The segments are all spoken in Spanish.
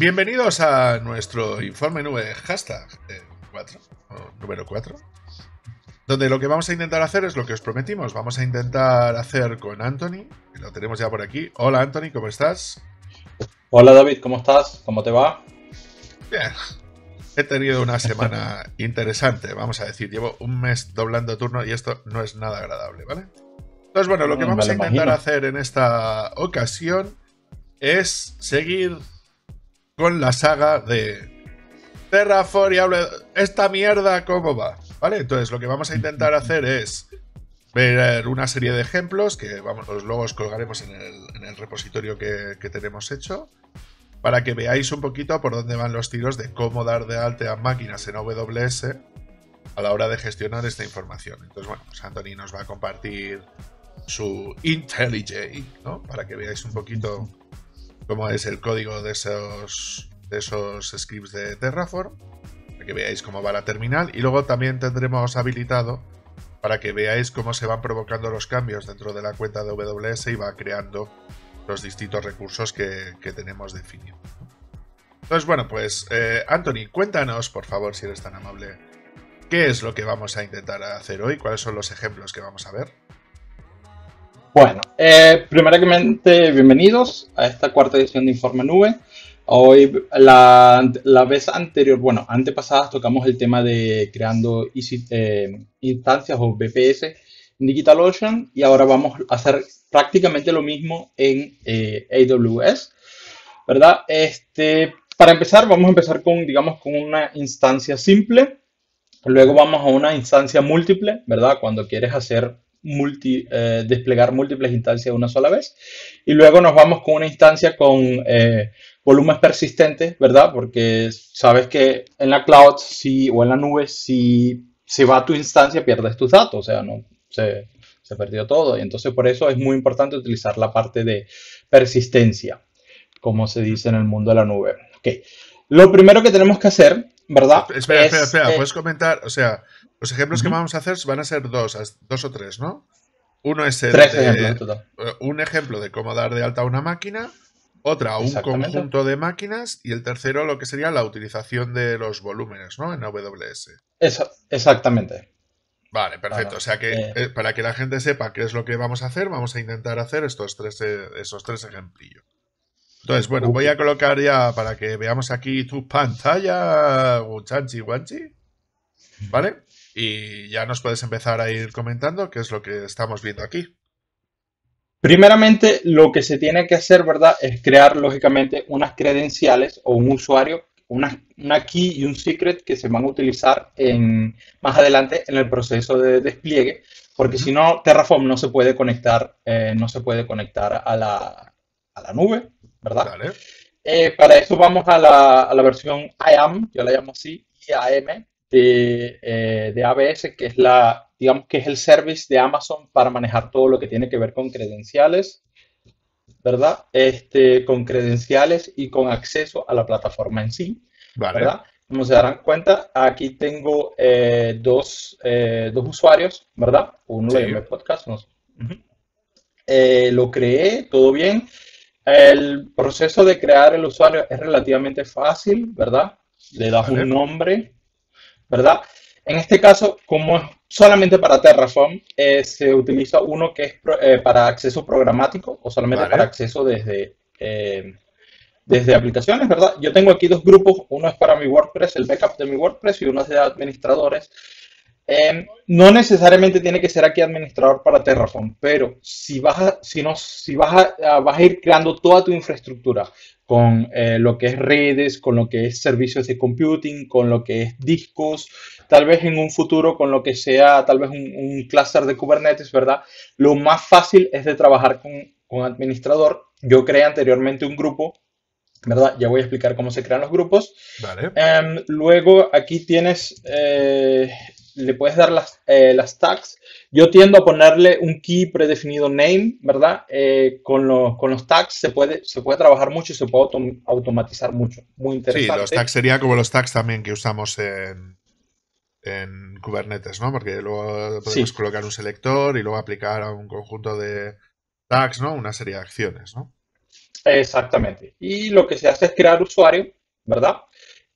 Bienvenidos a nuestro informe nube hashtag 4, eh, número 4, donde lo que vamos a intentar hacer es lo que os prometimos. Vamos a intentar hacer con Anthony, que lo tenemos ya por aquí. Hola Anthony, ¿cómo estás? Hola David, ¿cómo estás? ¿Cómo te va? Bien. He tenido una semana interesante, vamos a decir. Llevo un mes doblando turno y esto no es nada agradable, ¿vale? Entonces, bueno, lo que mm, vamos a intentar hacer en esta ocasión es seguir con la saga de Terraform y esta mierda cómo va, ¿vale? Entonces lo que vamos a intentar hacer es ver una serie de ejemplos que vamos, luego os colgaremos en el, repositorio que, tenemos hecho para que veáis un poquito por dónde van los tiros de cómo dar de alta a máquinas en AWS a la hora de gestionar esta información. Entonces, bueno, pues Anthony nos va a compartir su IntelliJ, ¿no? Para que veáis un poquito cómo es el código de esos, esos scripts de Terraform, para que veáis cómo va la terminal. Y luego también tendremos habilitado para que veáis cómo se van provocando los cambios dentro de la cuenta de WS y va creando los distintos recursos que, tenemos definidos. Entonces, bueno, pues eh, Anthony, cuéntanos, por favor, si eres tan amable, qué es lo que vamos a intentar hacer hoy, cuáles son los ejemplos que vamos a ver. Bueno, eh, primeramente bienvenidos a esta cuarta edición de Informe Nube. Hoy, la, vez anterior, bueno, antepasadas tocamos el tema de creando eh, instancias o BPS en DigitalOcean y ahora vamos a hacer prácticamente lo mismo en eh, AWS, ¿verdad? Este, para empezar, vamos a empezar con, digamos, con una instancia simple. Luego vamos a una instancia múltiple, ¿verdad? Cuando quieres hacer multi, eh, desplegar múltiples instancias una sola vez. Y luego nos vamos con una instancia con eh, volúmenes persistentes, ¿verdad? Porque sabes que en la cloud si, o en la nube, si se va a tu instancia, pierdes tus datos, o sea, no se, se perdió todo. Y entonces por eso es muy importante utilizar la parte de persistencia, como se dice en el mundo de la nube. Ok. Lo primero que tenemos que hacer, ¿verdad? Espera, espera, espera. Eh, ¿Puedes comentar? O sea, los ejemplos que vamos a hacer van a ser dos, dos o tres, ¿no? Uno es el eh, un ejemplo de cómo dar de alta una máquina, otra un conjunto de máquinas y el tercero lo que sería la utilización de los volúmenes, ¿no? En AWS. Eso, exactamente. Vale, perfecto. o sea que eh. Eh, para que la gente sepa qué es lo que vamos a hacer, vamos a intentar hacer estos tres, esos tres ejemplillos. Entonces, bueno, voy a colocar ya para que veamos aquí tu pantalla, guanchi, guanchi. ¿Vale? y ya nos puedes empezar a ir comentando qué es lo que estamos viendo aquí. Primeramente, lo que se tiene que hacer, ¿verdad? Es crear, lógicamente, unas credenciales o un usuario, una, una key y un secret que se van a utilizar en, más adelante en el proceso de despliegue, porque si no, Terraform no se puede conectar, eh, no se puede conectar a la, nube, ¿verdad? Eh, para eso vamos a la, a la versión IAM, yo la llamo así, IAM, de, eh, de, ABS, que es la, digamos que es el service de Amazon para manejar todo lo que tiene que ver con credenciales, ¿verdad? Este, con credenciales y con acceso a la plataforma en sí, ¿verdad? Como se darán cuenta, aquí tengo eh, eh, dos, usuarios, ¿verdad? Uno de mi podcast, lo creé, todo bien. El proceso de crear el usuario es relativamente fácil, ¿verdad? Le das un nombre, ¿verdad? En este caso, como es solamente para Terraform, eh, se utiliza uno que es eh, para acceso programático o solamente para acceso desde, eh, desde aplicaciones, ¿verdad? Yo tengo aquí dos grupos, uno es para mi WordPress, el backup de mi WordPress y uno es de administradores. Em, no necesariamente tiene que ser aquí administrador para Terraform, pero si vas a, si no, si vas ah, vas a ir creando toda tu infraestructura con eh, lo que es redes, con lo que es servicios de computing, con lo que es discos, tal vez en un futuro con lo que sea tal vez un, clúster de Kubernetes, ¿verdad? Lo más fácil es de trabajar con, un administrador. Yo creé anteriormente un grupo ¿verdad? Ya voy a explicar cómo se crean los grupos. Vale. Em, luego aquí tienes eh, le puedes dar las, eh, las, tags. Yo tiendo a ponerle un key predefinido name, ¿verdad? Eh, con, los tags se puede, se puede trabajar mucho y se puede automatizar mucho. Muy interesante. Sí, los tags serían como los tags también que usamos en, en Kubernetes, ¿no? Porque luego podemos colocar un selector y luego aplicar a un conjunto de tags, ¿no? Una serie de acciones, ¿no? Exactamente. Y lo que se hace es crear usuario, ¿verdad?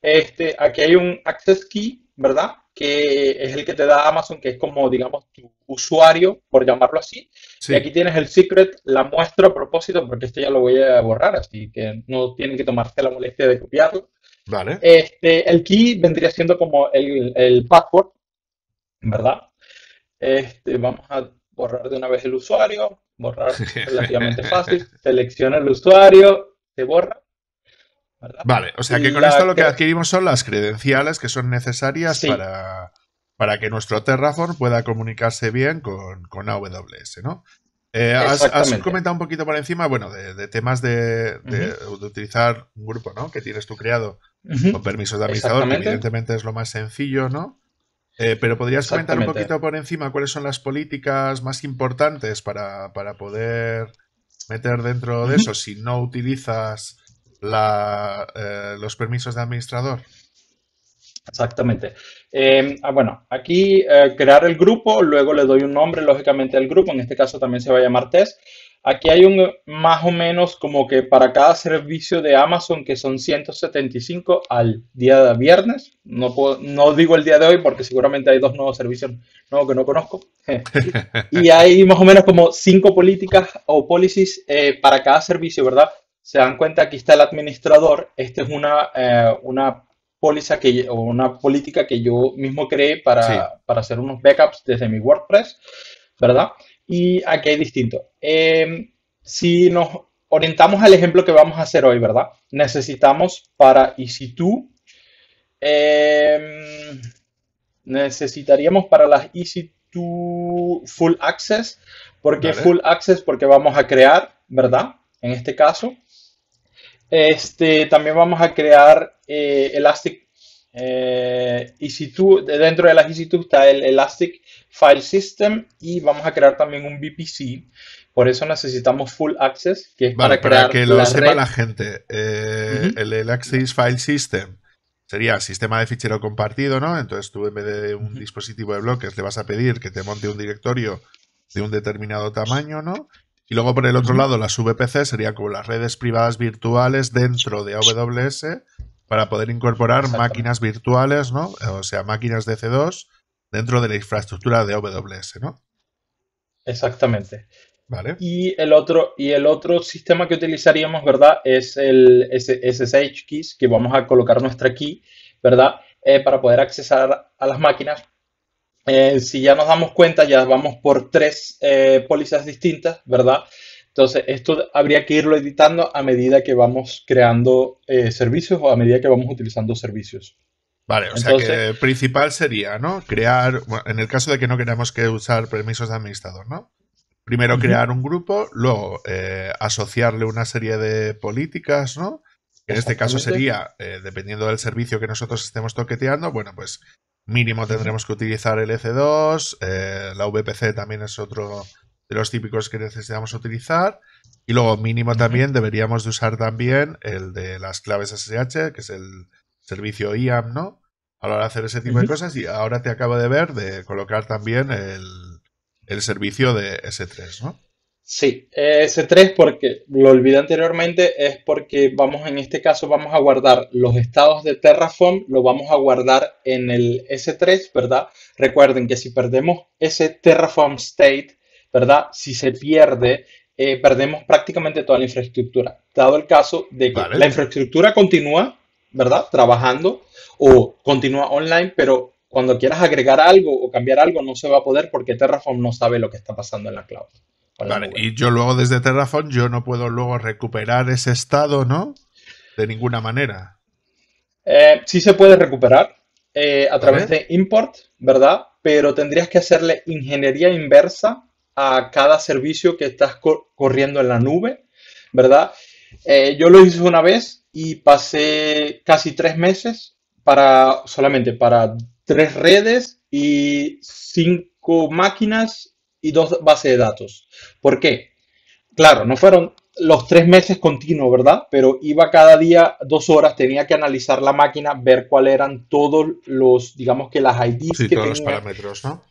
Este, aquí hay un access key, ¿verdad? que es el que te da Amazon, que es como, digamos, tu usuario, por llamarlo así. Y aquí tienes el secret, la muestro a propósito, porque este ya lo voy a borrar, así que no tienen que tomarse la molestia de copiarlo. Vale. Este, el key vendría siendo como el, el password, ¿verdad? Este, vamos a borrar de una vez el usuario, borrar relativamente fácil, selecciona el usuario, se borra. Vale, o sea que con esto lo que adquirimos son las credenciales que son necesarias para, que nuestro Terraform pueda comunicarse bien con, con AWS, ¿no? Eh, has, comentado un poquito por encima, bueno, de, temas de, utilizar un grupo, ¿no? Que tienes tú creado con permisos de administrador, que evidentemente es lo más sencillo, ¿no? Eh, pero podrías comentar un poquito por encima cuáles son las políticas más importantes para, poder meter dentro de eso si no utilizas la, eh, los permisos de administrador. Exactamente. Em, ah, bueno, aquí eh, crear el grupo, luego le doy un nombre, lógicamente, al grupo. En este caso también se va a llamar test. Aquí hay un más o menos como que para cada servicio de Amazon, que son 175 al día de viernes. No, puedo, no digo el día de hoy porque seguramente hay dos nuevos servicios nuevos que no conozco. y hay más o menos como cinco políticas o policies eh, para cada servicio, ¿verdad? se dan cuenta, aquí está el administrador, esta es una, eh, una póliza que, una política que yo mismo creé para, hacer unos backups desde mi WordPress, ¿verdad? Y aquí hay distinto. Em, si nos orientamos al ejemplo que vamos a hacer hoy, ¿verdad? Necesitamos para ec em, necesitaríamos para las easy Full Access, porque qué Full Access, porque vamos a crear, ¿verdad? En este caso, este, también vamos a crear eh, Elastic. Eh, e dentro de las ec está el Elastic File System y vamos a crear también un VPC. Por eso necesitamos Full Access, que es para, para, que lo la sepa la gente. Eh, el, Elastic File System sería sistema de fichero compartido, ¿no? Entonces tú en vez de un dispositivo de bloques le vas a pedir que te monte un directorio de un determinado tamaño, ¿no? Y luego por el otro lado, las VPC serían como las redes privadas virtuales dentro de AWS para poder incorporar máquinas virtuales, ¿no? O sea, máquinas de c 2 dentro de la infraestructura de AWS, ¿no? Exactamente. Vale. Y el otro, y el otro sistema que utilizaríamos, ¿verdad? Es el SSH keys, que vamos a colocar nuestra key, ¿verdad? Eh, para poder accesar a las máquinas eh, si ya nos damos cuenta, ya vamos por tres eh, pólizas distintas, ¿verdad? Entonces, esto habría que irlo editando a medida que vamos creando eh, servicios o a medida que vamos utilizando servicios. Vale, o sea que principal sería, ¿no? Crear, en el caso de que no queramos que usar permisos de administrador, ¿no? Primero crear un grupo, luego asociarle una serie de políticas, ¿no? En este caso sería, dependiendo del servicio que nosotros estemos toqueteando, bueno, pues mínimo tendremos que utilizar el EC2, eh, la VPC también es otro de los típicos que necesitamos utilizar. Y luego mínimo también deberíamos de usar también el de las claves SSH, que es el servicio IAM, ¿no? A la hora de hacer ese tipo de cosas. Y ahora te acabo de ver de colocar también el, el servicio de S3, ¿no? Sí, eh, S3 porque lo olvidé anteriormente, es porque vamos en este caso vamos a guardar los estados de Terraform, lo vamos a guardar en el S3, ¿verdad? Recuerden que si perdemos ese Terraform state, ¿verdad? Si se pierde, eh, perdemos prácticamente toda la infraestructura. Dado el caso de que la infraestructura continúa, ¿verdad? Trabajando o continúa online, pero cuando quieras agregar algo o cambiar algo no se va a poder porque Terraform no sabe lo que está pasando en la cloud. Vale, y yo luego desde Terraform yo no puedo luego recuperar ese estado, ¿no? De ninguna manera. Eh, sí se puede recuperar eh, a través de import, ¿verdad? Pero tendrías que hacerle ingeniería inversa a cada servicio que estás corriendo en la nube, ¿verdad? Eh, yo lo hice una vez y pasé casi tres meses para solamente para tres redes y cinco máquinas y dos bases de datos. ¿Por qué? Claro, no fueron los tres meses continuos, ¿verdad? Pero iba cada día dos horas, tenía que analizar la máquina, ver cuáles eran todos los, digamos que las IDs que todos los parámetros, ¿no?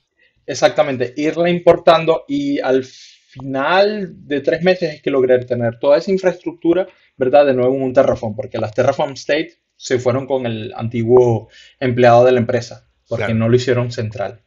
Exactamente, irla importando y al final de tres meses es que logré tener toda esa infraestructura, ¿verdad? De nuevo en un Terraform, porque las Terraform State se fueron con el antiguo empleado de la empresa, porque no lo hicieron central.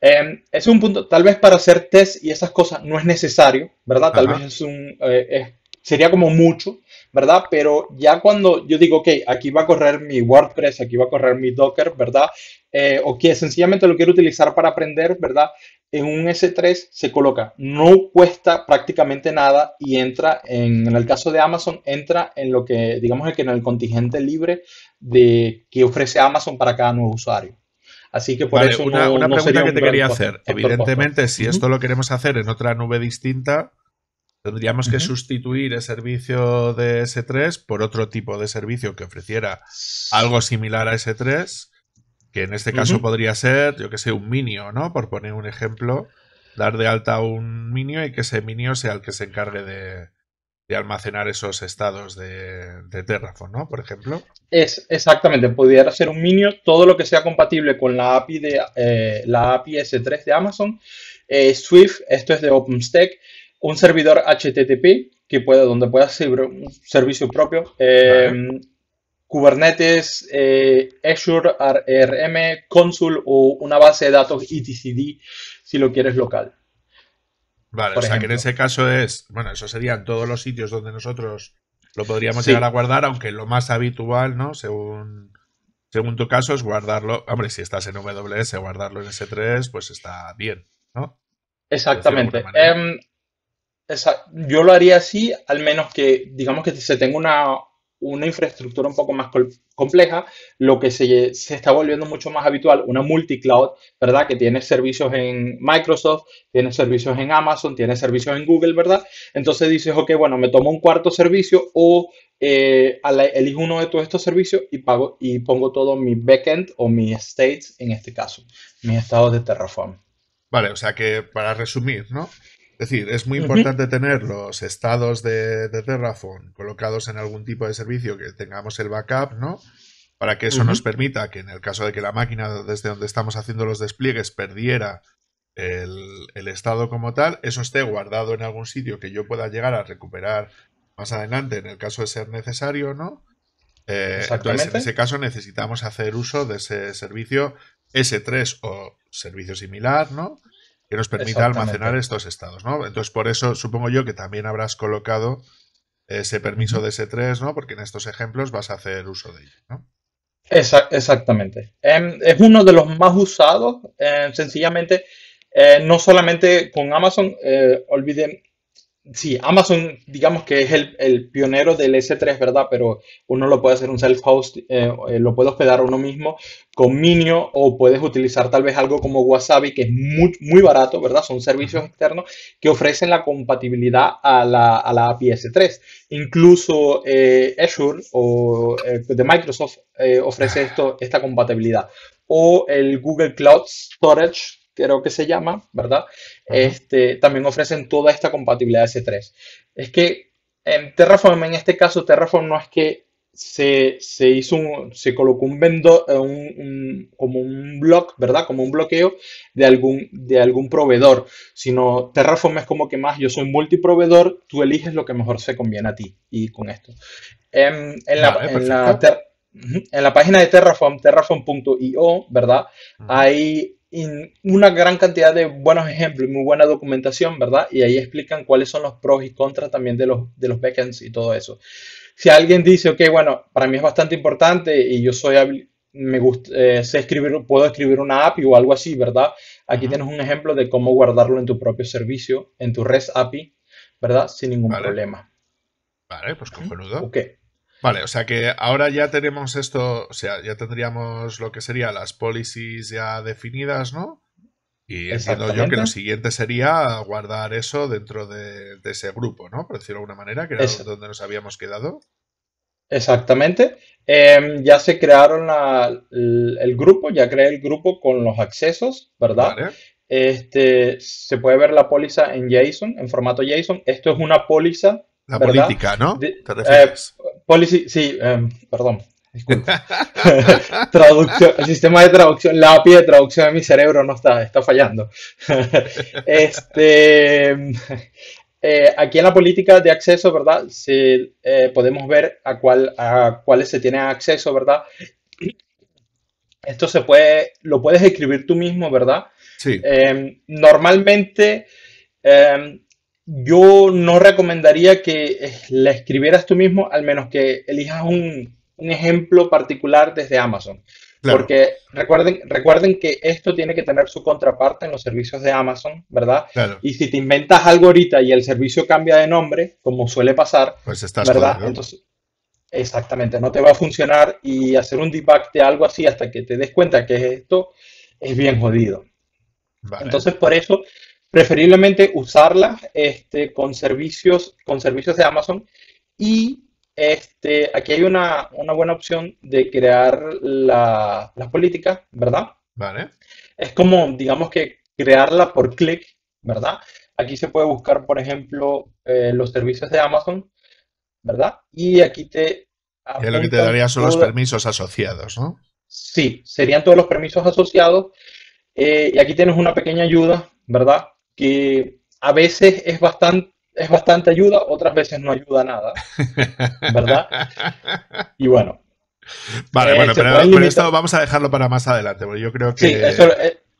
Em, es un punto, tal vez para hacer test y esas cosas no es necesario, ¿verdad? Tal vez es un, eh, sería como mucho, ¿verdad? Pero ya cuando yo digo, ok, aquí va a correr mi WordPress, aquí va a correr mi Docker, ¿verdad? Eh, o que sencillamente lo quiero utilizar para aprender, ¿verdad? En un S3 se coloca, no cuesta prácticamente nada y entra, en, en el caso de Amazon, entra en lo que, digamos que en el contingente libre de que ofrece Amazon para cada nuevo usuario. Así que por Una, pregunta que te quería hacer. Evidentemente, si esto lo queremos hacer en otra nube distinta, tendríamos que sustituir el servicio de S3 por otro tipo de servicio que ofreciera algo similar a S3, que en este caso podría ser, yo que sé, un minio, ¿no? Por poner un ejemplo, dar de alta un minio y que ese minio sea el que se encargue de, de almacenar esos estados de, de, Terraform, ¿no? Por ejemplo. Es exactamente, Podría ser un minio, todo lo que sea compatible con la API de eh, la API S3 de Amazon, eh, Swift, esto es de OpenStack, un servidor HTTP que pueda donde pueda ser un servicio propio, eh, Kubernetes, Azure, ARM, Consul o una base de datos etcd si lo quieres local. Vale, o sea que en ese caso es, bueno, eso serían todos los sitios donde nosotros lo podríamos llegar a guardar, aunque lo más habitual, ¿no? Según, según tu caso, es guardarlo. Hombre, si estás en WS, guardarlo en S3, pues está bien, ¿no? Exactamente. Em, yo lo haría así, al menos que, digamos que se tenga una una infraestructura un poco más compleja, lo que se, está volviendo mucho más habitual, una multicloud, ¿verdad? Que tiene servicios en Microsoft, tiene servicios en Amazon, tiene servicios en Google, ¿verdad? Entonces dices, ok, bueno, me tomo un cuarto servicio o eh, elijo uno de todos estos servicios y pago y pongo todo mi backend o mi states, en este caso, mis estados de Terraform. Vale, o sea que para resumir, ¿no? Es decir, es muy importante tener los estados de, Terraform colocados en algún tipo de servicio que tengamos el backup, ¿no? Para que eso nos permita que en el caso de que la máquina desde donde estamos haciendo los despliegues perdiera el, estado como tal, eso esté guardado en algún sitio que yo pueda llegar a recuperar más adelante en el caso de ser necesario, ¿no? Eh, entonces, en ese caso necesitamos hacer uso de ese servicio S3 o servicio similar, ¿no? que nos permita almacenar estos estados, ¿no? Entonces, por eso supongo yo que también habrás colocado ese permiso de S3, ¿no? Porque en estos ejemplos vas a hacer uso de ello, exactamente. Em, es uno de los más usados, eh, sencillamente, eh, no solamente con Amazon, eh, olviden, sí, Amazon, digamos que es el, pionero del S3, ¿verdad? Pero uno lo puede hacer un self-host, eh, eh, lo puede hospedar uno mismo con Minio o puedes utilizar tal vez algo como Wasabi, que es muy, muy barato, ¿verdad? Son servicios externos que ofrecen la compatibilidad a la, API S3. Incluso eh, Azure o de Microsoft ofrece esto, esta compatibilidad. O el Google Cloud Storage, creo que se llama, ¿verdad? Este, también ofrecen toda esta compatibilidad S3. Es que en Terraform, en este caso, Terraform no es que se, hizo un, se colocó un, vendo, eh, como un block, ¿verdad? Como un bloqueo de algún, de algún proveedor, sino Terraform es como que más yo soy multiproveedor, tú eliges lo que mejor se conviene a ti y con esto. Em, en, la, en la, en la página de Terraform, terraform.io, ¿verdad? Hay una gran cantidad de buenos ejemplos y muy buena documentación, ¿verdad? Y ahí explican cuáles son los pros y contras también de los, de los backends y todo eso. Si alguien dice, ok, bueno, para mí es bastante importante y yo soy, me gusta, eh, sé escribir, puedo escribir una API o algo así, ¿verdad? Aquí tienes un ejemplo de cómo guardarlo en tu propio servicio, en tu REST API, ¿verdad? Sin ningún problema. Vale, pues cojonudo. Ok. Vale, o sea que ahora ya tenemos esto, o sea, ya tendríamos lo que sería las policies ya definidas, ¿no? Y entiendo yo que lo siguiente sería guardar eso dentro de, ese grupo, ¿no? Por decirlo de alguna manera, que era donde nos habíamos quedado. Exactamente. Em, ya se crearon el, grupo, ya creé el grupo con los accesos, ¿verdad? Este, se puede ver la póliza en JSON, en formato JSON. Esto es una póliza la política, ¿no? Eh, policy, sí, em, perdón. Traducción. el sistema de traducción, la API de traducción de mi cerebro no está, está fallando. este, em, eh, aquí en la política de acceso, ¿verdad? Si, eh, podemos ver a, cuál, a cuáles se tiene acceso, ¿verdad? Esto se puede, lo puedes escribir tú mismo, ¿verdad? Sí. Em, normalmente, yo no recomendaría que eh, la escribieras tú mismo, al menos que elijas un, ejemplo particular desde Amazon. Porque recuerden, recuerden que esto tiene que tener su contraparte en los servicios de Amazon, ¿verdad? Y si te inventas algo ahorita y el servicio cambia de nombre, como suele pasar, pues estás ¿verdad? Entonces, exactamente, no te va a funcionar y hacer un debug de algo así hasta que te des cuenta que esto es bien jodido. Entonces, por eso preferiblemente usarla este, con, servicios, con servicios de Amazon. Y este, aquí hay una, buena opción de crear las la políticas, ¿verdad? Vale. Es como, digamos que crearla por clic, ¿verdad? Aquí se puede buscar, por ejemplo, eh, los servicios de Amazon, ¿verdad? Y aquí te... es lo que te daría son los permisos asociados, ¿no? Sí, serían todos los permisos asociados. Eh, y aquí tienes una pequeña ayuda, ¿verdad? que a veces es bastante, es bastante ayuda, otras veces no ayuda nada, ¿verdad? Y bueno. Vale, eh, bueno, pero, esto vamos a dejarlo para más adelante, porque yo creo que...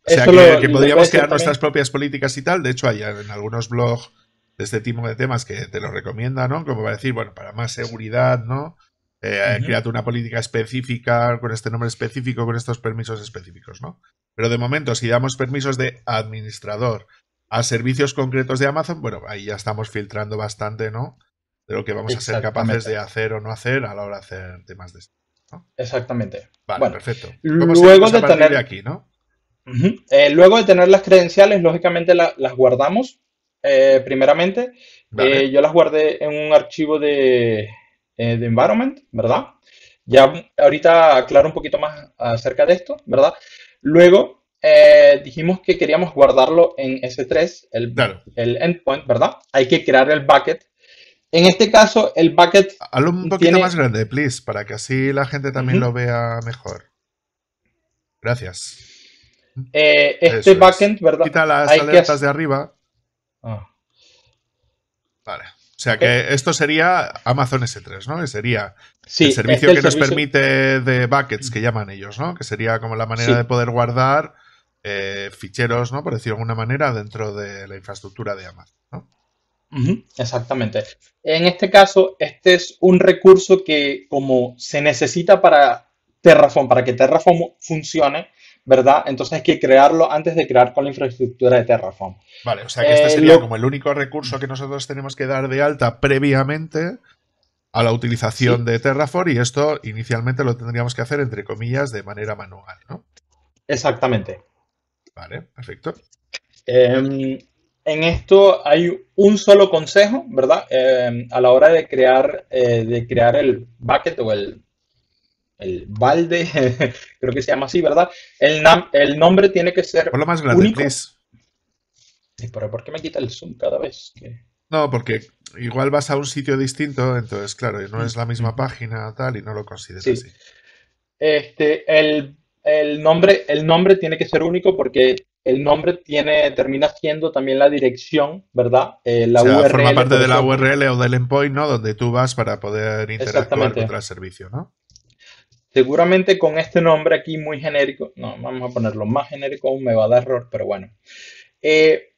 Eh, que, podríamos crear nuestras propias políticas y tal. De hecho, hay en algunos blogs de este tipo de temas que te lo recomiendan, ¿no? Como para decir, bueno, para más seguridad, ¿no? Eh, eh una política específica con este nombre específico, con estos permisos específicos, ¿no? Pero de momento, si damos permisos de administrador, a servicios concretos de Amazon, bueno, ahí ya estamos filtrando bastante, ¿no? De lo que vamos a ser capaces de hacer o no hacer a la hora de hacer temas de esto. Exactamente. Vale, bueno, perfecto. Pues luego de tener aquí, ¿no? Eh, luego de tener las credenciales, lógicamente las guardamos. Eh, primeramente, eh, yo las guardé en un archivo de, de environment, ¿verdad? Ya ahorita aclaro un poquito más acerca de esto, ¿verdad? Luego, eh, dijimos que queríamos guardarlo en S3, el, endpoint, ¿verdad? Hay que crear el bucket. En este caso, el bucket. Hazlo un poquito más grande, please, para que así la gente también lo vea mejor. Gracias. Eh, este bucket, backend, ¿verdad? Quita las alertas de arriba. Ah. Vale. O sea que eh. esto sería Amazon S3, ¿no? Sería el servicio este que nos permite de buckets, que llaman ellos, ¿no? Que sería como la manera de poder guardar eh, ficheros, ¿no? Por decirlo de alguna manera, dentro de la infraestructura de Amazon, ¿no? exactamente. En este caso, este es un recurso que como se necesita para Terraform, para que Terraform funcione, ¿verdad? Entonces hay que crearlo antes de crear con la infraestructura de Terraform. Vale, o sea que este eh, sería como el único recurso que nosotros tenemos que dar de alta previamente a la utilización de Terraform y esto inicialmente lo tendríamos que hacer entre comillas de manera manual, ¿no? Exactamente. Vale, perfecto. Em, en esto hay un solo consejo, ¿verdad? Em, a la hora de crear, eh, de crear el bucket o el, el balde, creo que se llama así, ¿verdad? El, nombre tiene que ser. Por lo más grande, único. ¿Y por, qué me quita el zoom cada vez? No, porque igual vas a un sitio distinto, entonces, claro, no es la misma página tal y no lo consideras así. Este, el el nombre, el nombre tiene que ser único porque el nombre tiene, termina siendo también la dirección, ¿verdad? Eh, la URL, forma parte de la URL o del endpoint, ¿no? Donde tú vas para poder interactuar con el servicio, ¿no? Seguramente con este nombre aquí muy genérico, no, vamos a ponerlo más genérico, me va a dar error, pero bueno. Eh,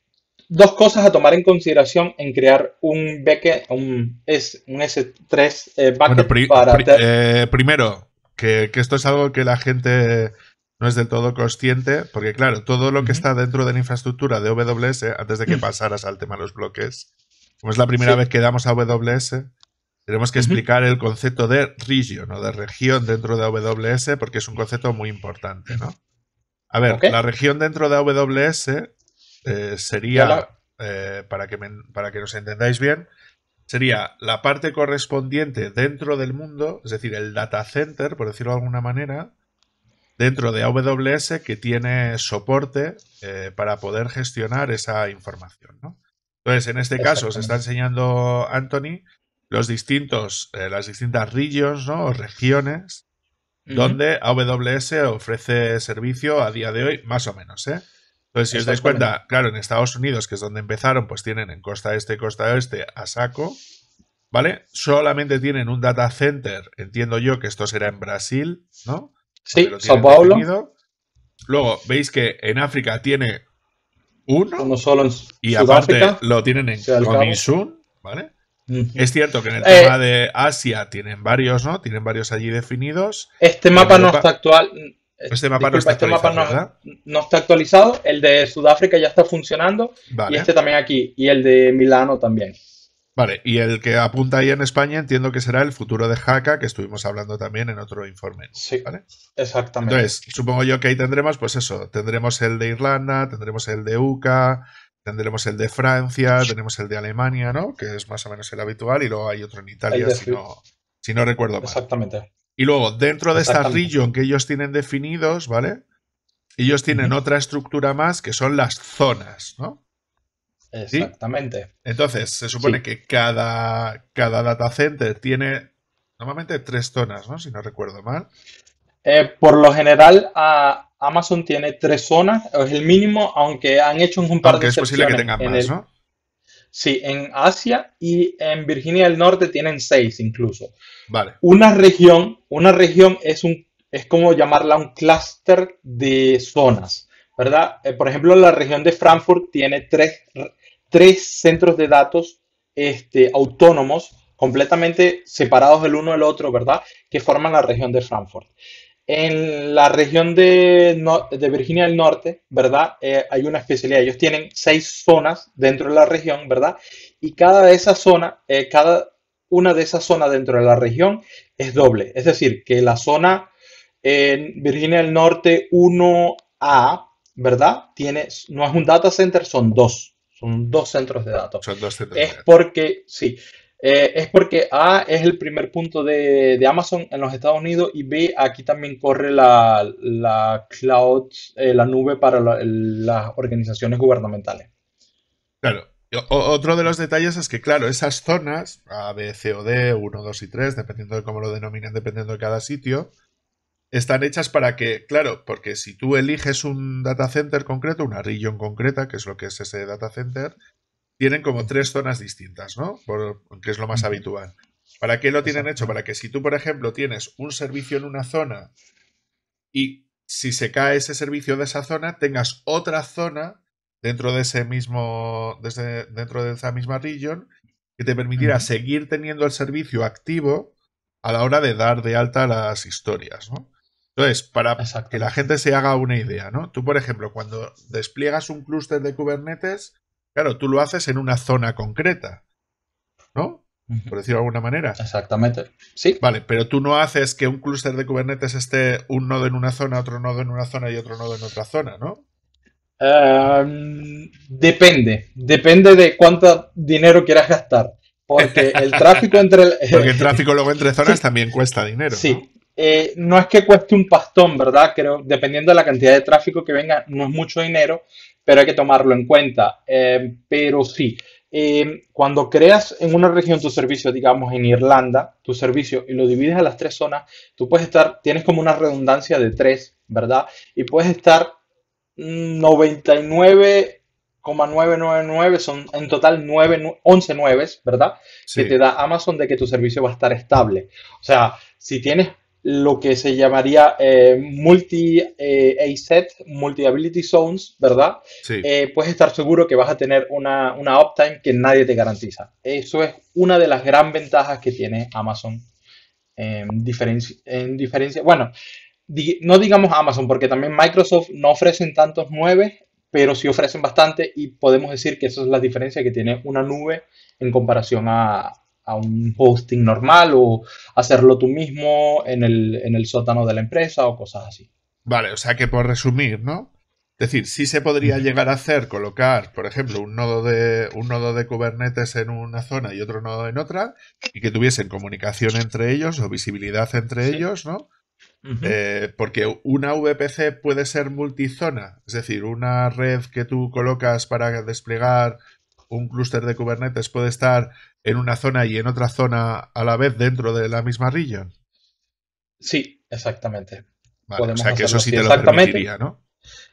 dos cosas a tomar en consideración en crear un beque, un, un S3 eh, para... primero, que, esto es algo que la gente no es del todo consciente, porque claro, todo lo que está dentro de la infraestructura de AWS, antes de que mm. pasaras al tema de los bloques, como es la primera vez que damos a AWS, tenemos que explicar el concepto de region o de región dentro de AWS, porque es un concepto muy importante, ¿no? A ver, la región dentro de AWS eh, sería, eh, para, que para que nos entendáis bien, sería la parte correspondiente dentro del mundo, es decir, el data center, por decirlo de alguna manera, dentro de AWS que tiene soporte eh, para poder gestionar esa información. ¿no? Entonces, en este caso, se está enseñando Anthony los distintos, eh, las distintas regions ¿no? o regiones donde AWS ofrece servicio a día de hoy, más o menos. ¿eh? Entonces, si os dais cuenta, claro, en Estados Unidos, que es donde empezaron, pues tienen en costa este costa oeste a saco, ¿vale? Solamente tienen un data center, entiendo yo que esto será en Brasil, ¿no? Sí, Sao Paulo. Luego, veis que en África tiene uno, solo y aparte lo tienen en Konisun. ¿vale? Es cierto que en el tema eh. de Asia tienen varios, ¿no? Tienen varios allí definidos. Este mapa no está actual, eh, este mapa, este no, está actualizado. El de Sudáfrica ya está funcionando. Y este también aquí. Y el de Milano también. Vale, y el que apunta ahí en España entiendo que será el futuro de Jaca, que estuvimos hablando también en otro informe. Sí, ¿vale? exactamente. Entonces, supongo yo que ahí tendremos, pues eso, tendremos el de Irlanda, tendremos el de UCA, tendremos el de Francia, tendremos el de Alemania, ¿no? Que es más o menos el habitual, y luego hay otro en Italia, si no, recuerdo mal. Exactamente. Y luego, dentro de esta region que ellos tienen definidos, ¿vale? Ellos tienen otra estructura más que son las zonas, ¿no? Exactamente. Entonces, se supone que cada, cada data center tiene normalmente tres zonas, ¿no? Si no recuerdo mal. Eh, por lo general, Amazon tiene tres zonas, es el mínimo, aunque han hecho un par aunque de es posible que tengan más, ¿no? Sí, en Asia y en Virginia del Norte tienen seis incluso. Vale. Una región, una región es un, es como llamarla un clúster de zonas, ¿verdad? Eh, por ejemplo, la región de Frankfurt tiene tres, centros de datos este, autónomos, completamente separados el uno del otro, ¿verdad? Que forman la región de Frankfurt. En la región de, Virginia del Norte, ¿verdad? Eh, hay una especialidad. Ellos tienen seis zonas dentro de la región, ¿verdad? Y cada de esas eh, cada una de esas zonas dentro de la región es doble. Es decir, que la zona en Virginia del Norte 1A, ¿verdad? Tiene, no es un data center, son dos. Son dos centros de datos. Son dos centros. Es porque, sí. Eh, es porque A es el primer punto de, Amazon en los Estados Unidos y B aquí también corre la, cloud, eh, la nube para las organizaciones gubernamentales. Claro. otro de los detalles es que, claro, esas zonas, A, B, C o D, 1, 2 y 3, dependiendo de cómo lo denominan, dependiendo de cada sitio, están hechas para que, claro, porque si tú eliges un data center concreto, una región concreta, que es lo que es ese data center, tienen como tres zonas distintas, ¿no? Porque que es lo más habitual. ¿Para qué lo tienen hecho? Para que si tú, por ejemplo, tienes un servicio en una zona y si se cae ese servicio de esa zona, tengas otra zona dentro de ese mismo, desde, dentro de esa misma region que te permitirá seguir teniendo el servicio activo a la hora de dar de alta las historias, ¿no? Entonces, para que la gente se haga una idea, ¿no? Tú, por ejemplo, cuando despliegas un clúster de Kubernetes, Claro, tú lo haces en una zona concreta, ¿no? Por decirlo de alguna manera. Exactamente. Sí. Vale, pero tú no haces que un clúster de Kubernetes esté un nodo en una zona, otro nodo en una zona y otro nodo en otra zona, ¿no? Em, depende. Depende de cuánto dinero quieras gastar. Porque el tráfico entre. porque el tráfico luego entre zonas también cuesta dinero. Sí. Eh, ¿no? es que cueste un pastón, ¿verdad? Creo, dependiendo de la cantidad de tráfico que venga, no es mucho dinero, pero hay que tomarlo en cuenta. Eh, pero sí, eh, cuando creas en una región tu servicio, digamos en Irlanda, tu servicio y lo divides a las tres zonas, tú puedes estar, tienes como una redundancia de tres, ¿verdad? Y puedes estar 99,999, mm, son en total 9, 11 nueves, ¿verdad? Que te da Amazon de que tu servicio va a estar estable. O sea, si tienes lo que se llamaría eh, multi eh, multi ability zones, ¿verdad? Eh, puedes estar seguro que vas a tener una, una uptime que nadie te garantiza. Eso es una de las grandes ventajas que tiene Amazon. En, en diferencia, bueno, no digamos Amazon, porque también Microsoft no ofrecen tantos nueve, pero sí ofrecen bastante y podemos decir que esa es la diferencia que tiene una nube en comparación a, a un hosting normal o hacerlo tú mismo en el, sótano de la empresa o cosas así. Vale, o sea que por resumir, ¿no? Es decir, sí se podría llegar a hacer colocar, por ejemplo, un nodo de un nodo de Kubernetes en una zona y otro nodo en otra, y que tuviesen comunicación entre ellos o visibilidad entre ellos, ¿no? Eh, porque una VPC puede ser multizona, es decir, una red que tú colocas para desplegar un clúster de Kubernetes puede estar en una zona y en otra zona a la vez dentro de la misma region. Sí, exactamente. Vale, o sea que eso sí te lo permitiría, ¿no?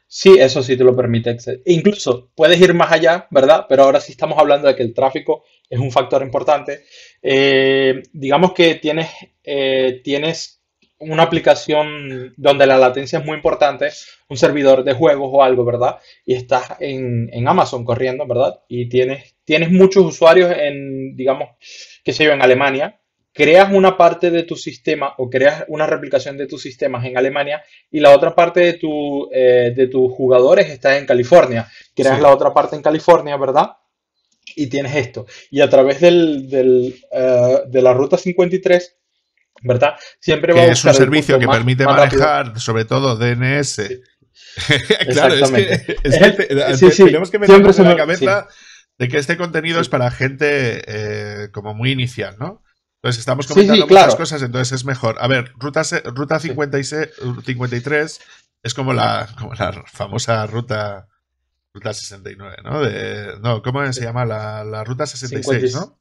Sí, eso sí te lo permite. E incluso puedes ir más allá, ¿verdad? Pero ahora sí estamos hablando de que el tráfico es un factor importante. Eh, digamos que tienes, eh, tienes una aplicación donde la latencia es muy importante, un servidor de juegos o algo, ¿verdad? Y estás en, en Amazon corriendo, ¿verdad? Y tienes, tienes muchos usuarios en, digamos, qué sé yo, en Alemania, creas una parte de tu sistema o creas una replicación de tus sistemas en Alemania y la otra parte de, tu, eh, de tus jugadores está en California. Creas la otra parte en California, ¿verdad? Y tienes esto. Y a través del, eh, de la ruta 53 Siempre que es un servicio que permite manejar, sobre todo DNS. claro, es que, tenemos que meternos en la cabeza de que este contenido es para gente eh, como muy inicial, ¿no? Entonces estamos comentando muchas cosas, entonces es mejor. A ver, ruta, ruta 53 es como la, famosa ruta ruta 69, ¿no? ¿cómo se llama? La, ruta 66, ¿no?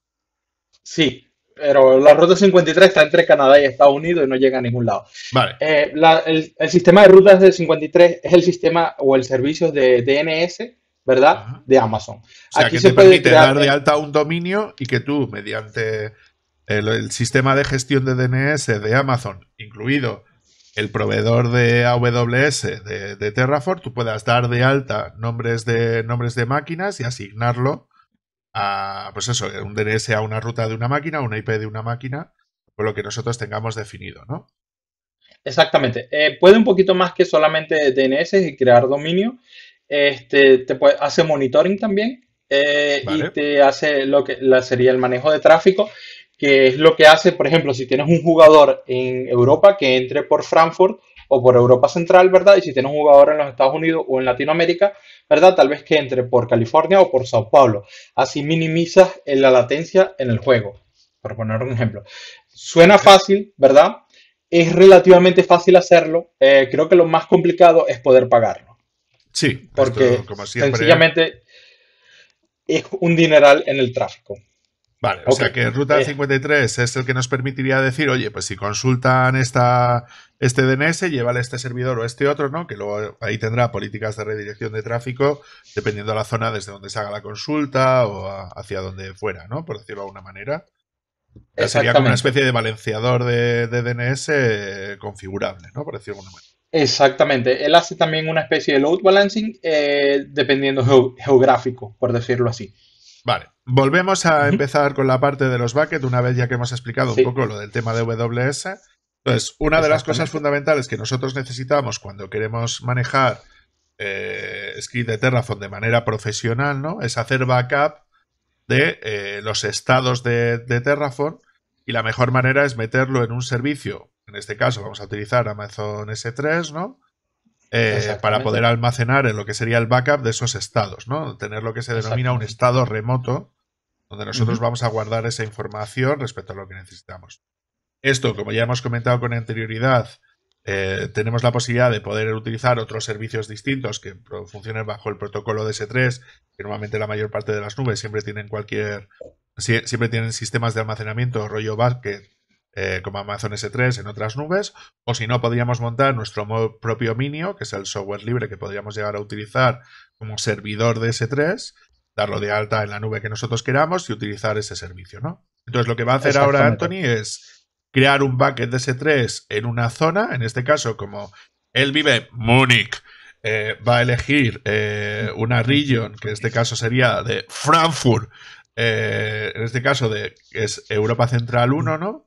Sí, pero la ruta 53 está entre Canadá y Estados Unidos y no llega a ningún lado. Vale. Eh, el, sistema de rutas del 53 es el sistema o el servicio de DNS, ¿verdad? De Amazon. Aquí se puede permite dar de alta un dominio y que tú, mediante el, sistema de gestión de DNS de Amazon, incluido el proveedor de AWS de, de Terraform, tú puedas dar de alta nombres de, nombres de máquinas y asignarlo a, pues eso, eh, un DNS a una ruta de una máquina, una IP de una máquina, por lo que nosotros tengamos definido, ¿no? Exactamente. Eh, puede un poquito más que solamente DNS y crear dominio. Este, te hace monitoring también eh, y te hace lo que la, sería el manejo de tráfico, que es lo que hace, por ejemplo, si tienes un jugador en Europa que entre por Frankfurt, o por Europa Central, ¿verdad? Y si tienes un jugador en los Estados Unidos o en Latinoamérica, ¿verdad? Tal vez que entre por California o por Sao Paulo. Así minimizas la latencia en el juego, por poner un ejemplo. Suena fácil, ¿verdad? Es relativamente fácil hacerlo. Eh, creo que lo más complicado es poder pagarlo. Sí, porque ¿eh? sencillamente es un dineral en el tráfico. Vale, o sea que Ruta 53 eh, es el que nos permitiría decir, oye, pues si consultan esta, este DNS, a este servidor o este otro, ¿no? Que luego ahí tendrá políticas de redirección de tráfico, dependiendo de la zona desde donde se haga la consulta o hacia donde fuera, ¿no? Por decirlo de alguna manera. sería como una especie de balanceador de, DNS eh, configurable, ¿no? Por decirlo de alguna manera. Exactamente. Él hace también una especie de load balancing eh, dependiendo geográfico, por decirlo así. Vale. Volvemos a empezar con la parte de los buckets, una vez ya que hemos explicado un poco lo del tema de WS. Entonces, una de las cosas fundamentales que nosotros necesitamos cuando queremos manejar eh, script de Terraform de manera profesional, ¿no? Es hacer backup de eh, los estados de, Terraform y la mejor manera es meterlo en un servicio. En este caso vamos a utilizar Amazon S3, ¿no? Eh, para poder almacenar en lo que sería el backup de esos estados, ¿no? Tener lo que se denomina un estado remoto donde nosotros vamos a guardar esa información respecto a lo que necesitamos. Esto, como ya hemos comentado con anterioridad, eh, tenemos la posibilidad de poder utilizar otros servicios distintos que funcionen bajo el protocolo de s 3 que normalmente la mayor parte de las nubes siempre tienen cualquier, siempre tienen sistemas de almacenamiento rollo Basket eh, como Amazon S3 en otras nubes, o si no, podríamos montar nuestro propio Minio, que es el software libre que podríamos llegar a utilizar como servidor de S3, darlo de alta en la nube que nosotros queramos y utilizar ese servicio, ¿no? Entonces lo que va a hacer ahora Anthony es crear un bucket de S3 en una zona, en este caso como él vive en Múnich, eh, va a elegir eh, una region, que en este caso sería de Frankfurt, eh, en este caso de es Europa Central 1, ¿no?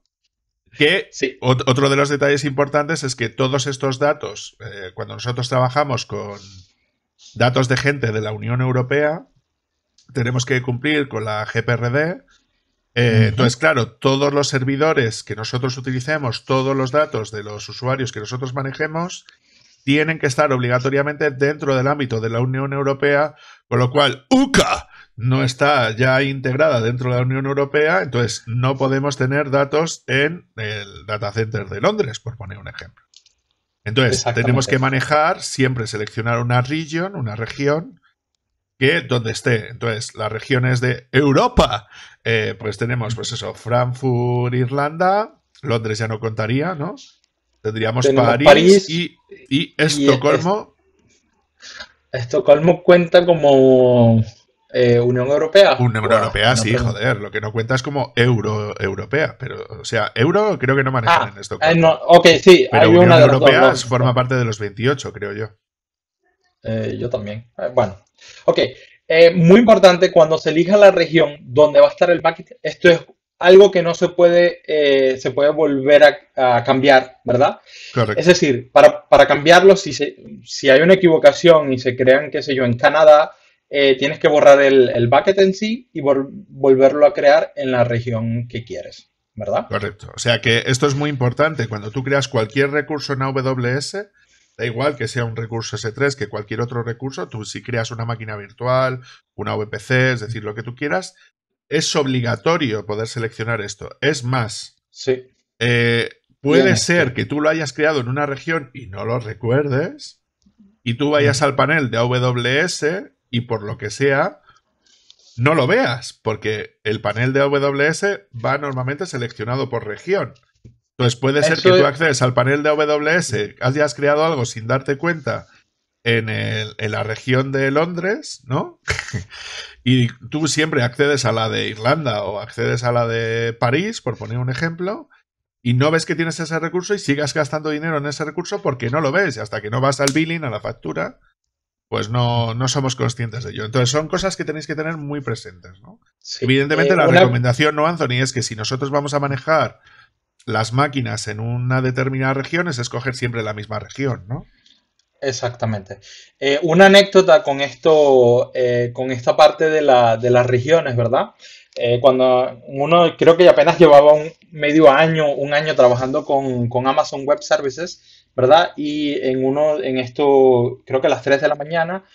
Que otro de los detalles importantes es que todos estos datos, cuando nosotros trabajamos con datos de gente de la Unión Europea, tenemos que cumplir con la GPRD. Eh, entonces, claro, todos los servidores que nosotros utilicemos, todos los datos de los usuarios que nosotros manejemos, tienen que estar obligatoriamente dentro del ámbito de la Unión Europea, con lo cual UCA no está ya integrada dentro de la Unión Europea, entonces no podemos tener datos en el data center de Londres, por poner un ejemplo. Entonces, tenemos que manejar, siempre seleccionar una region, una región, que donde esté. Entonces, las regiones de Europa, eh, pues tenemos, pues eso, Frankfurt, Irlanda, Londres ya no contaría, ¿no? Tendríamos París, y, Estocolmo. Estocolmo cuenta como eh, Unión Europea. Unión Europea, sí, joder. Lo que no cuenta es como Euro Europea. Pero, o sea, Euro creo que no manejan ah, en Estocolmo. Eh, ok, sí. Pero hay Unión Europea forma parte de los 28, creo yo. yo también. bueno, Ok, eh, muy importante, cuando se elija la región donde va a estar el bucket, esto es algo que no se puede, eh, se puede volver a, cambiar, ¿verdad? Correcto. Es decir, para, cambiarlo, si, si hay una equivocación y se crean, qué sé yo, en Canadá, eh, tienes que borrar el, bucket en sí y volverlo a crear en la región que quieres, ¿verdad? Correcto. O sea que esto es muy importante. Cuando tú creas cualquier recurso en AWS, Da igual que sea un recurso S3 que cualquier otro recurso, tú si creas una máquina virtual, una VPC, es decir, lo que tú quieras, es obligatorio poder seleccionar esto. Es más, eh, puede ser que tú lo hayas creado en una región y no lo recuerdes, y tú vayas al panel de AWS y por lo que sea, no lo veas, porque el panel de AWS va normalmente seleccionado por región. Entonces puede ser que tú accedes al panel de AWS, has creado algo sin darte cuenta en, la región de Londres, ¿no? y tú siempre accedes a la de Irlanda o accedes a la de París, por poner un ejemplo, y no ves que tienes ese recurso y sigas gastando dinero en ese recurso porque no lo ves. Y hasta que no vas al billing, a la factura, pues no, no somos conscientes de ello. Entonces son cosas que tenéis que tener muy presentes, ¿no? Evidentemente eh, la recomendación, no, Anthony, es que si nosotros vamos a manejar las máquinas en una determinada región es escoger siempre la misma región, ¿no? Exactamente. Eh, una anécdota con esto, eh, con esta parte de, la, de las regiones, ¿verdad? Eh, cuando uno creo que apenas llevaba un medio año, un año trabajando con, con, Amazon Web Services, ¿verdad? Y en uno, en esto, creo que a las 3 de la mañana,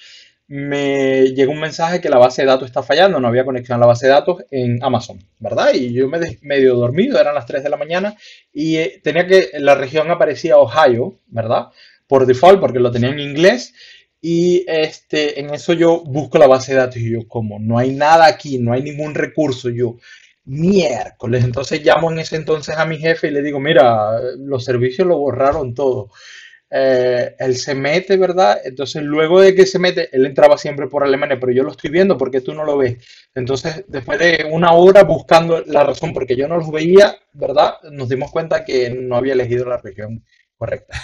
me llegó un mensaje que la base de datos está fallando, no había conexión a la base de datos en Amazon, ¿verdad? Y yo me medio dormido, eran las 3 de la mañana y eh, tenía que, la región aparecía Ohio, ¿verdad? Por default, porque lo tenía en inglés. Y este, en eso yo busco la base de datos y yo, como no hay nada aquí, no hay ningún recurso, yo, miércoles. Entonces llamo en ese entonces a mi jefe y le digo, mira, los servicios lo borraron todo. Eh, él se mete, ¿verdad? Entonces, luego de que se mete, él entraba siempre por Alemania, pero yo lo estoy viendo porque tú no lo ves. Entonces, después de una hora buscando la razón, porque yo no los veía, ¿verdad? Nos dimos cuenta que no había elegido la región correcta.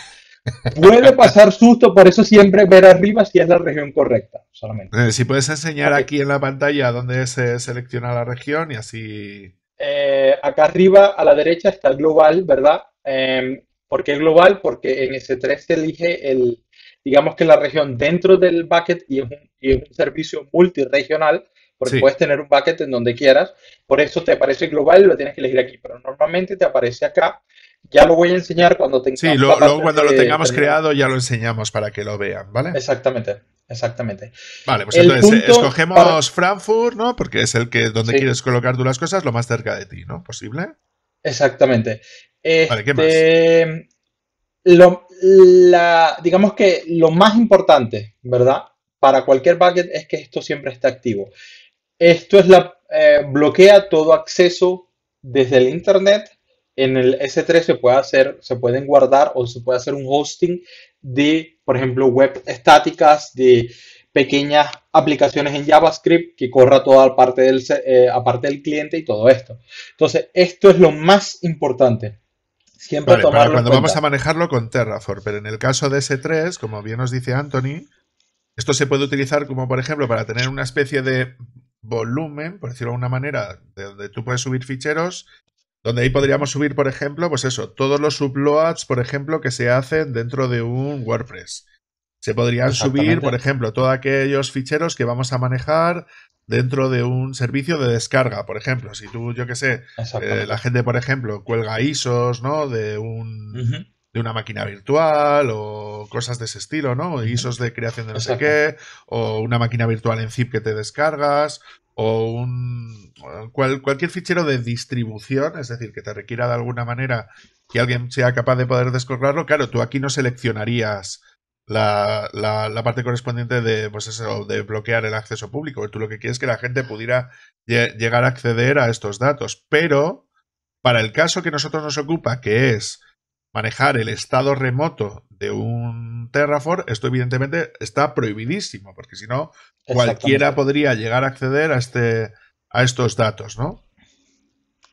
Puede pasar susto, por eso siempre ver arriba si es la región correcta, solamente. Eh, si puedes enseñar aquí en la pantalla dónde se selecciona la región y así... Eh, acá arriba a la derecha está el global, ¿verdad? Em, ¿Por qué global? Porque en S3 se elige el, digamos que la región dentro del bucket y es un, servicio multiregional, porque puedes tener un bucket en donde quieras. Por eso te aparece global y lo tienes que elegir aquí, pero normalmente te aparece acá. Ya lo voy a enseñar cuando tengamos. Sí, luego cuando lo tengamos creado ya lo enseñamos para que lo vean, ¿vale? Exactamente, exactamente. Vale, pues entonces eh, escogemos Frankfurt, ¿no? Porque es el que donde quieres colocar tú las cosas lo más cerca de ti, ¿no? Posible. Exactamente. Este, la, digamos que lo más importante, ¿verdad? Para cualquier bucket es que esto siempre esté activo. Esto es la, eh, bloquea todo acceso desde el Internet. En el S3 se, puede hacer, se pueden guardar o se puede hacer un hosting de, por ejemplo, web estáticas, de pequeñas aplicaciones en JavaScript que corra toda la parte del, eh, aparte del cliente y todo esto. Entonces, esto es lo más importante cuando vamos a manejarlo con Terraform, pero en el caso de S3, como bien nos dice Anthony, esto se puede utilizar como, por ejemplo, para tener una especie de volumen, por decirlo de alguna manera, de donde tú puedes subir ficheros, donde ahí podríamos subir, por ejemplo, pues eso, todos los subloads por ejemplo, que se hacen dentro de un WordPress. Se podrían subir, por ejemplo, todos aquellos ficheros que vamos a manejar dentro de un servicio de descarga, por ejemplo. Si tú, yo qué sé, eh, la gente, por ejemplo, cuelga ISOs, ¿no? De un... de una máquina virtual o cosas de ese estilo, ¿no? ISOs de creación de no sé qué, o una máquina virtual en zip que te descargas, o un cualquier fichero de distribución, es decir, que te requiera de alguna manera que alguien sea capaz de poder descargarlo, claro, tú aquí no seleccionarías la, la, parte correspondiente de, pues eso, de bloquear el acceso público. tú lo que quieres es que la gente pudiera llegar a acceder a estos datos. Pero, para el caso que nosotros nos ocupa, que es manejar el estado remoto de un Terraform, esto evidentemente está prohibidísimo, porque si no, cualquiera podría llegar a acceder a, este, a estos datos, ¿no?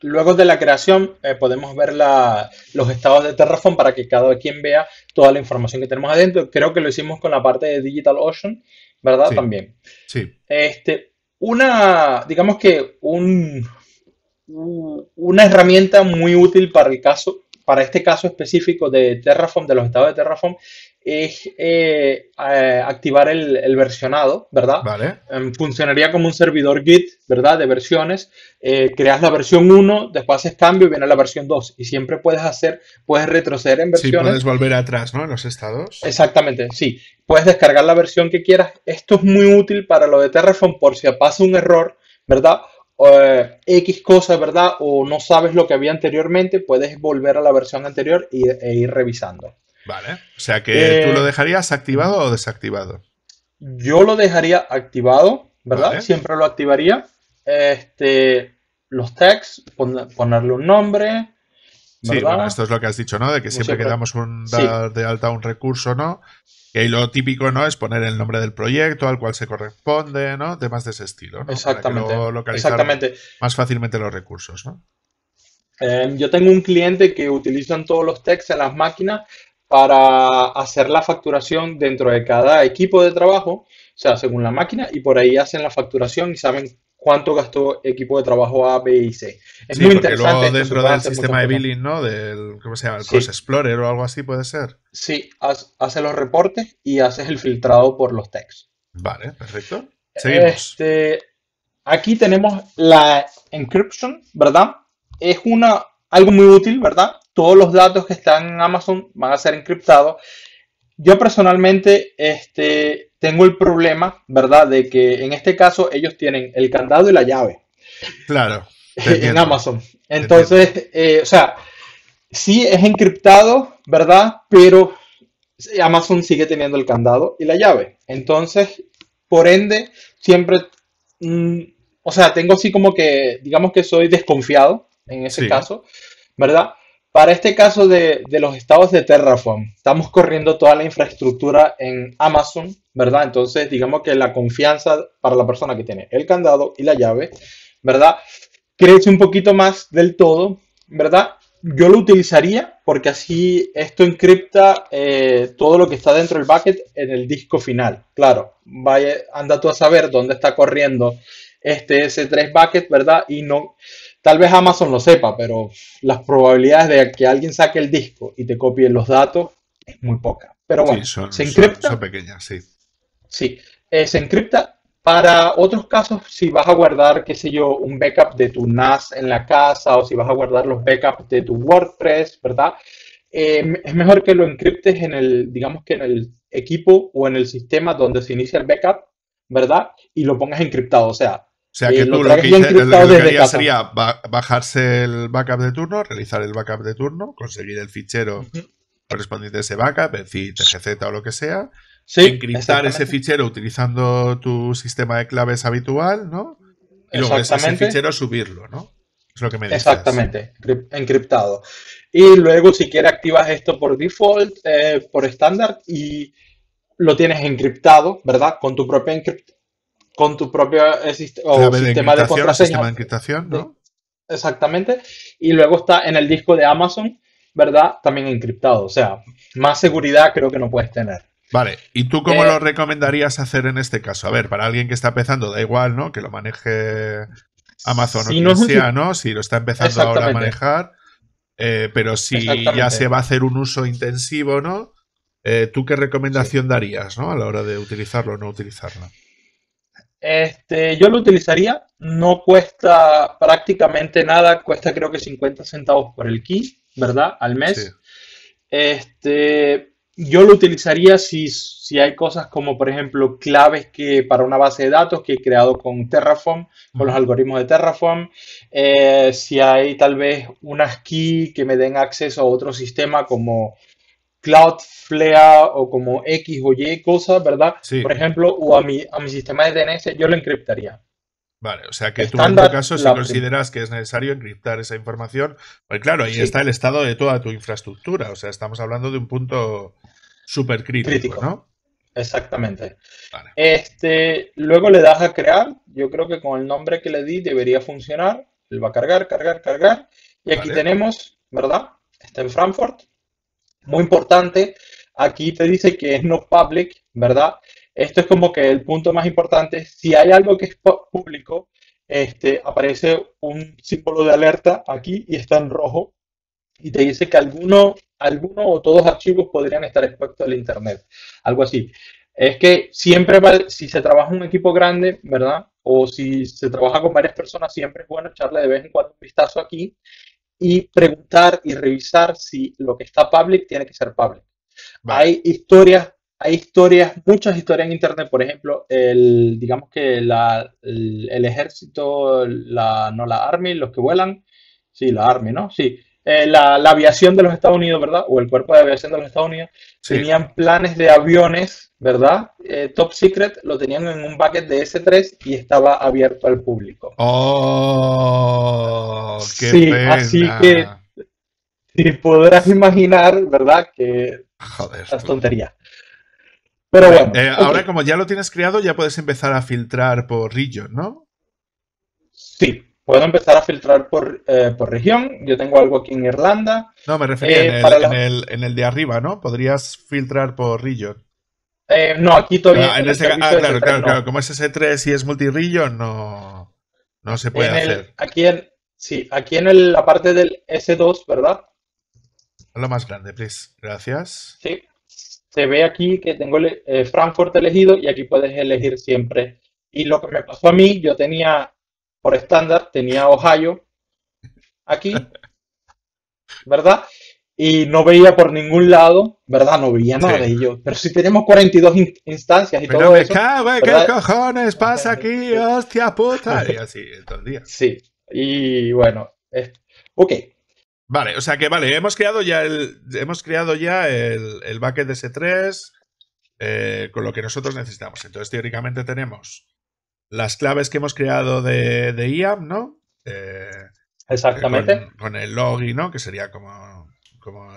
Luego de la creación eh, podemos ver los estados de Terraform para que cada quien vea toda la información que tenemos adentro. Creo que lo hicimos con la parte de DigitalOcean, ¿verdad? También. Sí. Este, una, digamos que una herramienta muy útil para el caso, para este caso específico de Terraform, de los estados de Terraform, es eh, eh, activar el, versionado, ¿verdad? Vale. Em, funcionaría como un servidor Git, ¿verdad? De versiones. Eh, creas la versión 1, después haces cambio y viene la versión 2. Y siempre puedes hacer, puedes retroceder en versiones. Sí, puedes volver atrás, ¿no? En los estados. Exactamente, sí. Puedes descargar la versión que quieras. Esto es muy útil para lo de Terraform por si pasa un error, ¿verdad? X cosa, ¿verdad? O no sabes lo que había anteriormente, puedes volver a la versión anterior e ir revisando. Vale. O sea que eh, tú lo dejarías activado o desactivado. Yo lo dejaría activado, ¿verdad? Siempre lo activaría. Este, los tags, ponerle un nombre. Sí, bueno, esto es lo que has dicho, ¿no? De que siempre, que damos un, dar de alta un recurso, ¿no? Que lo típico, ¿no? Es poner el nombre del proyecto al cual se corresponde, ¿no? más de ese estilo, ¿no? Exactamente. exactamente. más fácilmente los recursos, ¿no? Eh, yo tengo un cliente que utilizan todos los tags en las máquinas para hacer la facturación dentro de cada equipo de trabajo, o sea, según la máquina y por ahí hacen la facturación y saben cuánto gastó equipo de trabajo A, B y C. Es muy interesante. Luego dentro del sistema de billing, ¿no? Del, ¿Cómo se llama? El Cross Explorer o algo así puede ser. Sí, haces hace los reportes y haces el filtrado por los textos. Vale, perfecto. Seguimos. Este, aquí tenemos la encryption, ¿verdad? Es una, algo muy útil, ¿verdad? todos los datos que están en Amazon van a ser encriptados. Yo personalmente este, tengo el problema, ¿verdad? De que en este caso ellos tienen el candado y la llave. Claro. En Amazon. Entonces, eh, o sea, sí es encriptado, ¿verdad? Pero Amazon sigue teniendo el candado y la llave. Entonces, por ende, siempre, mm, o sea, tengo así como que, digamos que soy desconfiado en ese caso, ¿verdad? Para este caso de, los estados de Terraform, estamos corriendo toda la infraestructura en Amazon, ¿verdad? Entonces, digamos que la confianza para la persona que tiene el candado y la llave, ¿verdad? Crece un poquito más del todo, ¿verdad? Yo lo utilizaría porque así esto encripta eh, todo lo que está dentro del bucket en el disco final. Claro, vaya, anda tú a saber dónde está corriendo este S3 bucket, ¿verdad? Y no, Tal vez Amazon lo sepa, pero las probabilidades de que alguien saque el disco y te copie los datos es muy poca. Pero bueno, se encripta. pequeñas, sí. Eh, se encripta para otros casos, si vas a guardar, qué sé yo, un backup de tu NAS en la casa o si vas a guardar los backups de tu WordPress, ¿verdad? Eh, es mejor que lo encriptes en el, digamos que en el equipo o en el sistema donde se inicia el backup, ¿verdad? Y lo pongas encriptado. O sea, o sea que tú lo que, sería bajarse el backup de turno, realizar el backup de turno, conseguir el fichero correspondiente a ese backup, en fin, TGZ o lo que sea, encriptar ese fichero utilizando tu sistema de claves habitual, ¿no? Y luego ese fichero subirlo, ¿no? Es lo que me dices. Exactamente, encriptado. Y luego, si quieres, activas esto por default, eh, por estándar, y lo tienes encriptado, ¿verdad? Con tu propia con tu propio sistema de contraseña. encriptación, ¿no? exactamente. Y luego está en el disco de Amazon, ¿verdad? También encriptado. O sea, más seguridad creo que no puedes tener. Vale, ¿y tú cómo eh, lo recomendarías hacer en este caso? A ver, para alguien que está empezando, da igual, ¿no? Que lo maneje Amazon o no quien sea, ¿no? Si lo está empezando ahora a manejar. Eh, pero si ya se va a hacer un uso intensivo, ¿no? Eh, ¿Tú qué recomendación darías, ¿no? A la hora de utilizarlo o no utilizarlo. Este, yo lo utilizaría, no cuesta prácticamente nada, cuesta creo que 50 centavos por el key, ¿verdad? Al mes. Este, yo lo utilizaría si, si, hay cosas como, por ejemplo, claves que para una base de datos que he creado con Terraform, con los algoritmos de Terraform. Eh, si hay tal vez unas key que me den acceso a otro sistema como Cloudflare o como X o Y cosas, ¿verdad? Por ejemplo, o a mi, a mi sistema de DNS, yo lo encriptaría. Vale, o sea que tú en tu caso, si consideras que es necesario encriptar esa información, pues claro, ahí está el estado de toda tu infraestructura. O sea, estamos hablando de un punto súper crítico, ¿no? Exactamente. Este, luego le das a crear. Yo creo que con el nombre que le di debería funcionar. Él va a cargar, cargar, cargar. Y aquí tenemos, ¿verdad? Está en Frankfurt muy importante, aquí te dice que es no public, ¿verdad? Esto es como que el punto más importante. Si hay algo que es público, este, aparece un símbolo de alerta aquí y está en rojo y te dice que alguno, alguno o todos archivos podrían estar expuestos al Internet, algo así. Es que siempre, si se trabaja un equipo grande, ¿verdad? O si se trabaja con varias personas, siempre es bueno echarle de vez en cuando un vistazo aquí y preguntar y revisar si lo que está public tiene que ser public. Hay historias, hay historias, muchas historias en internet, por ejemplo, el, digamos que el, el, ejército, la, no la Army, los que vuelan, sí, la Army, ¿no? Sí, eh, la, aviación de los Estados Unidos, ¿verdad? O el cuerpo de aviación de los Estados Unidos, tenían planes de aviones, ¿verdad? Eh, top Secret lo tenían en un bucket de S3 y estaba abierto al público. ¡Oh! ¡Qué sí, Así que si podrás imaginar, ¿verdad? Que ah, Joder, las tonterías. Pero bueno. Eh, ahora, como ya lo tienes creado, ya puedes empezar a filtrar por region, ¿no? Sí, puedo empezar a filtrar eh, por, región. Yo tengo algo aquí en Irlanda. No, me refiero eh, en, el, de arriba, ¿no? Podrías filtrar por region. Eh, no, aquí todavía. No, ah, ah claro, claro, claro. Como es S3 y es multi no, no se puede hacer. aquí en, sí, aquí en la parte del S2, ¿verdad? Lo más grande, please. Gracias. Sí. Se ve aquí que tengo Frankfurt elegido y aquí puedes elegir siempre. Y lo que me pasó a mí, yo tenía por estándar tenía Ohio aquí, ¿verdad? Y no veía por ningún lado, ¿verdad? No veía nada. de ello. pero si tenemos 42 instancias y pero todo me eso. ¿Qué cojones pasa aquí? ¡Hostia puta! Y así, todo el día. Sí, y bueno, ok. Vale, o sea que vale, hemos creado ya el, hemos creado ya el, bucket de S3 eh, con lo que nosotros necesitamos. Entonces, teóricamente tenemos las claves que hemos creado de, IAM, ¿no? Eh, Exactamente. Con, el login, ¿no? Que sería como, como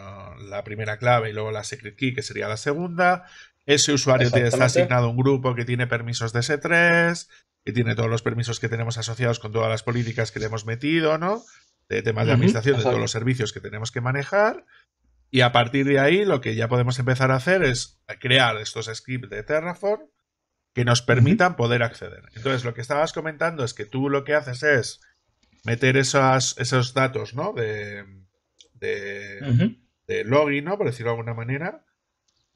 la primera clave y luego la secret key, que sería la segunda. Ese usuario tiene está asignado un grupo que tiene permisos de S3, que tiene todos los permisos que tenemos asociados con todas las políticas que le hemos metido, ¿no? De temas de administración, de todos los servicios que tenemos que manejar. Y a partir de ahí, lo que ya podemos empezar a hacer es crear estos scripts de Terraform que nos permitan poder acceder. Entonces, lo que estabas comentando es que tú lo que haces es meter esas, esos datos, ¿no? De, de, login, ¿no? Por decirlo de alguna manera.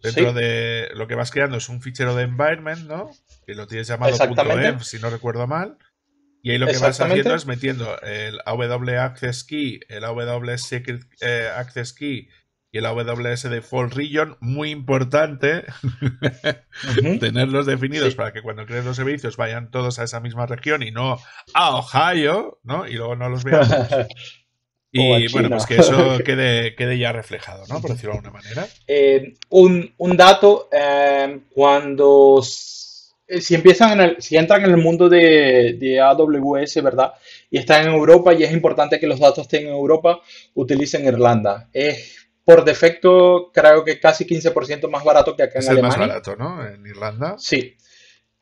Dentro de lo que vas creando es un fichero de environment, ¿no? Que lo tienes llamado .env, si no recuerdo mal. Y ahí lo que vas haciendo es metiendo el AW Access Key, el AWS Secret eh, Access Key y el AWS de Fall Region, muy importante tenerlos definidos para que cuando creen los servicios vayan todos a esa misma región y no a Ohio, ¿no? Y luego no los veamos. y bueno, pues que eso quede, ya reflejado, ¿no? Por decirlo de alguna manera. Eh, un, dato, eh, cuando eh, si empiezan si entran en el mundo de, de, AWS, ¿verdad? Y están en Europa y es importante que los datos estén en Europa, utilicen Irlanda. Es por defecto creo que casi 15% más barato que acá en Alemania. Es el más barato, ¿no? En Irlanda. Sí.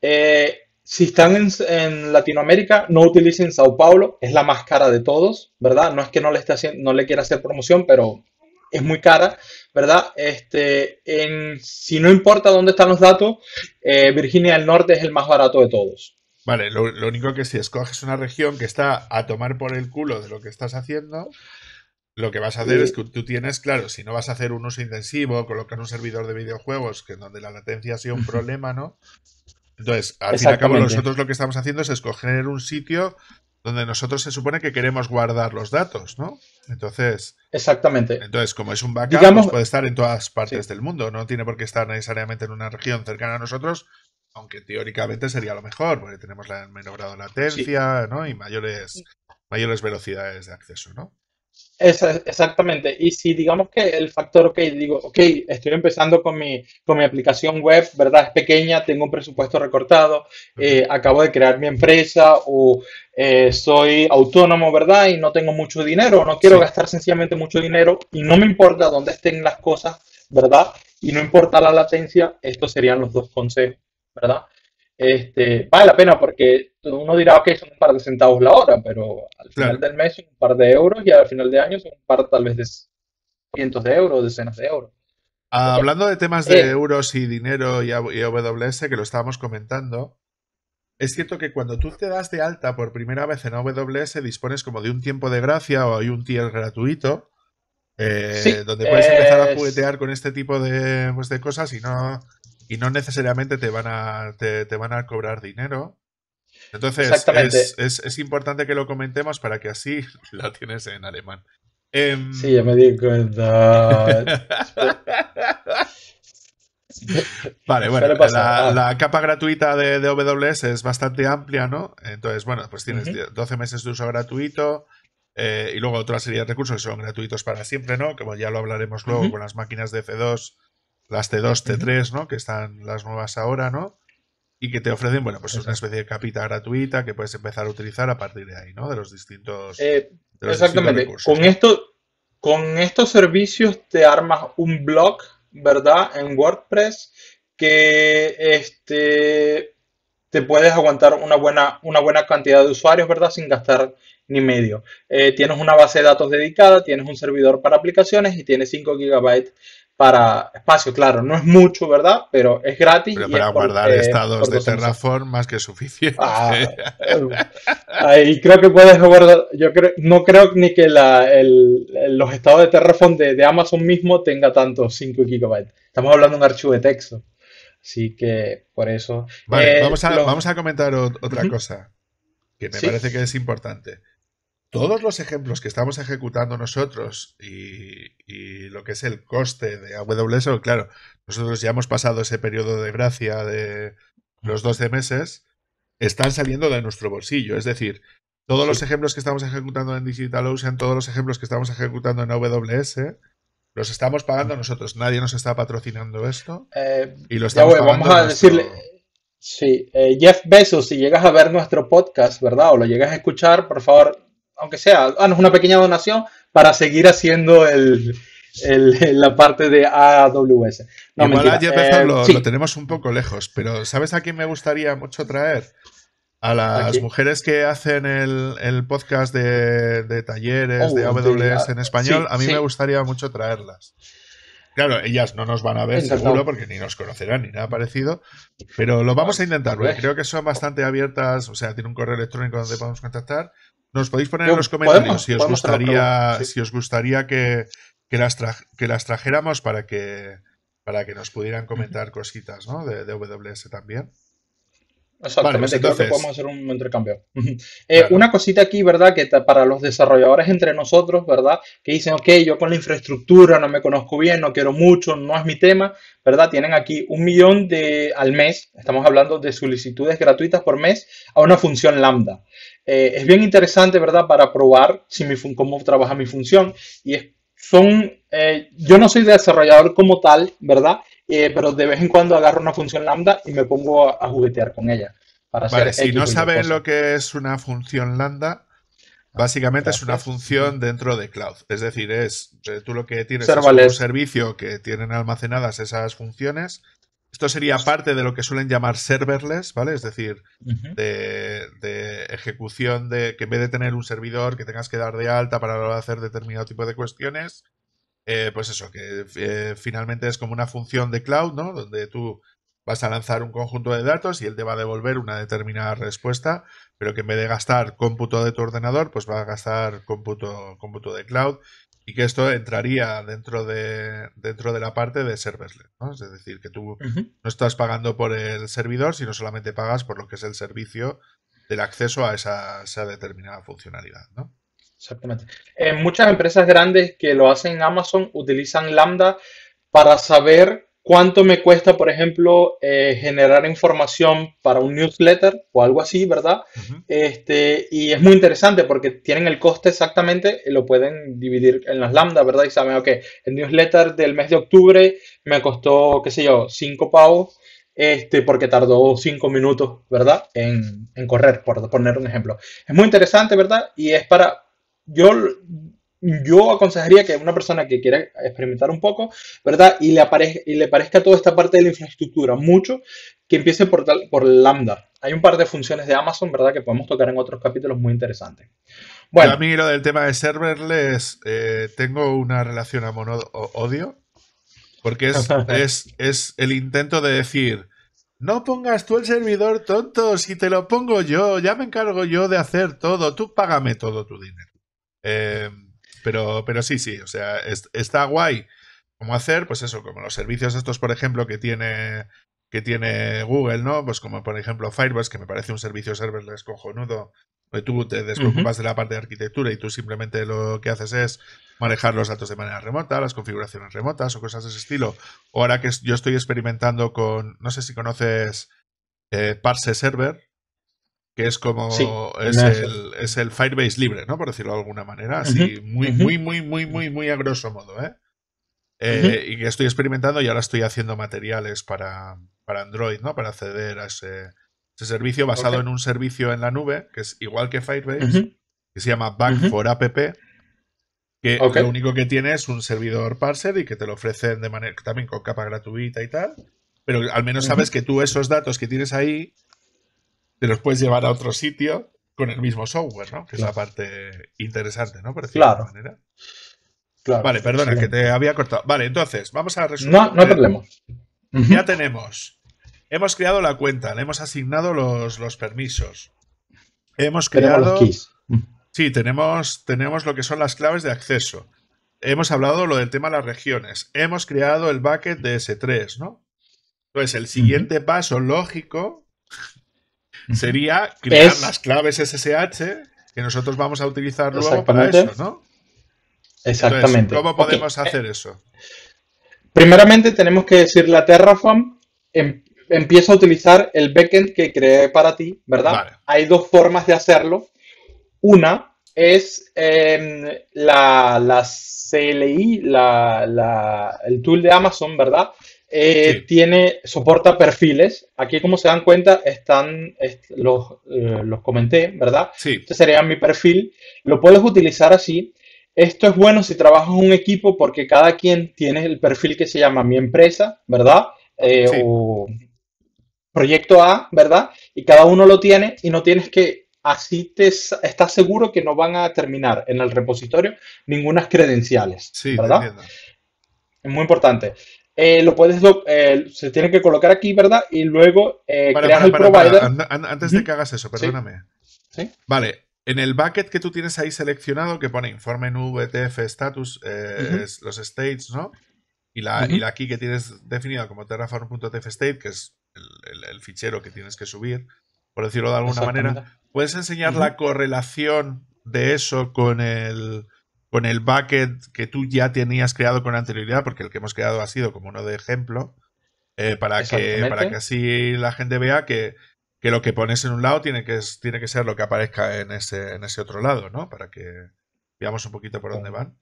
Eh, si están en, Latinoamérica, no utilicen Sao Paulo, es la más cara de todos, ¿verdad? No es que no le, esté haciendo, no le quiera hacer promoción, pero es muy cara, ¿verdad? Este, si no importa dónde están los datos, eh, Virginia del Norte es el más barato de todos. Vale, lo, único que si escoges una región que está a tomar por el culo de lo que estás haciendo, lo que vas a hacer es que tú tienes, claro, si no vas a hacer un uso intensivo, colocar un servidor de videojuegos, que donde la latencia ha sido un problema, ¿no? Entonces, al fin y al cabo, nosotros lo que estamos haciendo es escoger un sitio donde nosotros se supone que queremos guardar los datos, ¿no? Entonces. Exactamente. Entonces, como es un backup, pues puede estar en todas partes del mundo. No tiene por qué estar necesariamente en una región cercana a nosotros, aunque teóricamente sería lo mejor, porque tenemos la menor grado de latencia, ¿no? Y mayores, mayores velocidades de acceso, ¿no? exactamente. Y si digamos que el factor, que digo, ok, estoy empezando con mi, con mi aplicación web, ¿verdad? Es pequeña, tengo un presupuesto recortado, eh, acabo de crear mi empresa o eh, soy autónomo, ¿verdad? Y no tengo mucho dinero, no quiero gastar sencillamente mucho dinero y no me importa dónde estén las cosas, ¿verdad? Y no importa la latencia, estos serían los dos consejos, ¿verdad? Este, vale la pena porque uno dirá, ok, son un par de centavos la hora, pero al final del mes son un par de euros y al final de año son un par tal vez de cientos de euros, decenas de euros. Ah, hablando de temas de eh, euros y dinero y, AWS, que lo estábamos comentando, es cierto que cuando tú te das de alta por primera vez en AWS dispones como de un tiempo de gracia o hay un tier gratuito eh, donde puedes empezar a juguetear con este tipo de pues, cosas y no y no necesariamente te van a, te, van a cobrar dinero. Entonces, es, importante que lo comentemos para que así lo tienes en alemán. Em, sí, ya me di cuenta. vale, bueno, ah. la, capa gratuita de, de, es bastante amplia, ¿no? Entonces, bueno, pues tienes 12 meses de uso gratuito eh, y luego otra serie de recursos que son gratuitos para siempre, ¿no? Como ya lo hablaremos luego con las máquinas de F2 las T2, T3, ¿no? Que están las nuevas ahora, ¿no? Y que te ofrecen, bueno, pues una especie de capita gratuita que puedes empezar a utilizar a partir de ahí, ¿no? De los distintos. Eh, exactamente. con, esto, con estos servicios te armas un blog, ¿verdad? En WordPress que este, te puedes aguantar una buena, una buena cantidad de usuarios, ¿verdad? Sin gastar ni medio. Eh, tienes una base de datos dedicada, tienes un servidor para aplicaciones y tienes 5 GB para espacio, claro, no es mucho, ¿verdad? Pero es gratis. Pero para guardar eh, estados de Terraform más que suficiente. Ah, ahí creo que puedes guardar, yo creo, no creo ni que los estados de Terraform de, Amazon mismo tenga tanto 5 gigabytes. Estamos hablando de un archivo de texto. Así que por eso. Vale, eh, vamos, a, vamos, a, comentar otra cosa que me parece que es importante todos los ejemplos que estamos ejecutando nosotros y, lo que es el coste de AWS, claro, nosotros ya hemos pasado ese periodo de gracia de los 12 meses, están saliendo de nuestro bolsillo. Es decir, todos los ejemplos que estamos ejecutando en DigitalOcean, todos los ejemplos que estamos ejecutando en AWS, los estamos pagando nosotros. Nadie nos está patrocinando esto. Eh, y lo estamos pagando Vamos a decirle. Sí, eh, Jeff Bezos, si llegas a ver nuestro podcast, ¿verdad? O lo llegas a escuchar, por favor, aunque sea, bueno, ah, una pequeña donación para seguir haciendo la parte de AWS. No, Igual a eh, lo, tenemos un poco lejos, pero ¿sabes a quién me gustaría mucho traer? A las mujeres que hacen el, podcast de, talleres de oh, AWS ah, en español, a mí me gustaría mucho traerlas. Claro, ellas no nos van a ver seguro porque ni nos conocerán ni nada parecido, pero lo vamos a intentar, pues porque creo que son bastante abiertas, o sea, tiene un correo electrónico donde podemos contactar nos podéis poner en los comentarios si, os gustaría, si os gustaría que, las que las trajéramos para que, para que nos pudieran comentar cositas ¿no? de, WS también. Exactamente, pues creo que podemos hacer un intercambio. Eh, una cosita aquí, ¿verdad? Que para los desarrolladores entre nosotros, ¿verdad? Que dicen, ok, yo con la infraestructura no me conozco bien, no quiero mucho, no es mi tema, ¿verdad? Tienen aquí un millón de al mes, estamos hablando de solicitudes gratuitas por mes a una función lambda. Eh, es bien interesante, ¿verdad? Para probar si mi cómo trabaja mi función. Y son, eh, yo no soy desarrollador como tal, ¿verdad? Eh, pero de vez en cuando agarro una función lambda y me pongo a, juguetear con ella. Para vale, si no sabes lo que es una función lambda, Básicamente es una función dentro de cloud. Es decir, es tú lo que tienes es un servicio que tienen almacenadas esas funciones esto sería parte de lo que suelen llamar serverless, ¿vale? Es decir, de, ejecución de que en vez de tener un servidor que tengas que dar de alta para hacer determinado tipo de cuestiones, eh, pues eso, que eh, finalmente es como una función de cloud, ¿no? Donde tú vas a lanzar un conjunto de datos y él te va a devolver una determinada respuesta, pero que en vez de gastar cómputo de tu ordenador, pues va a gastar cómputo, cómputo de cloud y que esto entraría dentro de, dentro de la parte de serverless, ¿no? Es decir, que tú no estás pagando por el servidor, sino solamente pagas por lo que es el servicio del acceso a esa, determinada funcionalidad, ¿no? Exactamente. Eh, muchas empresas grandes que lo hacen en Amazon utilizan Lambda para saber ¿Cuánto me cuesta, por ejemplo, eh, generar información para un newsletter o algo así, verdad? este, y es muy interesante porque tienen el coste exactamente, eh, lo pueden dividir en las lambdas, ¿verdad? Y saben, ok, el newsletter del mes de octubre me costó, qué sé yo, cinco pavos, este, porque tardó cinco minutos, ¿verdad? En, en correr, por poner un ejemplo. Es muy interesante, ¿verdad? Y es para, yo yo aconsejaría que una persona que quiera experimentar un poco, ¿verdad? Y le, y le parezca toda esta parte de la infraestructura mucho, que empiece por, tal, por Lambda. Hay un par de funciones de Amazon, ¿verdad? Que podemos tocar en otros capítulos muy interesantes. Bueno. a mí lo del tema de serverless, eh, tengo una relación a mono odio, porque es, es, es el intento de decir... No pongas tú el servidor tonto, si te lo pongo yo, ya me encargo yo de hacer todo, tú págame todo tu dinero. Eh, pero, pero sí, sí, o sea, está guay cómo hacer, pues eso, como los servicios estos, por ejemplo, que tiene que tiene Google, ¿no? Pues como por ejemplo Firebase, que me parece un servicio serverless cojonudo, y pues tú te despreocupas de la parte de arquitectura y tú simplemente lo que haces es manejar los datos de manera remota, las configuraciones remotas o cosas de ese estilo. O ahora que yo estoy experimentando con, no sé si conoces eh, Parse Server, que es como es, el, Firebase libre, ¿no? Por decirlo de alguna manera, así muy, muy, muy, muy, muy, muy a grosso modo, ¿eh? eh y que estoy experimentando y ahora estoy haciendo materiales para, Android, ¿no? Para acceder a ese, servicio basado en un servicio en la nube, que es igual que Firebase, que se llama Back for App, que lo único que tiene es un servidor parser y que te lo ofrecen de manera también con capa gratuita y tal, pero al menos sabes que tú esos datos que tienes ahí te los puedes llevar a otro sitio con el mismo software, ¿no? Que es la parte interesante, ¿no? Por claro. manera. vale, perdona, que te había cortado. Vale, entonces, vamos a resumir. No, no eh, problema. Ya tenemos. Hemos creado la cuenta, le hemos asignado los, permisos. Hemos creado. Sí, tenemos, tenemos lo que son las claves de acceso. Hemos hablado lo del tema de las regiones. Hemos creado el bucket de S3, ¿no? Entonces, el siguiente paso lógico sería crear las claves SSH que nosotros vamos a utilizar luego para eso, ¿no? Exactamente. ¿Cómo podemos hacer eh, eso? Primeramente tenemos que decirle a Terraform, em, empieza a utilizar el backend que creé para ti, ¿verdad? Hay dos formas de hacerlo. Una es em, la, CLI, el tool de Amazon, ¿verdad? Eh, tiene, soporta perfiles. Aquí, como se dan cuenta, están, los, eh, los, comenté, ¿verdad? Sí. Este sería mi perfil. Lo puedes utilizar así. Esto es bueno si trabajas un equipo porque cada quien tiene el perfil que se llama mi empresa, ¿verdad? Eh, o proyecto A, ¿verdad? Y cada uno lo tiene y no tienes que, así te estás seguro que no van a terminar en el repositorio ningunas credenciales, sí, ¿verdad? Es muy importante. Eh, lo puedes, eh, se tiene que colocar aquí, ¿verdad? Y luego eh, provider. antes de que hagas eso, perdóname. ¿Sí? Vale, en el bucket que tú tienes ahí seleccionado, que pone informe en VTF status, eh, los states, ¿no? Y la, aquí que tienes definida como terraform.tf state, que es el, fichero que tienes que subir, por decirlo de alguna manera. ¿Puedes enseñar la correlación de eso con el con el bucket que tú ya tenías creado con anterioridad, porque el que hemos creado ha sido como uno de ejemplo, eh, para, que, para que así la gente vea que, lo que pones en un lado tiene que, tiene que ser lo que aparezca en ese, en ese otro lado, ¿no? Para que veamos un poquito por dónde van.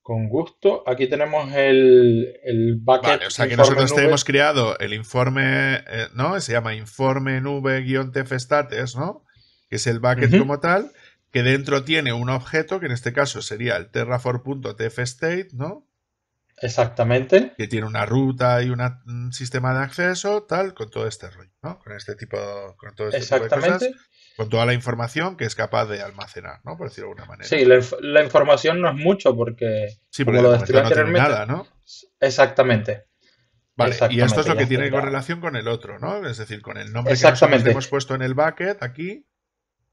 Con gusto. Aquí tenemos el, el bucket. o sea que nosotros hemos creado el informe, eh, ¿no? Se llama informe nube guión status, ¿no? Que es el bucket como tal que dentro tiene un objeto, que en este caso sería el state ¿no? Exactamente. Que tiene una ruta y un sistema de acceso, tal, con todo este rollo, ¿no? Con este tipo, con todo este Exactamente. con toda la información que es capaz de almacenar, ¿no? Por decirlo de alguna manera. Sí, la, información no es mucho porque, sí, porque como lo no Tiene nada, ¿no? Exactamente. Vale, y esto es lo que tiene relación con el otro, ¿no? Es decir, con el nombre que hemos puesto en el bucket aquí,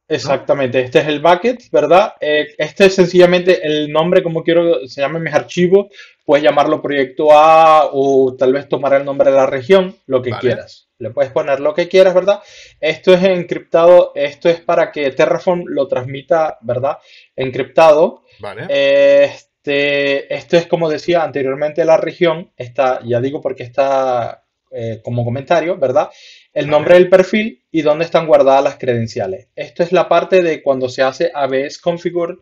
Exactamente, este es el bucket, ¿verdad? Eh, este es sencillamente el nombre, como quiero que se llamen mis archivos. Puedes llamarlo proyecto A o tal vez tomar el nombre de la región, lo que quieras. Le puedes poner lo que quieras, ¿verdad? Esto es encriptado, esto es para que Terraform lo transmita, ¿verdad? Encriptado. Vale. este, esto es como decía anteriormente la región, está, ya digo porque está eh, como comentario, ¿verdad? el nombre del perfil y dónde están guardadas las credenciales. Esto es la parte de cuando se hace ABS Configure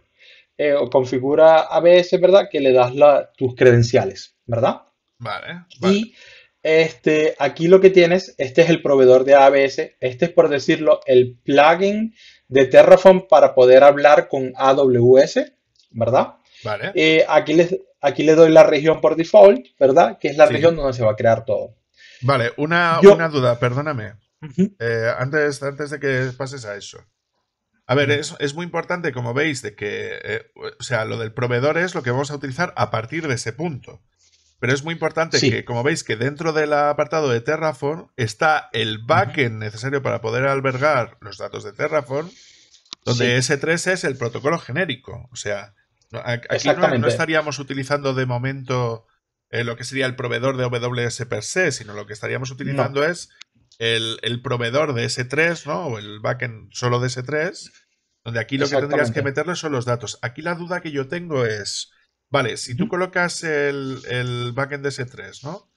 eh, o configura ABS, ¿verdad? Que le das tus credenciales, ¿verdad? Vale, Y este, aquí lo que tienes, este es el proveedor de ABS, este es por decirlo el plugin de Terraform para poder hablar con AWS, ¿verdad? Vale. Eh, aquí, les, aquí le doy la región por default, ¿verdad? Que es la región donde se va a crear todo. Vale, una, duda, perdóname. Eh, antes, antes de que pases a eso. A ver, es, es, muy importante, como veis, de que, eh, o sea, lo del proveedor es lo que vamos a utilizar a partir de ese punto. Pero es muy importante que, como veis, que dentro del apartado de Terraform está el backend necesario para poder albergar los datos de Terraform, donde S3 es el protocolo genérico. O sea, aquí no estaríamos utilizando de momento eh, lo que sería el proveedor de AWS per se, sino lo que estaríamos utilizando es el, proveedor de S3, ¿no? O el backend solo de S3, donde aquí lo que tendrías que meterle son los datos. Aquí la duda que yo tengo es, vale, si tú colocas el, el backend de S3, ¿no?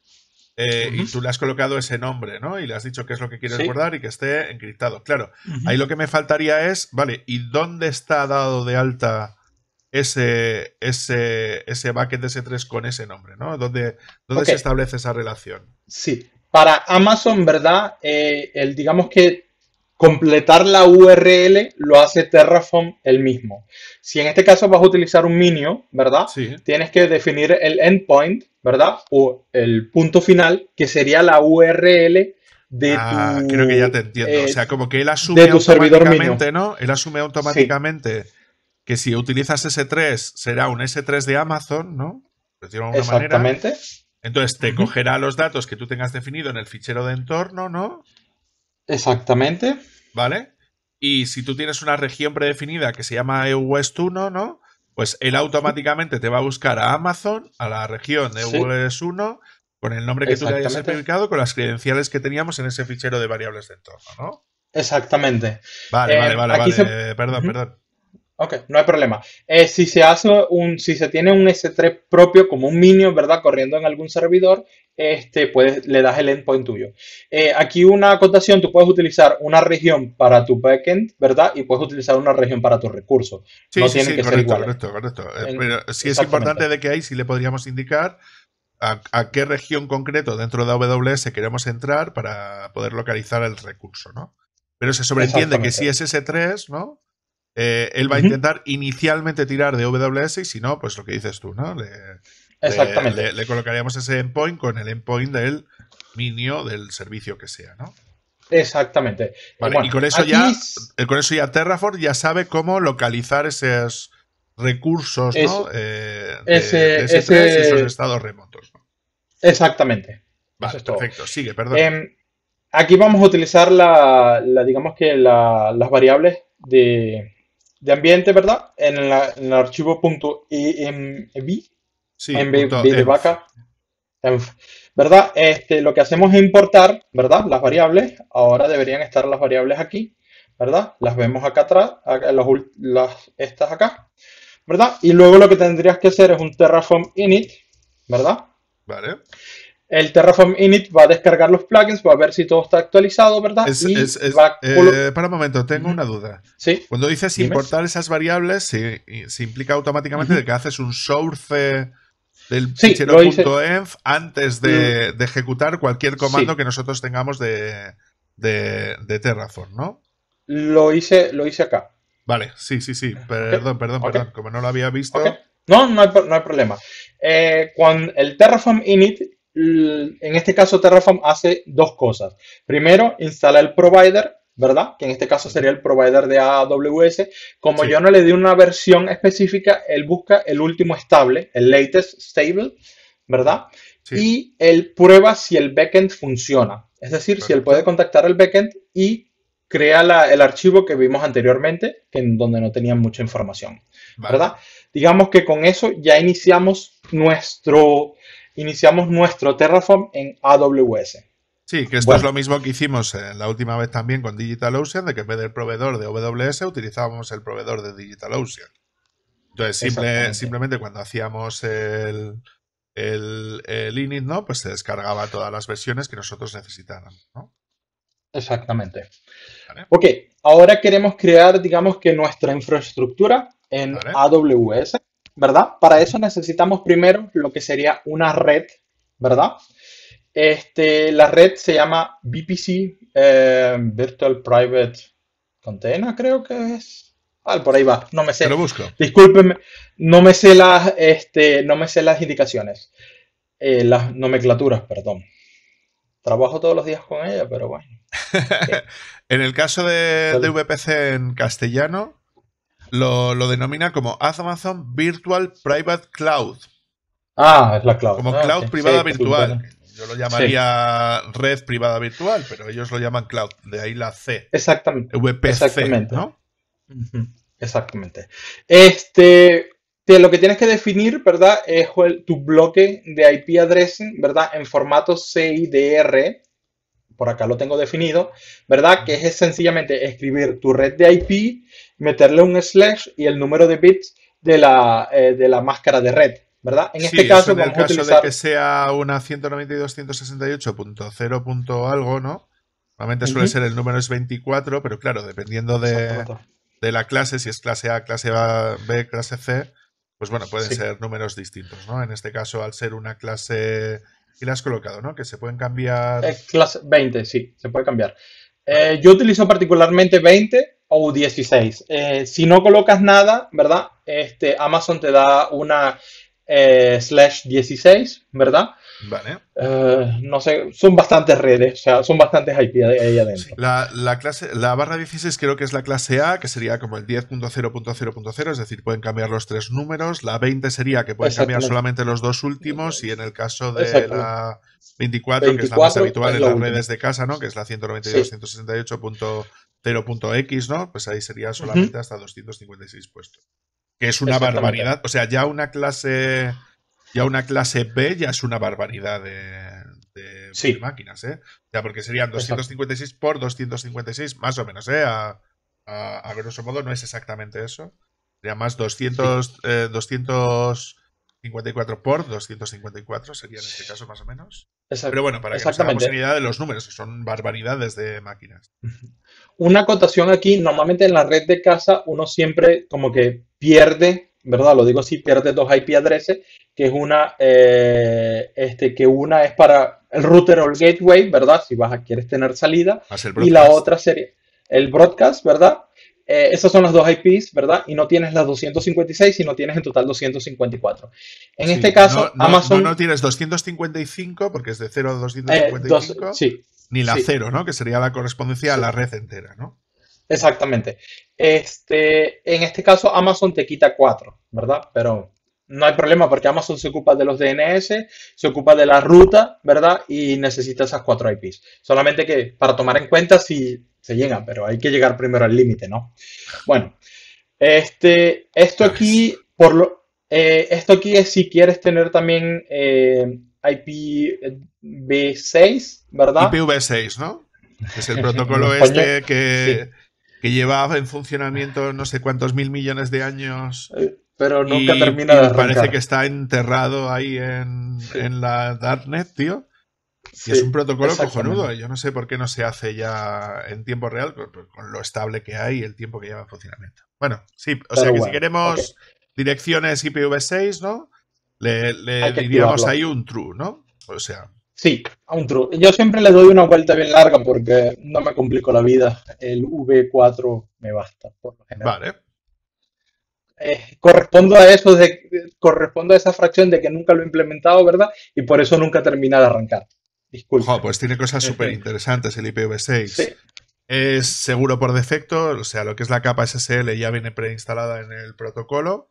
Eh, y tú le has colocado ese nombre, ¿no? Y le has dicho que es lo que quieres guardar y que esté encriptado. Claro, ahí lo que me faltaría es, vale, ¿y dónde está dado de alta ese, ese, ese bucket de S3 con ese nombre, ¿no? ¿Dónde, se establece esa relación? Sí, para Amazon, ¿verdad? Eh, el, digamos que completar la URL lo hace Terraform el mismo. Si en este caso vas a utilizar un minio, ¿verdad? Sí. Tienes que definir el endpoint, ¿verdad? O el punto final, que sería la URL de ah, tu, creo que ya te entiendo. o eh, sea, como que él asume automáticamente, ¿no? Él asume automáticamente que si utilizas S3 será un S3 de Amazon, ¿no? Exactamente. Entonces te cogerá los datos que tú tengas definido en el fichero de entorno, ¿no? Exactamente. ¿Vale? Y si tú tienes una región predefinida que se llama e west 1 ¿no? Pues él automáticamente te va a buscar a Amazon, a la región de e west 1 con el nombre que tú le hayas especificado, con las credenciales que teníamos en ese fichero de variables de entorno, ¿no? Exactamente. Vale, vale, eh, vale, vale. Perdón, perdón. Ok, no hay problema. Eh, si se hace un, si se tiene un S3 propio como un minion, ¿verdad? Corriendo en algún servidor, este, puedes, le das el endpoint tuyo. Eh, aquí una acotación, tú puedes utilizar una región para tu backend, ¿verdad? Y puedes utilizar una región para tus recursos. Sí, no sí, que correcto, correcto, correcto. Eh, sí es importante de que ahí sí le podríamos indicar a, a, qué región concreto dentro de AWS queremos entrar para poder localizar el recurso, ¿no? Pero se sobreentiende que si es S3, ¿no? Eh, él va a intentar inicialmente tirar de WS y si no, pues lo que dices tú, ¿no? Exactamente. Le, colocaríamos ese endpoint con el endpoint del minio del servicio que sea, ¿no? Exactamente. Eh, y con eso, ya, eh, ya Terraform ya sabe cómo localizar esos recursos, ¿no? esos estados remotos. Exactamente. perfecto. Sigue, perdón. Em, aquí vamos a utilizar la, digamos que las variables de, de ambiente, ¿verdad? En, el archivo e .env, de e vaca, ¿verdad? Este, lo que hacemos es importar, ¿verdad? Las variables, ahora deberían estar las variables aquí, ¿verdad? Las vemos acá atrás, las, estas acá, ¿verdad? Y luego lo que tendrías que hacer es un terraform init, ¿verdad? Vale el Terraform Init va a descargar los plugins, va a ver si todo está actualizado, ¿verdad? Eh, para un momento, tengo una duda. ¿Sí? Cuando dices importar esas variables, se, se implica automáticamente de que haces un source del sí, antes de, ejecutar cualquier comando que nosotros tengamos de, de, Terraform, ¿no? Lo hice, lo hice acá. Vale, sí, sí, sí. Perdón, perdón, perdón. Como no lo había visto. No, no hay, no hay problema. Eh, cuando el Terraform Init en este caso Terraform hace dos cosas. Primero, instala el provider, ¿verdad? Que en este caso sería el provider de AWS. Como yo no le di una versión específica, él busca el último estable, el latest stable, ¿verdad? Y él prueba si el backend funciona. Es decir, si él puede contactar el backend y crea el archivo que vimos anteriormente, que en donde no tenía mucha información, ¿verdad? Digamos que con eso ya iniciamos nuestro iniciamos nuestro Terraform en AWS. Sí, que esto es lo mismo que hicimos eh, la última vez también con DigitalOcean, de que en vez del proveedor de AWS utilizábamos el proveedor de DigitalOcean. Entonces, simplemente cuando hacíamos el, el, init, ¿no? Pues se descargaba todas las versiones que nosotros necesitábamos. Exactamente. Ok, ahora queremos crear, digamos que nuestra infraestructura en AWS. ¿verdad? Para eso necesitamos primero lo que sería una red, ¿verdad? Este, la red se llama VPC, eh, Virtual Private Container, creo que es. Ah, por ahí va, no me sé. Lo busco. no me sé las, este, no me sé las indicaciones, eh, las nomenclaturas, perdón. Trabajo todos los días con ella, pero bueno. en el caso de VPC en castellano, lo, denomina como Amazon Virtual Private Cloud. Ah, es la cloud. Como ah, cloud privada virtual. Yo lo llamaría red privada virtual, pero ellos lo llaman cloud, de ahí la C. Exactamente. Eh, VPC, Exactamente. ¿no? Exactamente. Este, lo que tienes que definir, ¿verdad? Es tu bloque de IP addressing, ¿verdad? En formato CIDR, por acá lo tengo definido, ¿verdad? Que es sencillamente escribir tu red de IP, meterle un slash y el número de bits de la, eh, máscara de red, ¿verdad? En este caso, en el caso de que sea una 192.168.0. algo, ¿no? Normalmente suele ser el número es 24, pero claro, dependiendo de, la clase, si es clase A, clase B, clase C, pues bueno, pueden ser números distintos, ¿no? En este caso, al ser una clase y la has colocado, ¿no? Que se pueden cambiar. Eh, clase 20, sí, se puede cambiar. Eh, yo utilizo particularmente 20 o 16. Eh, si no colocas nada, ¿verdad? Este, Amazon te da una slash 16, ¿verdad? Vale. Eh, no sé, son bastantes redes, o sea, son bastantes IP ahí adentro. la, clase, la barra 16 creo que es la clase A, que sería como el 10.0.0.0, es decir, pueden cambiar los tres números. La 20 sería que pueden cambiar solamente los dos últimos y en el caso de la 24, que es la más habitual en las redes de casa, ¿no? Que es la 192.168.0.x, ¿no? Pues ahí sería solamente hasta 256 puestos. Que es una barbaridad. O sea, ya una clase ya una clase B ya es una barbaridad de, máquinas, ¿eh? Ya porque serían 256 por 256, más o menos, ¿eh? A, a, grosso modo no es exactamente eso. Sería más 200, 254 eh, por 254, sería en este caso más o menos. Pero bueno, para la nos de los números, que son barbaridades de máquinas. Una acotación aquí, normalmente en la red de casa uno siempre como que pierde ¿verdad? Lo digo así, pierde dos IP addresses que es una, eh, este, que una es para el router o el gateway, ¿verdad? Si vas a, quieres tener salida. Y la otra sería el broadcast, ¿verdad? Eh, esas son las dos IPs, ¿verdad? Y no tienes las 256, sino tienes en total 254. En este caso, Amazon... No, tienes 255 porque es de 0 a 255. Eh, sí, ni la cero 0, ¿no? Que sería la correspondencia a la red entera, ¿no? Exactamente. Este, en este caso, Amazon te quita 4, ¿verdad? Pero no hay problema porque Amazon se ocupa de los DNS, se ocupa de la ruta, ¿verdad? Y necesita esas cuatro IPs. Solamente que para tomar en cuenta si se llega, pero hay que llegar primero al límite, ¿no? Bueno, este, esto aquí, por lo, eh, esto aquí es si quieres tener también eh, IPv6, eh, ¿verdad? IPv6, ¿no? Es el protocolo este que, llevaba que lleva en funcionamiento no sé cuántos mil millones de años. Pero nunca termina de arrancar. Parece que está enterrado ahí en, la Darknet, tío. Y es un protocolo cojonudo. Yo no sé por qué no se hace ya en tiempo real con, lo estable que hay y el tiempo que lleva en funcionamiento. Bueno, sí, o sea que si queremos direcciones IPv6, ¿no? Le, diríamos ahí un true, ¿no? O sea. Sí, a un true. Yo siempre le doy una vuelta bien larga porque no me complico la vida. El V4 me basta, por lo general. Vale. Eh, correspondo a de, a esa fracción de que nunca lo he implementado, ¿verdad? Y por eso nunca termina de arrancar. Disculpe. pues tiene cosas súper este. interesantes el IPv6. Es seguro por defecto, o sea, lo que es la capa SSL ya viene preinstalada en el protocolo.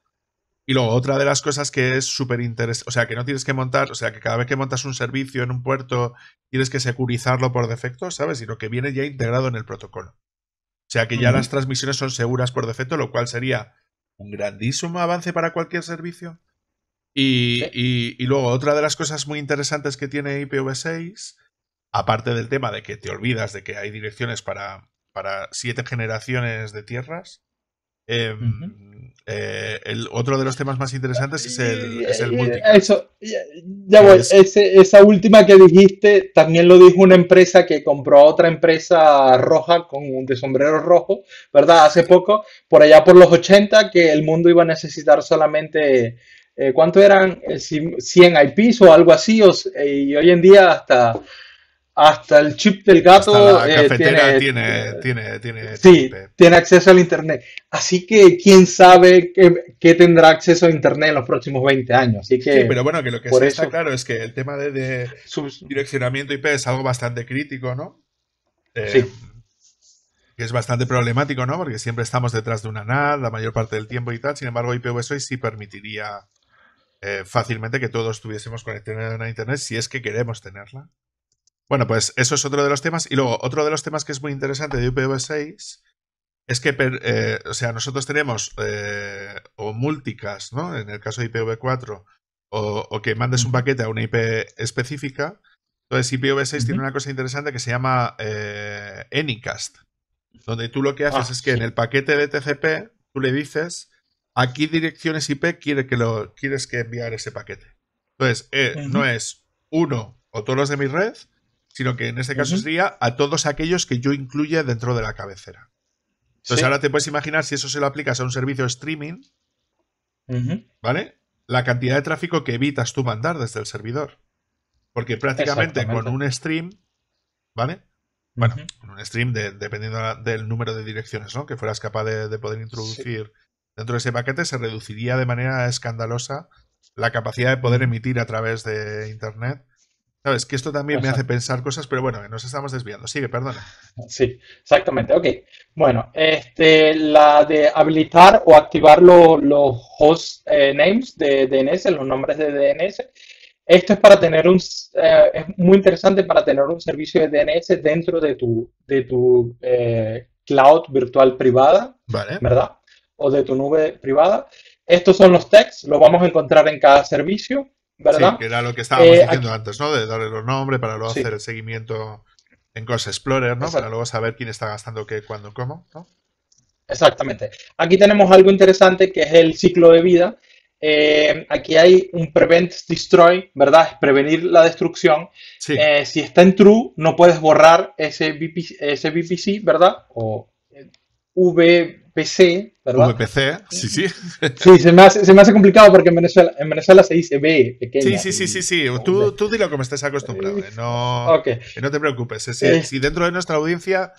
Y luego, otra de las cosas que es súper interesante, o sea, que no tienes que montar, o sea, que cada vez que montas un servicio en un puerto, tienes que securizarlo por defecto, ¿sabes? Sino que viene ya integrado en el protocolo. O sea, que ya las transmisiones son seguras por defecto, lo cual sería un grandísimo avance para cualquier servicio. Y, y, luego, otra de las cosas muy interesantes que tiene IPv6, aparte del tema de que te olvidas de que hay direcciones para, para siete generaciones de tierras, Em, eh, el otro de los temas más interesantes es el, es Eso, esa última que dijiste también lo dijo una empresa que compró a otra empresa roja con un de sombrero rojo, ¿verdad? Hace poco, por allá por los 80, que el mundo iba a necesitar solamente. Eh, ¿Cuánto eran? 100 eh, IPs o algo así, y hoy en día hasta hasta el chip del gato la eh, tiene, eh, tiene, acceso al Internet. Así que quién sabe qué, tendrá acceso a Internet en los próximos 20 años. sí, pero bueno, que lo que está claro es que el tema de, de direccionamiento IP es algo bastante crítico, ¿no? Eh, sí. Que es bastante problemático, ¿no? Porque siempre estamos detrás de una NAD, la mayor parte del tiempo y tal. Sin embargo, IPv6 sí permitiría eh, fácilmente que todos estuviésemos conectados a Internet si es que queremos tenerla. Bueno, pues eso es otro de los temas. Y luego, otro de los temas que es muy interesante de IPv6 es que, eh, o sea, nosotros tenemos eh, o multicast, ¿no? En el caso de IPv4, o, que mandes un paquete a una IP específica. Entonces, IPv6 tiene una cosa interesante que se llama eh, Anycast, donde tú lo que ah, haces es que en el paquete de TCP tú le dices a qué direcciones IP que lo, quieres que enviar ese paquete. Entonces, no es uno o todos los de mi red, sino que en este caso sería a todos aquellos que yo incluya dentro de la cabecera. Entonces ahora te puedes imaginar si eso se lo aplicas a un servicio streaming, ¿vale? La cantidad de tráfico que evitas tú mandar desde el servidor. Porque prácticamente con un stream, ¿vale? Bueno, con un stream dependiendo del número de direcciones, ¿no? Que fueras capaz de, poder introducir dentro de ese paquete, se reduciría de manera escandalosa la capacidad de poder emitir a través de Internet Sabes que esto también me hace pensar cosas, pero bueno, nos estamos desviando. Sigue, perdona. Sí, exactamente. Ok. Bueno, este, la de habilitar o activar los host eh, names de DNS, los nombres de DNS. Esto es para tener un, eh, es muy interesante para tener un servicio de DNS dentro de tu, de tu eh, cloud virtual privada, vale. ¿verdad? O de tu nube privada. Estos son los tags, los vamos a encontrar en cada servicio. Sí, que era lo que estábamos eh, diciendo antes, ¿no? De darle los nombres para luego hacer el seguimiento en cosas Explorer, ¿no? Para luego saber quién está gastando qué, cuándo, cómo, ¿no? Exactamente. Aquí tenemos algo interesante que es el ciclo de vida. Eh, aquí hay un prevent destroy, ¿verdad? Es prevenir la destrucción. Sí. Eh, si está en true, no puedes borrar ese, ese VPC ¿verdad? O VPC, ¿verdad? VPC, sí, sí. Sí, se me hace, complicado porque en Venezuela, en Venezuela se dice B pequeña. Sí, sí, sí, sí, Tú, tú di lo que me estés acostumbrado. ¿eh? Eh, no, te preocupes. Eh, si, dentro de nuestra audiencia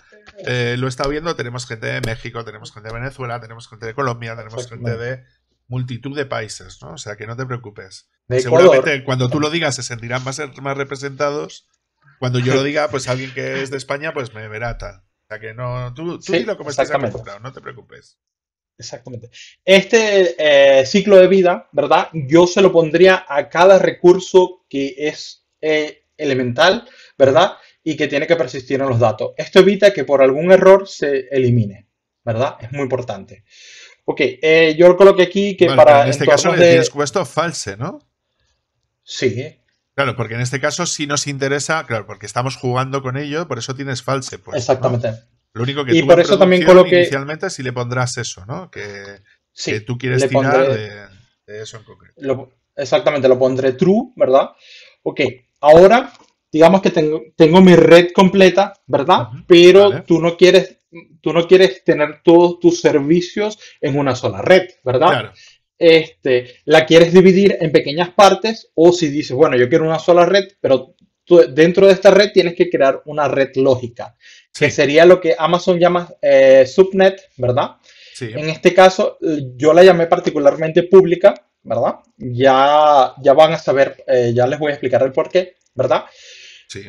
lo está viendo, tenemos gente de México, tenemos gente de Venezuela, tenemos gente de Colombia, tenemos gente de multitud de países, ¿no? O sea, que no te preocupes. Seguramente cuando tú lo digas se sentirán más, más representados. Cuando yo lo diga, pues alguien que es de España, pues me verá tal sea que no, tú, tú como no te preocupes. Exactamente. Este eh, ciclo de vida, ¿verdad? Yo se lo pondría a cada recurso que es eh, elemental, ¿verdad? Y que tiene que persistir en los datos. Esto evita que por algún error se elimine, ¿verdad? Es muy importante. Ok, eh, yo lo coloqué aquí que para... En este caso de... es false, ¿no? Sí, Claro, porque en este caso sí nos interesa, claro, porque estamos jugando con ello, por eso tienes false. Pues, exactamente. Lo único que y por eso también coloqué... inicialmente sí le pondrás eso, ¿no? Que, tú quieres tirar de, eso en concreto. exactamente, lo pondré true, ¿verdad? Ok, ahora digamos que tengo, tengo mi red completa, ¿verdad? Pero tú no quieres tú no quieres tener todos tus servicios en una sola red, ¿verdad? Claro, este, la quieres dividir en pequeñas partes o si dices, bueno, yo quiero una sola red, pero dentro de esta red tienes que crear una red lógica, que sería lo que Amazon llama eh, subnet, ¿verdad? En este caso, eh, yo la llamé particularmente pública, ¿verdad? Ya, ya van a saber, eh, ya les voy a explicar el por qué, ¿verdad?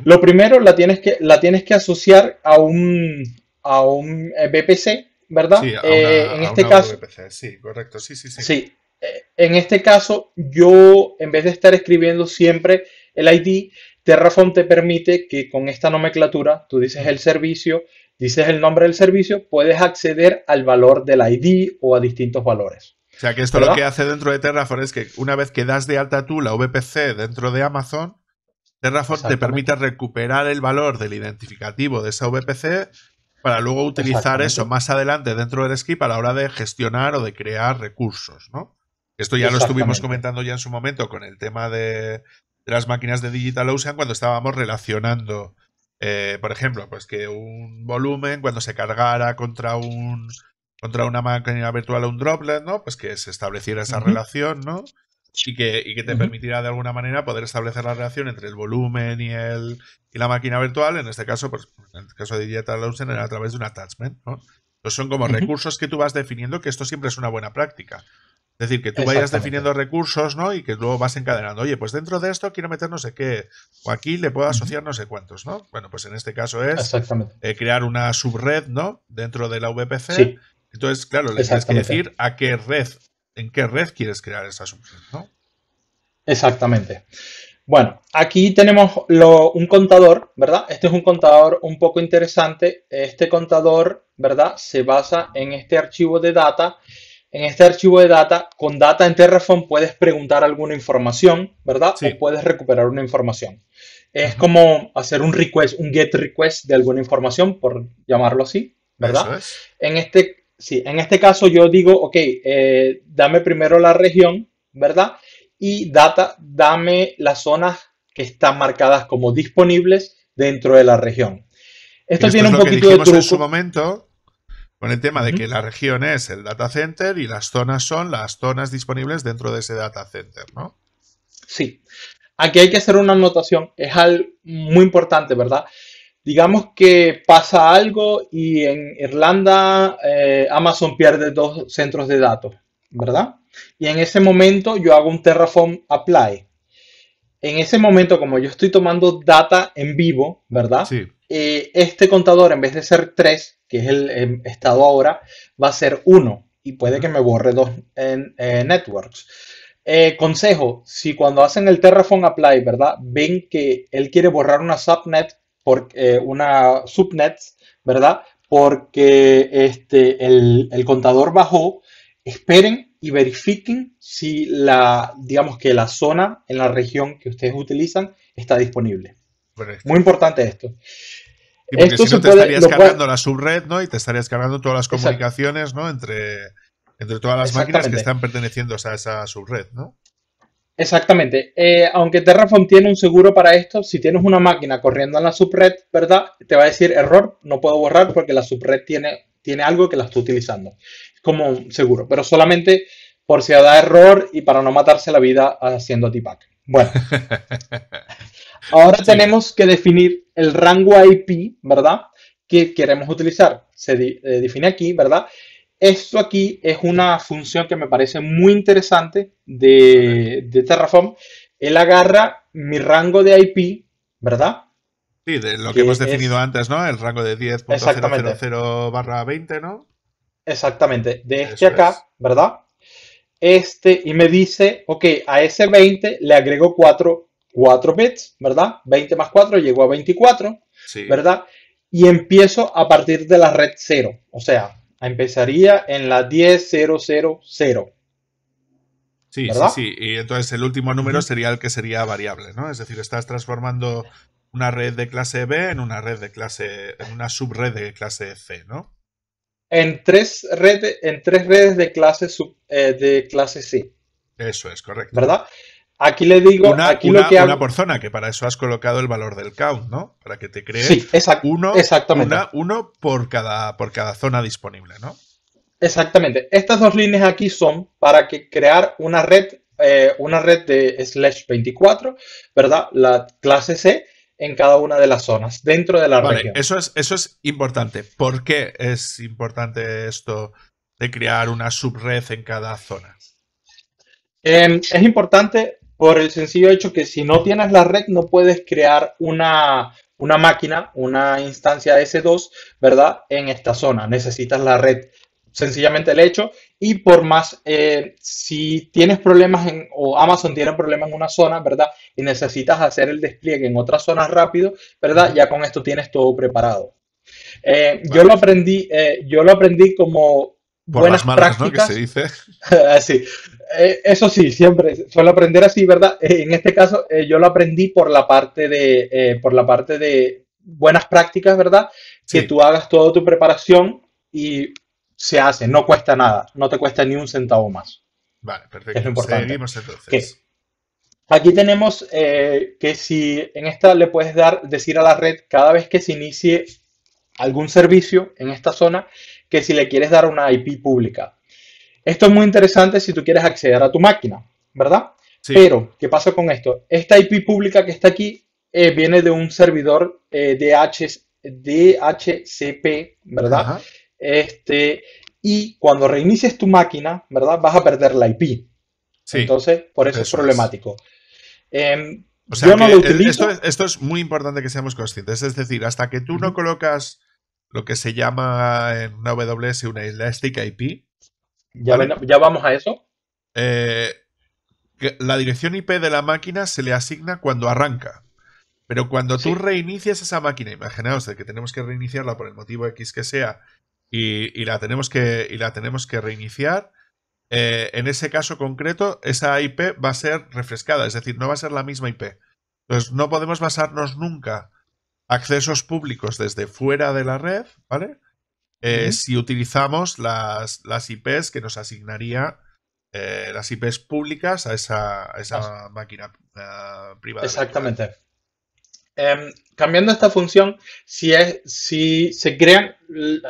Lo primero, la tienes que, la tienes que asociar a un, a un BPC, ¿verdad? en este caso. sí, correcto, sí, sí. Sí, eh, en este caso, yo en vez de estar escribiendo siempre el ID, Terraform te permite que con esta nomenclatura, tú dices el servicio, dices el nombre del servicio, puedes acceder al valor del ID o a distintos valores. O sea que esto lo que hace dentro de Terraform es que una vez que das de alta tú la VPC dentro de Amazon, Terraform te permite recuperar el valor del identificativo de esa VPC para luego utilizar eso más adelante dentro del script a la hora de gestionar o de crear recursos, ¿no? Esto ya lo estuvimos comentando ya en su momento con el tema de, las máquinas de Digital Ocean cuando estábamos relacionando, eh, por ejemplo, pues que un volumen cuando se cargara contra un contra una máquina virtual o un droplet, ¿no? Pues que se estableciera esa relación, ¿no? Y que, y que, te permitirá de alguna manera poder establecer la relación entre el volumen y el la máquina virtual. En este caso, pues, en el caso de Digital Ocean era a través de un attachment, ¿no? son como recursos que tú vas definiendo que esto siempre es una buena práctica. Es decir, que tú vayas definiendo recursos, ¿no? Y que luego vas encadenando, oye, pues dentro de esto quiero meter no sé qué, o aquí le puedo asociar no sé cuántos, ¿no? Bueno, pues en este caso es eh, crear una subred, ¿no? Dentro de la VPC. Entonces, claro, le tienes que decir a qué red, en qué red quieres crear esa subred, ¿no? Exactamente. Bueno, aquí tenemos un contador, ¿verdad? Este es un contador un poco interesante. Este contador, ¿verdad? Se basa en este archivo de data en este archivo de data, con data en Terraform puedes preguntar alguna información, ¿verdad? O puedes recuperar una información. Es como hacer un request, un get request de alguna información, por llamarlo así, ¿verdad? En, este, sí, en este caso yo digo, ok, eh, dame primero la región, ¿verdad? Y data, dame las zonas que están marcadas como disponibles dentro de la región. Esto tiene un poquito de truco. En su momento, con el tema de que la región es el data center y las zonas son las zonas disponibles dentro de ese data center, ¿no? Sí. Aquí hay que hacer una anotación, es algo muy importante, ¿verdad? Digamos que pasa algo y en Irlanda eh, Amazon pierde dos centros de datos, ¿verdad? Y en ese momento yo hago un Terraform Apply. En ese momento, como yo estoy tomando data en vivo, ¿verdad? Sí eh, este contador, en vez de ser 3, que es el em, estado ahora, va a ser 1 y puede que me borre dos en, eh, networks. Eh, consejo, si cuando hacen el Terraform Apply, ¿verdad? Ven que él quiere borrar una subnet, por, una subnet, ¿verdad? Porque este, el, contador bajó, esperen y verifiquen si la, digamos que la zona en la región que ustedes utilizan está disponible. Este Muy importante esto porque si no te estarías cargando la subred, ¿no? Y te estarías cargando todas las comunicaciones, ¿no? Entre, entre todas las máquinas que están perteneciendo a esa subred, ¿no? Exactamente. Eh, aunque Terraform tiene un seguro para esto, si tienes una máquina corriendo en la subred, ¿verdad? Te va a decir error, no puedo borrar porque la subred tiene, tiene algo que la está utilizando. Como un seguro, pero solamente por si da error y para no matarse la vida haciendo t -pack. Bueno. Ahora tenemos que definir el rango IP, ¿verdad? Que queremos utilizar. Se eh, define aquí, ¿verdad? Esto aquí es una función que me parece muy interesante de, Terraform. Él agarra mi rango de IP, ¿verdad? Sí, de lo que, hemos definido antes, ¿no? El rango de 10.000 barra 20, ¿no? Exactamente, de este acá, ¿verdad? Este, y me dice, ok, a ese 20 le agrego 4 4 bits, ¿verdad? 20 más 4 llegó a 24, ¿verdad? Y empiezo a partir de la red 0, o sea, empezaría en la 10000. Sí, sí, sí. Y entonces el último número sería el que sería variable, ¿no? Es decir, estás transformando una red de clase B en una red de clase, en una subred de clase C, ¿no? En tres redes, en tres redes de clase eh, de clase C. Eso es, correcto. ¿Verdad? Aquí le digo, una, que por zona, que para eso has colocado el valor del count, ¿no? Para que te crees uno, uno por cada, por cada zona disponible, ¿no? Exactamente. Estas dos líneas aquí son para que crear una red, eh, una red de slash 24, ¿verdad? La clase C en cada una de las zonas, dentro de la vale, Eso es, eso es importante. ¿Por qué es importante esto de crear una subred en cada zona? Em, es importante por el sencillo hecho que si no tienes la red no puedes crear una, máquina, una instancia S2, ¿verdad? En esta zona. Necesitas la red sencillamente el hecho y por más eh, si tienes problemas en o Amazon tiene problemas en una zona verdad y necesitas hacer el despliegue en otra zona rápido verdad ya con esto tienes todo preparado eh, yo lo aprendí eh, yo lo aprendí como por buenas las marcas, ¿no? Que se dice. Ah, sí. Eh, eso sí, siempre suelo aprender así, ¿verdad? Eh, en este caso, eh, yo lo aprendí por la parte de, por la parte de buenas prácticas, ¿verdad? Que tú hagas toda tu preparación y se hace, no cuesta nada, no te cuesta ni un centavo más. Vale, perfecto. Seguimos entonces. aquí tenemos que si en esta le puedes dar, decir a la red cada vez que se inicie algún servicio en esta zona, que si le quieres dar una IP pública. Esto es muy interesante si tú quieres acceder a tu máquina, ¿verdad? Pero, ¿qué pasa con esto? Esta IP pública que está aquí eh, viene de un servidor eh, DHCP, ¿verdad? Este, y cuando reinicies tu máquina, ¿verdad? Vas a perder la IP. Entonces, por eso, es problemático. Esto, es muy importante que seamos conscientes. Es decir, hasta que tú no colocas lo que se llama en una WS una Elastic IP. ¿Ya, ¿ya vamos a eso? Eh, la dirección IP de la máquina se le asigna cuando arranca. Pero cuando tú reinicias esa máquina, imaginaos que tenemos que reiniciarla por el motivo X que sea y, la, tenemos que, la tenemos que reiniciar, eh, en ese caso concreto, esa IP va a ser refrescada, es decir, no va a ser la misma IP. Entonces, no podemos basarnos nunca accesos públicos desde fuera de la red, ¿vale? Eh, si utilizamos las, IPs que nos asignaría eh, las IPs públicas a esa, máquina eh, privada. Exactamente. Em, cambiando esta función, si, si se crean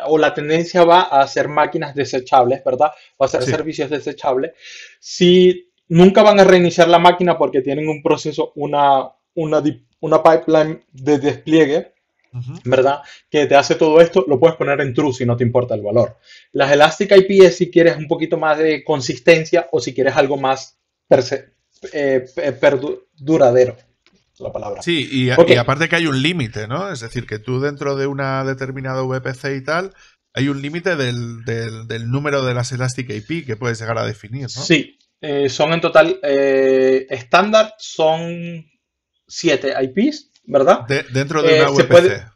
o la tendencia va a ser máquinas desechables, ¿verdad? O a hacer servicios desechables. Si nunca van a reiniciar la máquina porque tienen un proceso, una, una, una pipeline de despliegue, ¿verdad? Que te hace todo esto, lo puedes poner en true si no te importa el valor. Las Elastic es si quieres un poquito más de consistencia o si quieres algo más eh, perduradero la palabra. Sí, y, aparte que hay un límite, ¿no? Es decir, que tú dentro de una determinada VPC y tal, hay un límite del, número de las Elastic IP que puedes llegar a definir, ¿no? Sí, eh, son en total eh, estándar, son siete IPs, ¿verdad? dentro de eh, una VPC.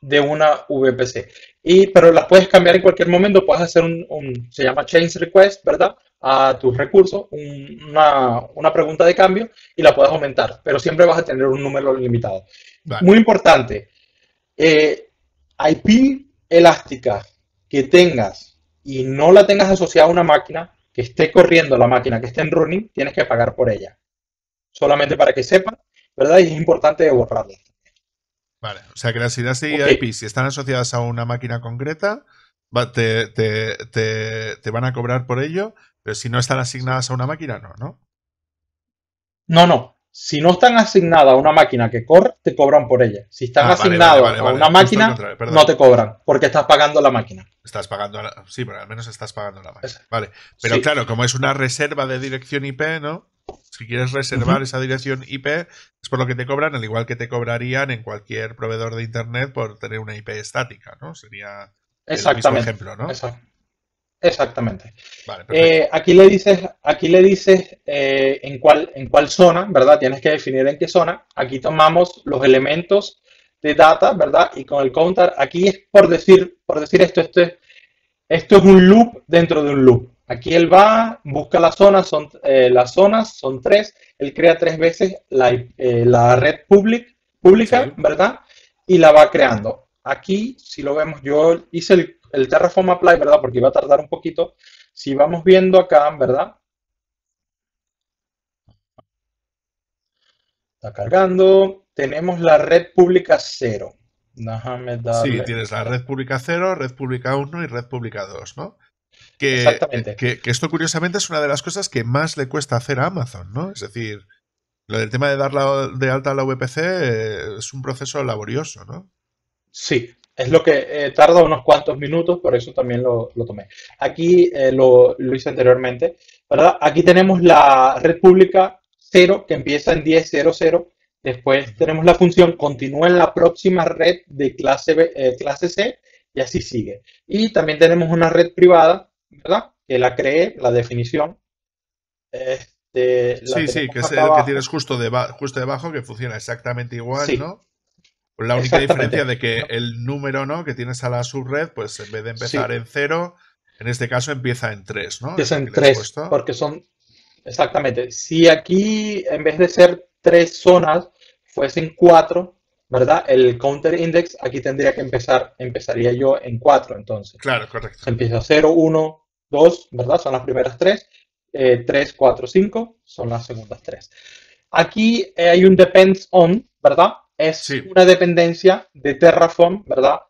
de una VPC. Y, pero las puedes cambiar en cualquier momento, puedes hacer un, se llama change request, ¿verdad? A tus recursos, una, una, pregunta de cambio y la puedes aumentar, pero siempre vas a tener un número limitado. Muy importante, eh, IP elástica que tengas y no la tengas asociada a una máquina, que esté corriendo la máquina, que esté en running, tienes que pagar por ella. Solamente para que sepan ¿verdad? Y es importante borrarlas. Vale, o sea que las ideas IP, si están asociadas a una máquina concreta, te, van a cobrar por ello, pero si no están asignadas a una máquina, no, ¿no? No, no. Si no están asignadas a una máquina que corre, te cobran por ella. Si están ah, asignadas a una máquina, no te cobran, porque estás pagando la máquina. Estás pagando, la... sí, pero al menos estás pagando la máquina. Vale, pero claro, como es una reserva de dirección IP, ¿no? Si quieres reservar esa dirección IP, es por lo que te cobran, al igual que te cobrarían en cualquier proveedor de Internet por tener una IP estática, ¿no? Sería Exactamente. ejemplo, ¿no? Exactamente. Eh, aquí le dices, aquí le dices eh, en, cuál, en cuál zona, ¿verdad? Tienes que definir en qué zona. Aquí tomamos los elementos de data, ¿verdad? Y con el counter, aquí es por decir, por decir esto, esto esto es un loop dentro de un loop. Aquí él va, busca las zonas, son, eh, las zonas son tres, él crea tres veces la, eh, red pública, ¿verdad? Y la va creando. Aquí, si lo vemos, yo hice el, Terraform Apply, ¿verdad? Porque iba a tardar un poquito. Si vamos viendo acá, ¿verdad? Está cargando. Tenemos la red pública cero. Sí, tienes la red pública cero, red pública 1 y red pública 2, ¿no? Que, Exactamente. Que, esto curiosamente es una de las cosas que más le cuesta hacer a Amazon, ¿no? Es decir, lo del tema de dar la, de alta a la VPC eh, es un proceso laborioso, ¿no? Sí, es lo que eh, tarda unos cuantos minutos, por eso también lo, tomé. Aquí eh, lo, hice anteriormente, ¿verdad? Aquí tenemos la red pública 0 que empieza en 10.00. Después tenemos la función continúa en la próxima red de clase, clase C y así sigue. Y también tenemos una red privada ¿verdad? Que la cree la definición. Este, sí, sí, que es el que tienes justo, justo debajo, que funciona exactamente igual, ¿no? La única diferencia de que el número ¿no? que tienes a la subred, pues en vez de empezar en cero, en este caso empieza en tres, ¿no? Empieza en tres, porque son... Exactamente. Si aquí, en vez de ser tres zonas, fuesen cuatro, ¿verdad? El counter index aquí tendría que empezar, empezaría yo en cuatro entonces. Claro, correcto. Empieza 0, 1, dos, ¿verdad? Son las primeras tres. Eh, tres, 3, cinco, son las segundas tres. Aquí eh, hay un depends on, ¿verdad? Es una dependencia de Terraform, ¿verdad?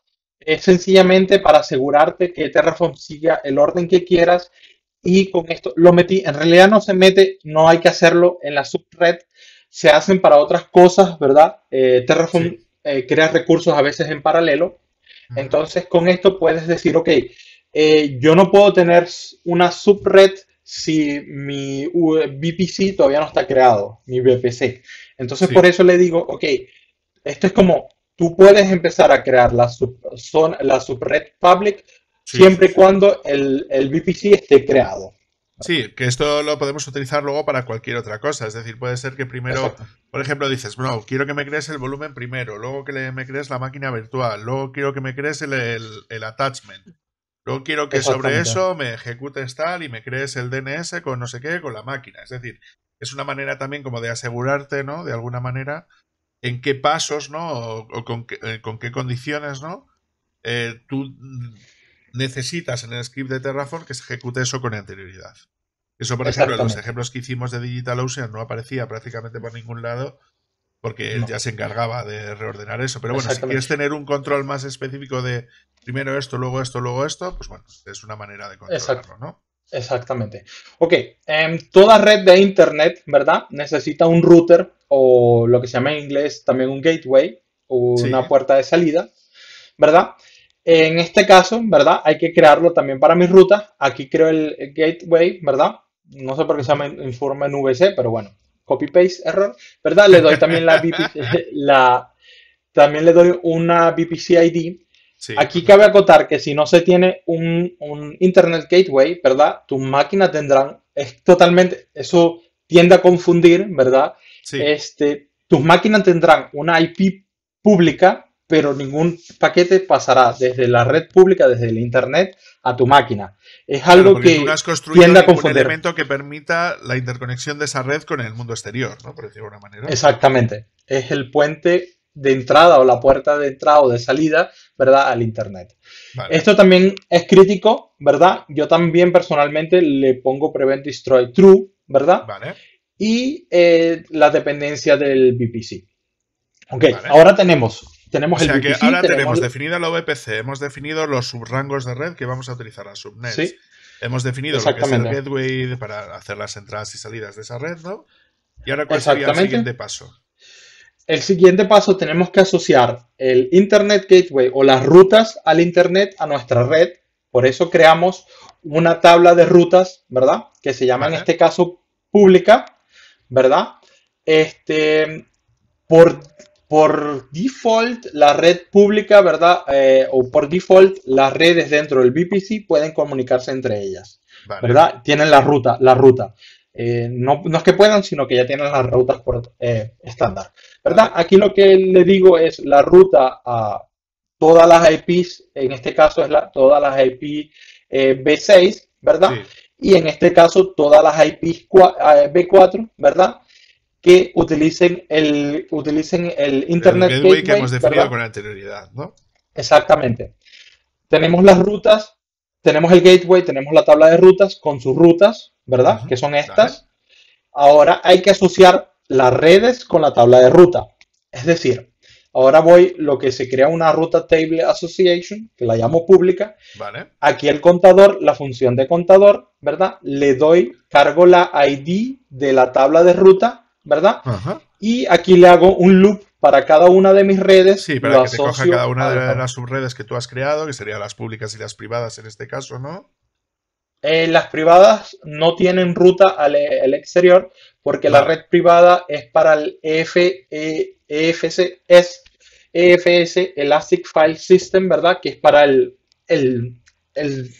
Es sencillamente para asegurarte que Terraform siga el orden que quieras y con esto lo metí. En realidad no se mete, no hay que hacerlo en la subred. Se hacen para otras cosas, ¿verdad? Eh, Terraform crea recursos a veces en paralelo. Entonces con esto puedes decir, ok, eh, yo no puedo tener una subred si mi VPC todavía no está creado, mi VPC. Entonces por eso le digo, ok, esto es como, tú puedes empezar a crear la, son, la subred public siempre y cuando el, el VPC esté creado. Sí, que esto lo podemos utilizar luego para cualquier otra cosa. Es decir, puede ser que primero, por ejemplo, dices, bro, quiero que me crees el volumen primero, luego que me crees la máquina virtual, luego quiero que me crees el, el attachment. Luego quiero que sobre eso me ejecutes tal y me crees el DNS con no sé qué, con la máquina. Es decir, es una manera también como de asegurarte, ¿no? De alguna manera, en qué pasos, ¿no? O, con, qué, eh, con, qué, condiciones, ¿no? Eh, tú necesitas en el script de Terraform que se ejecute eso con anterioridad. Eso, por ejemplo, en los ejemplos que hicimos de DigitalOcean no aparecía prácticamente por ningún lado porque él ya se encargaba de reordenar eso. Pero bueno, si quieres tener un control más específico de primero esto, luego esto, luego esto, pues bueno, es una manera de controlarlo, ¿no? Exactamente. Ok, em, toda red de Internet, ¿verdad? Necesita un router o lo que se llama en inglés también un gateway, o una puerta de salida, ¿verdad? En este caso, ¿verdad? Hay que crearlo también para mi ruta. Aquí creo el gateway, ¿verdad? No sé por qué se llama informe en VC, pero bueno copy-paste error, ¿verdad? Le doy también la, la también le doy una VPC ID. Aquí cabe acotar que si no se tiene un, un Internet Gateway, ¿verdad? Tus máquinas tendrán, es totalmente, eso tiende a confundir, ¿verdad? Este, tus máquinas tendrán una IP pública pero ningún paquete pasará desde la red pública, desde el Internet, a tu máquina. Es algo que tú no has construido elemento que permita la interconexión de esa red con el mundo exterior, ¿no? por decirlo de alguna manera. Exactamente. Es el puente de entrada o la puerta de entrada o de salida, ¿verdad? Al Internet. Esto también es crítico, ¿verdad? Yo también personalmente le pongo prevent destroy true, ¿verdad? Vale. Y eh, la dependencia del VPC. Ok, ahora tenemos tenemos o sea que ahora tenemos, definida la VPC, hemos definido los subrangos de red que vamos a utilizar, a subnets. Hemos definido lo que es el gateway para hacer las entradas y salidas de esa red, ¿no? Y ahora, ¿cuál sería el siguiente paso? El siguiente paso tenemos que asociar el Internet Gateway o las rutas al Internet a nuestra red. Por eso creamos una tabla de rutas, ¿verdad? Que se llama en este caso pública, ¿verdad? Este, por por default la red pública, ¿verdad? Eh, o por default las redes dentro del VPC pueden comunicarse entre ellas, ¿verdad? Tienen la ruta, la ruta. Eh, no, es que puedan, sino que ya tienen las rutas por eh, estándar, ¿verdad? Aquí lo que le digo es la ruta a todas las IPs, en este caso es la, todas las IP B6, ¿verdad? Y en este caso todas las IPs B4, ¿verdad? que utilicen el, utilicen el Internet el gateway, que hemos definido con anterioridad, ¿no? Exactamente. Tenemos las rutas, tenemos el gateway, tenemos la tabla de rutas con sus rutas, ¿verdad? que son estas. Ahora hay que asociar las redes con la tabla de ruta. Es decir, ahora voy lo que se crea una ruta table association, que la llamo pública. Vale. Aquí el contador, la función de contador, ¿verdad? Le doy, cargo la ID de la tabla de ruta ¿verdad? Y aquí le hago un loop para cada una de mis redes. Sí, para que te coja cada una de, las subredes que tú has creado, que serían las públicas y las privadas en este caso, ¿no? Eh, las privadas no tienen ruta al, e-, exterior porque la red privada es para el EFS es, EFS, Elastic File System, ¿verdad? Que es para el, el,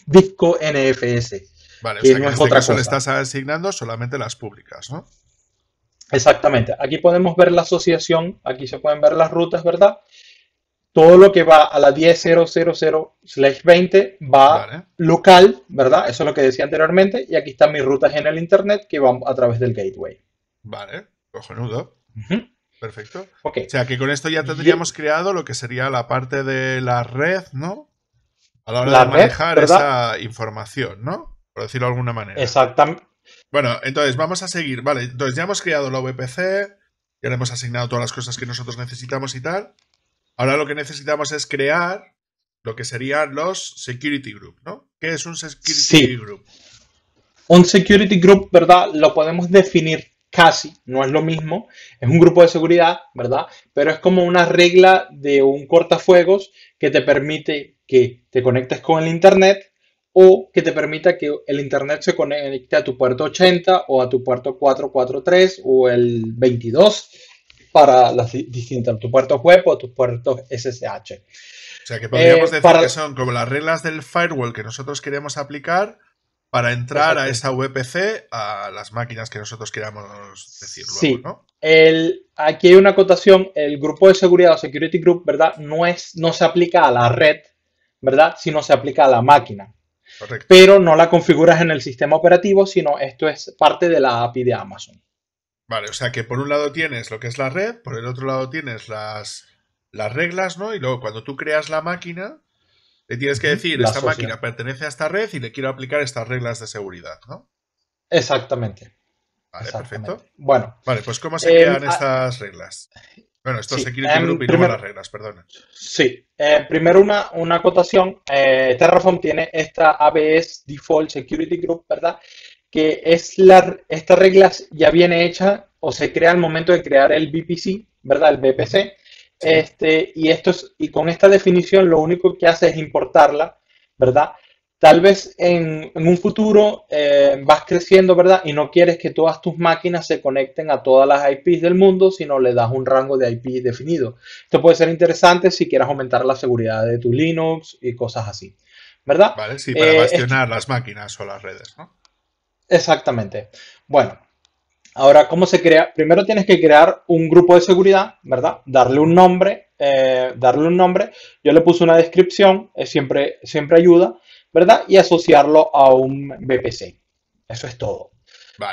disco NFS. Vale, o sea, que en este caso le estás asignando solamente las públicas, ¿no? Exactamente. Aquí podemos ver la asociación, aquí se pueden ver las rutas, ¿verdad? Todo lo que va a la 10000/20 va local, ¿verdad? Eso es lo que decía anteriormente. Y aquí están mis rutas en el internet que van a través del gateway. Vale, cojonudo. Perfecto. O sea que con esto ya tendríamos creado lo que sería la parte de la red, ¿no? A la hora de manejar esa información, ¿no? Por decirlo de alguna manera. Exactamente. Bueno, entonces vamos a seguir. Vale, entonces ya hemos creado la VPC, ya le hemos asignado todas las cosas que nosotros necesitamos y tal. Ahora lo que necesitamos es crear lo que serían los security group, ¿no? ¿Qué es un security group? Un security group, ¿verdad? Lo podemos definir casi, no es lo mismo, es un grupo de seguridad, ¿verdad? Pero es como una regla de un cortafuegos que te permite que te conectes con el Internet, o que te permita que el internet se conecte a tu puerto 80 o a tu puerto 443 o el 22 para las distintas, tu puerto web o tu puerto SSH. O sea que podríamos eh, decir que son como las reglas del firewall que nosotros queremos aplicar para entrar a esa VPC a las máquinas que nosotros queramos decir luego, sí. El, aquí hay una acotación, el grupo de seguridad o security group, ¿verdad? No, es, no se aplica a la red, ¿verdad? Sino se aplica a la máquina pero no la configuras en el sistema operativo, sino esto es parte de la API de Amazon. Vale, o sea que por un lado tienes lo que es la red, por el otro lado tienes las, reglas, ¿no? Y luego cuando tú creas la máquina, le tienes que decir, esta máquina pertenece a esta red y le quiero aplicar estas reglas de seguridad, ¿no? Exactamente. Vale, perfecto. Bueno. Vale, pues ¿cómo se em, crean estas reglas? Bueno, esto sí. se quiere y primero, las reglas, perdona. Sí, primero una, una acotación. Eh, Terraform tiene esta ABS Default Security Group, ¿verdad? Que es la, esta regla ya viene hecha o se crea al momento de crear el VPC, ¿verdad? El VPC, Este, y, esto es, y con esta definición lo único que hace es importarla, ¿verdad? Tal vez en, un futuro eh, vas creciendo, ¿verdad? Y no quieres que todas tus máquinas se conecten a todas las IPs del mundo, sino le das un rango de IP definido. Esto puede ser interesante si quieres aumentar la seguridad de tu Linux y cosas así, ¿verdad? Vale, sí, para eh, gestionar las máquinas o las redes, ¿no? Exactamente. Bueno, Ahora, ¿cómo se crea? Primero tienes que crear un grupo de seguridad, ¿verdad? Darle un nombre, eh, darle un nombre. Yo le puse una descripción, siempre, siempre ayuda. ¿verdad? Y asociarlo a un BPC. Eso es todo.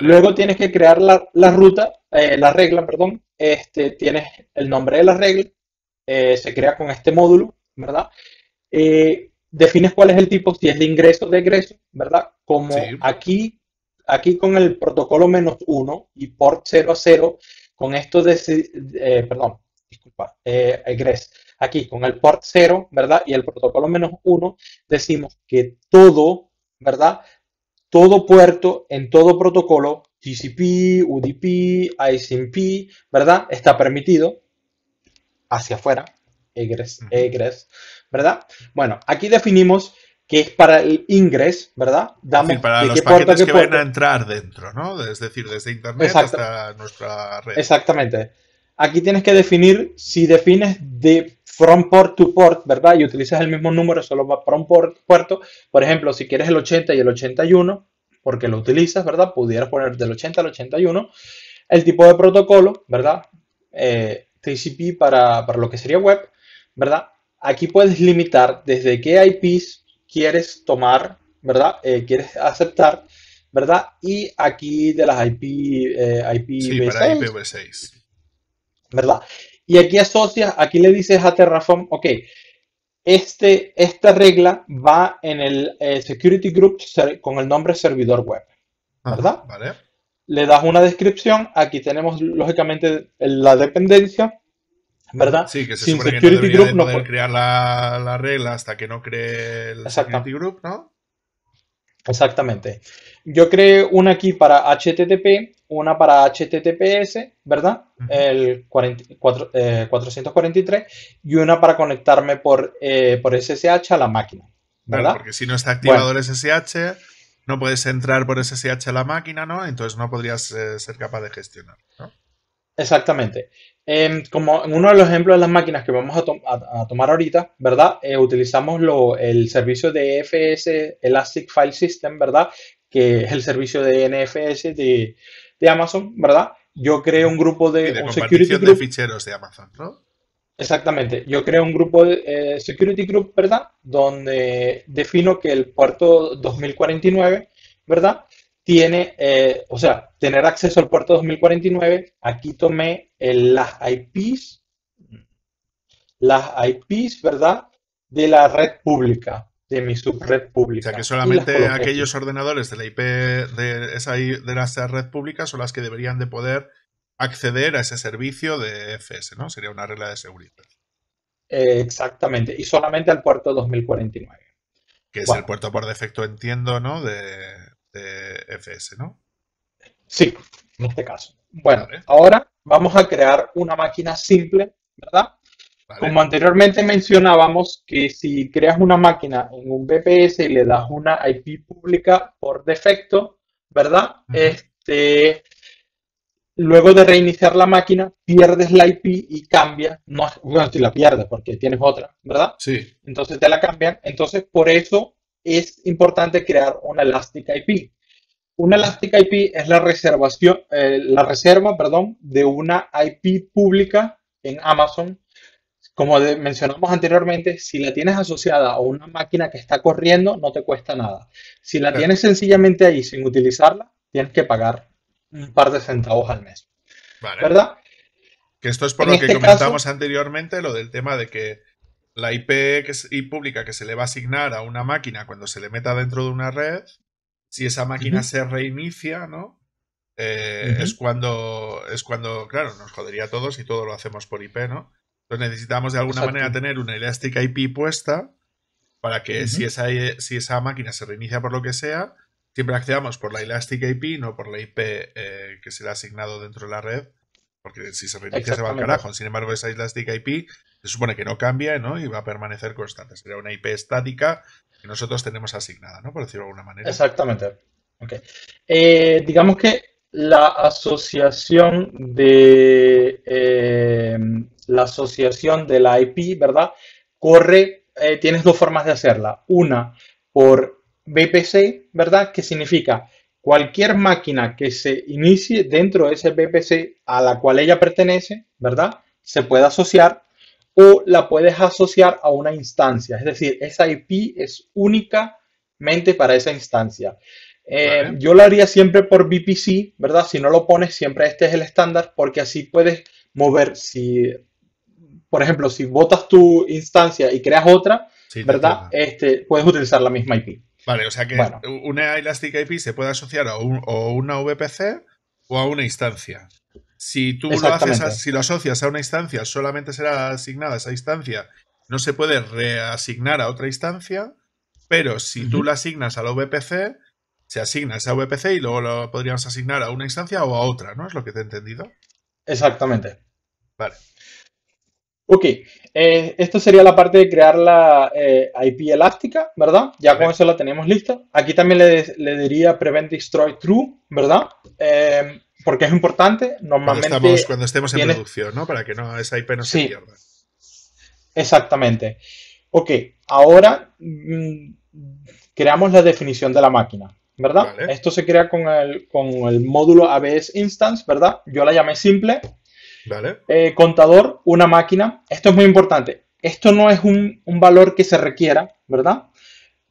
Luego tienes que crear la, ruta, eh, la regla, perdón. Este, tienes el nombre de la regla, eh, se crea con este módulo, ¿verdad? Eh, defines cuál es el tipo, si es de ingreso de egreso, ¿verdad? Como aquí, aquí con el protocolo menos uno y port 0 a 0, con esto de, perdón, disculpa, egres Aquí con el port 0, ¿verdad? Y el protocolo menos 1, decimos que todo, ¿verdad? Todo puerto en todo protocolo, TCP, UDP, ICMP, ¿verdad? Está permitido hacia afuera, egress, egress, ¿verdad? Bueno, aquí definimos que es para el ingres, ¿verdad? Damos para los paquetes que van a entrar dentro, ¿no? Es decir, desde internet hasta nuestra red. Exactamente. Aquí tienes que definir si defines de from port to port, ¿verdad? Y utilizas el mismo número, solo va un port, puerto. Por ejemplo, si quieres el 80 y el 81, porque lo utilizas, ¿verdad? Pudieras poner del 80 al 81. El tipo de protocolo, ¿verdad? Eh, TCP para, lo que sería web, ¿verdad? Aquí puedes limitar desde qué IPs quieres tomar, ¿verdad? Eh, quieres aceptar, ¿verdad? Y aquí de las IP, eh, IPv6. Sí, para IPv6. ¿verdad? Y aquí asocia, aquí le dices a Terraform, ok, este, esta regla va en el eh, security group con el nombre servidor web, ¿verdad? vale. Le das una descripción, aquí tenemos lógicamente la dependencia, ¿verdad? Sí, que se Sin security group no puede... crear la, la, regla hasta que no cree el security group, ¿no? Exactamente. Yo creé una aquí para HTTP una para HTTPS, ¿verdad? El 443 eh, y una para conectarme por, eh, por SSH a la máquina, ¿verdad? porque si no está activado el SSH, no puedes entrar por SSH a la máquina, ¿no? Entonces no podrías eh, ser capaz de gestionar, ¿no? Exactamente. Em, como en uno de los ejemplos de las máquinas que vamos a, tomar ahorita, ¿verdad? utilizamos el servicio de EFS, Elastic File System, ¿verdad? Que es el servicio de NFS de, de Amazon, ¿verdad? Yo creo un grupo de... de security de ficheros de Amazon, ¿no? Exactamente. Yo creo un grupo de eh, security group, ¿verdad? Donde defino que el puerto 2049, ¿verdad? Tiene, eh, o sea, tener acceso al puerto 2049, aquí tomé eh, las IPs, las IPs, ¿verdad? De la red pública de mi subred pública. O sea que solamente aquellos ordenadores de la IP de esa, de la red pública son las que deberían de poder acceder a ese servicio de FS, ¿no? Sería una regla de seguridad. Eh, exactamente, y solamente al puerto 2049. Que es el puerto por defecto, entiendo, ¿no? De, de FS, ¿no? Sí, en este caso. Bueno, ahora vamos a crear una máquina simple, ¿verdad? Como anteriormente mencionábamos, que si creas una máquina en un BPS y le das una IP pública por defecto, ¿verdad? Este, luego de reiniciar la máquina, pierdes la IP y cambia. No, bueno, si la pierdes porque tienes otra, ¿verdad? Sí. Entonces te la cambian. Entonces, por eso es importante crear una Elastic IP. Una Elastic IP es la reservación, eh, la reserva, perdón, de una IP pública en Amazon como mencionamos anteriormente, si la tienes asociada a una máquina que está corriendo, no te cuesta nada. Si la tienes sencillamente ahí sin utilizarla, tienes que pagar un mm. par de centavos al mes, ¿verdad? Que esto es por lo que este comentamos anteriormente, lo del tema de que la IP pública que se le va a asignar a una máquina cuando se le meta dentro de una red, si esa máquina se reinicia, ¿no? Eh, es cuando, es cuando, claro, nos jodería a todos y todo lo hacemos por IP, ¿no? Entonces necesitamos de alguna manera tener una Elastic IP puesta para que si, esa, si esa máquina se reinicia por lo que sea, siempre accedamos por la Elastic IP, no por la IP eh, que se le ha asignado dentro de la red, porque si se reinicia se va al carajo. Sin embargo, esa Elastic IP se supone que no cambia ¿no? y va a permanecer constante. Sería una IP estática que nosotros tenemos asignada, ¿no? por decirlo de alguna manera. Exactamente. Eh, digamos que la asociación de eh, la asociación de la IP, ¿verdad? Corre, eh, tienes dos formas de hacerla. Una por VPC, ¿verdad? Que significa cualquier máquina que se inicie dentro de ese VPC a la cual ella pertenece, ¿verdad? Se puede asociar o la puedes asociar a una instancia. Es decir, esa IP es únicamente para esa instancia. Eh, yo lo haría siempre por VPC, ¿verdad? Si no lo pones, siempre este es el estándar porque así puedes mover. Si por ejemplo, si botas tu instancia y creas otra, ¿verdad? Este, puedes utilizar la misma IP. Vale, o sea que una Elastic IP se puede asociar a una VPC o a una instancia. Si tú lo haces, si lo asocias a una instancia, solamente será asignada esa instancia. No se puede reasignar a otra instancia, pero si tú la asignas a la VPC, se asigna esa VPC y luego lo podríamos asignar a una instancia o a otra, ¿no? Es lo que te he entendido. Exactamente. Vale. Ok, eh, esto sería la parte de crear la eh, IP elástica, ¿verdad? Ya con eso la tenemos lista. Aquí también le, diría prevent destroy true, ¿verdad? Eh, porque es importante. Normalmente. Cuando, estemos en producción, ¿no? Para que no esa IP no se pierda. Exactamente. Ok, ahora mm, creamos la definición de la máquina, ¿verdad? Esto se crea con el, con el módulo ABS Instance, ¿verdad? Yo la llamé simple eh, contador, una máquina. Esto es muy importante. Esto no es un, valor que se requiera, ¿verdad?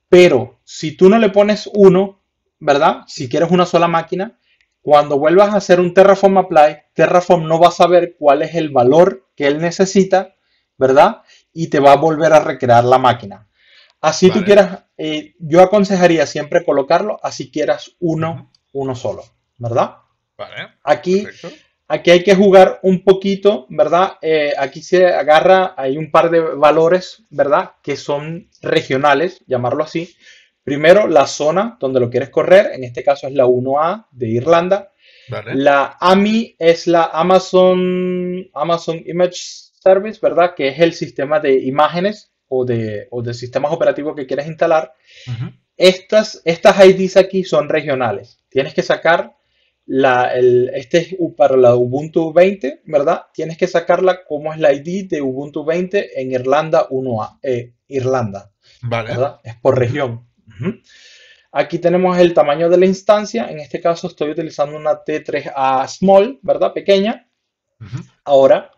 Pero si tú no le pones uno, ¿verdad? Si quieres una sola máquina, cuando vuelvas a hacer un Terraform Apply, Terraform no va a saber cuál es el valor que él necesita, ¿verdad? Y te va a volver a recrear la máquina. Así tú quieras, eh, yo aconsejaría siempre colocarlo así quieras uno, uno solo, ¿verdad? Vale. Aquí, Aquí hay que jugar un poquito, ¿verdad? Eh, aquí se agarra, hay un par de valores, ¿verdad? Que son regionales, llamarlo así. Primero, la zona donde lo quieres correr, en este caso es la 1A de Irlanda. La AMI es la Amazon, Amazon Image Service, ¿verdad? Que es el sistema de imágenes o de, o sistemas operativos que quieres instalar. estas, estas IDs aquí son regionales. Tienes que sacar este es para la Ubuntu 20, ¿verdad? Tienes que sacarla como es la ID de Ubuntu 20 en Irlanda 1A, eh, Irlanda. Vale. Es por región. Aquí tenemos el tamaño de la instancia. En este caso estoy utilizando una T3A small, ¿verdad? Pequeña. Ahora,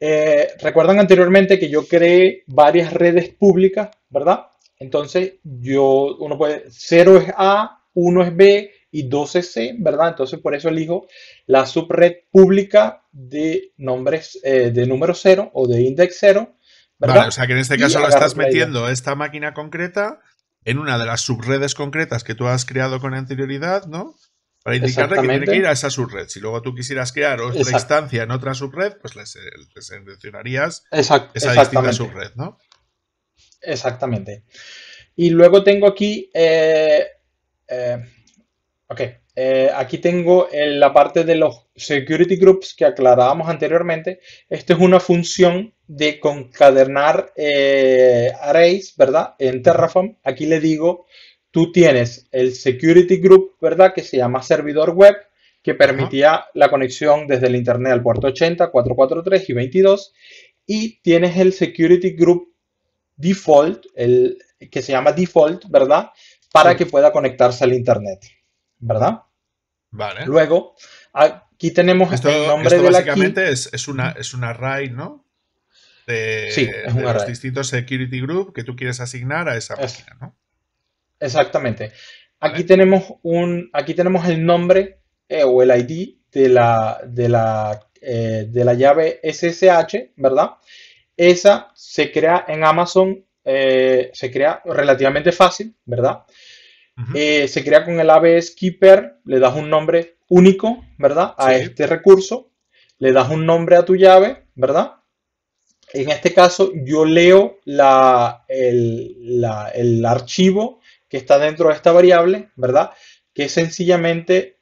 eh, recuerdan anteriormente que yo creé varias redes públicas, ¿verdad? Entonces, yo, uno puede, 0 es A, 1 es B, y 12C, ¿verdad? Entonces por eso elijo la subred pública de nombres eh, de número 0 o de index 0. Vale, o sea que en este caso lo estás metiendo esta máquina concreta en una de las subredes concretas que tú has creado con anterioridad, ¿no? Para indicarle que tiene que ir a esa subred. Si luego tú quisieras crear otra instancia en otra subred, pues le seleccionarías esa distinta subred, ¿no? Exactamente. Y luego tengo aquí eh, eh, Ok, eh, aquí tengo eh, la parte de los security groups que aclarábamos anteriormente. Esta es una función de concadernar eh, arrays, ¿verdad? En Terraform. Aquí le digo, tú tienes el security group, ¿verdad? Que se llama servidor web, que permitía la conexión desde el internet al puerto 80, 443 y 22. Y tienes el security group default, el que se llama default, ¿verdad? Para que pueda conectarse al internet. ¿verdad? Vale. Luego, aquí tenemos el nombre de la básicamente Es, es, una, es un array, ¿no? sí, es un de los distintos security group que tú quieres asignar a esa página, ¿no? Exactamente. Aquí tenemos un, aquí tenemos el nombre eh, o el ID de la, de la, eh, de la llave SSH, ¿verdad? Esa se crea en Amazon, eh, se crea relativamente fácil, ¿verdad? Eh, se crea con el ABS Keeper, le das un nombre único, ¿verdad? A este recurso, le das un nombre a tu llave, ¿verdad? En este caso, yo leo la, el, archivo que está dentro de esta variable, ¿verdad? Que es sencillamente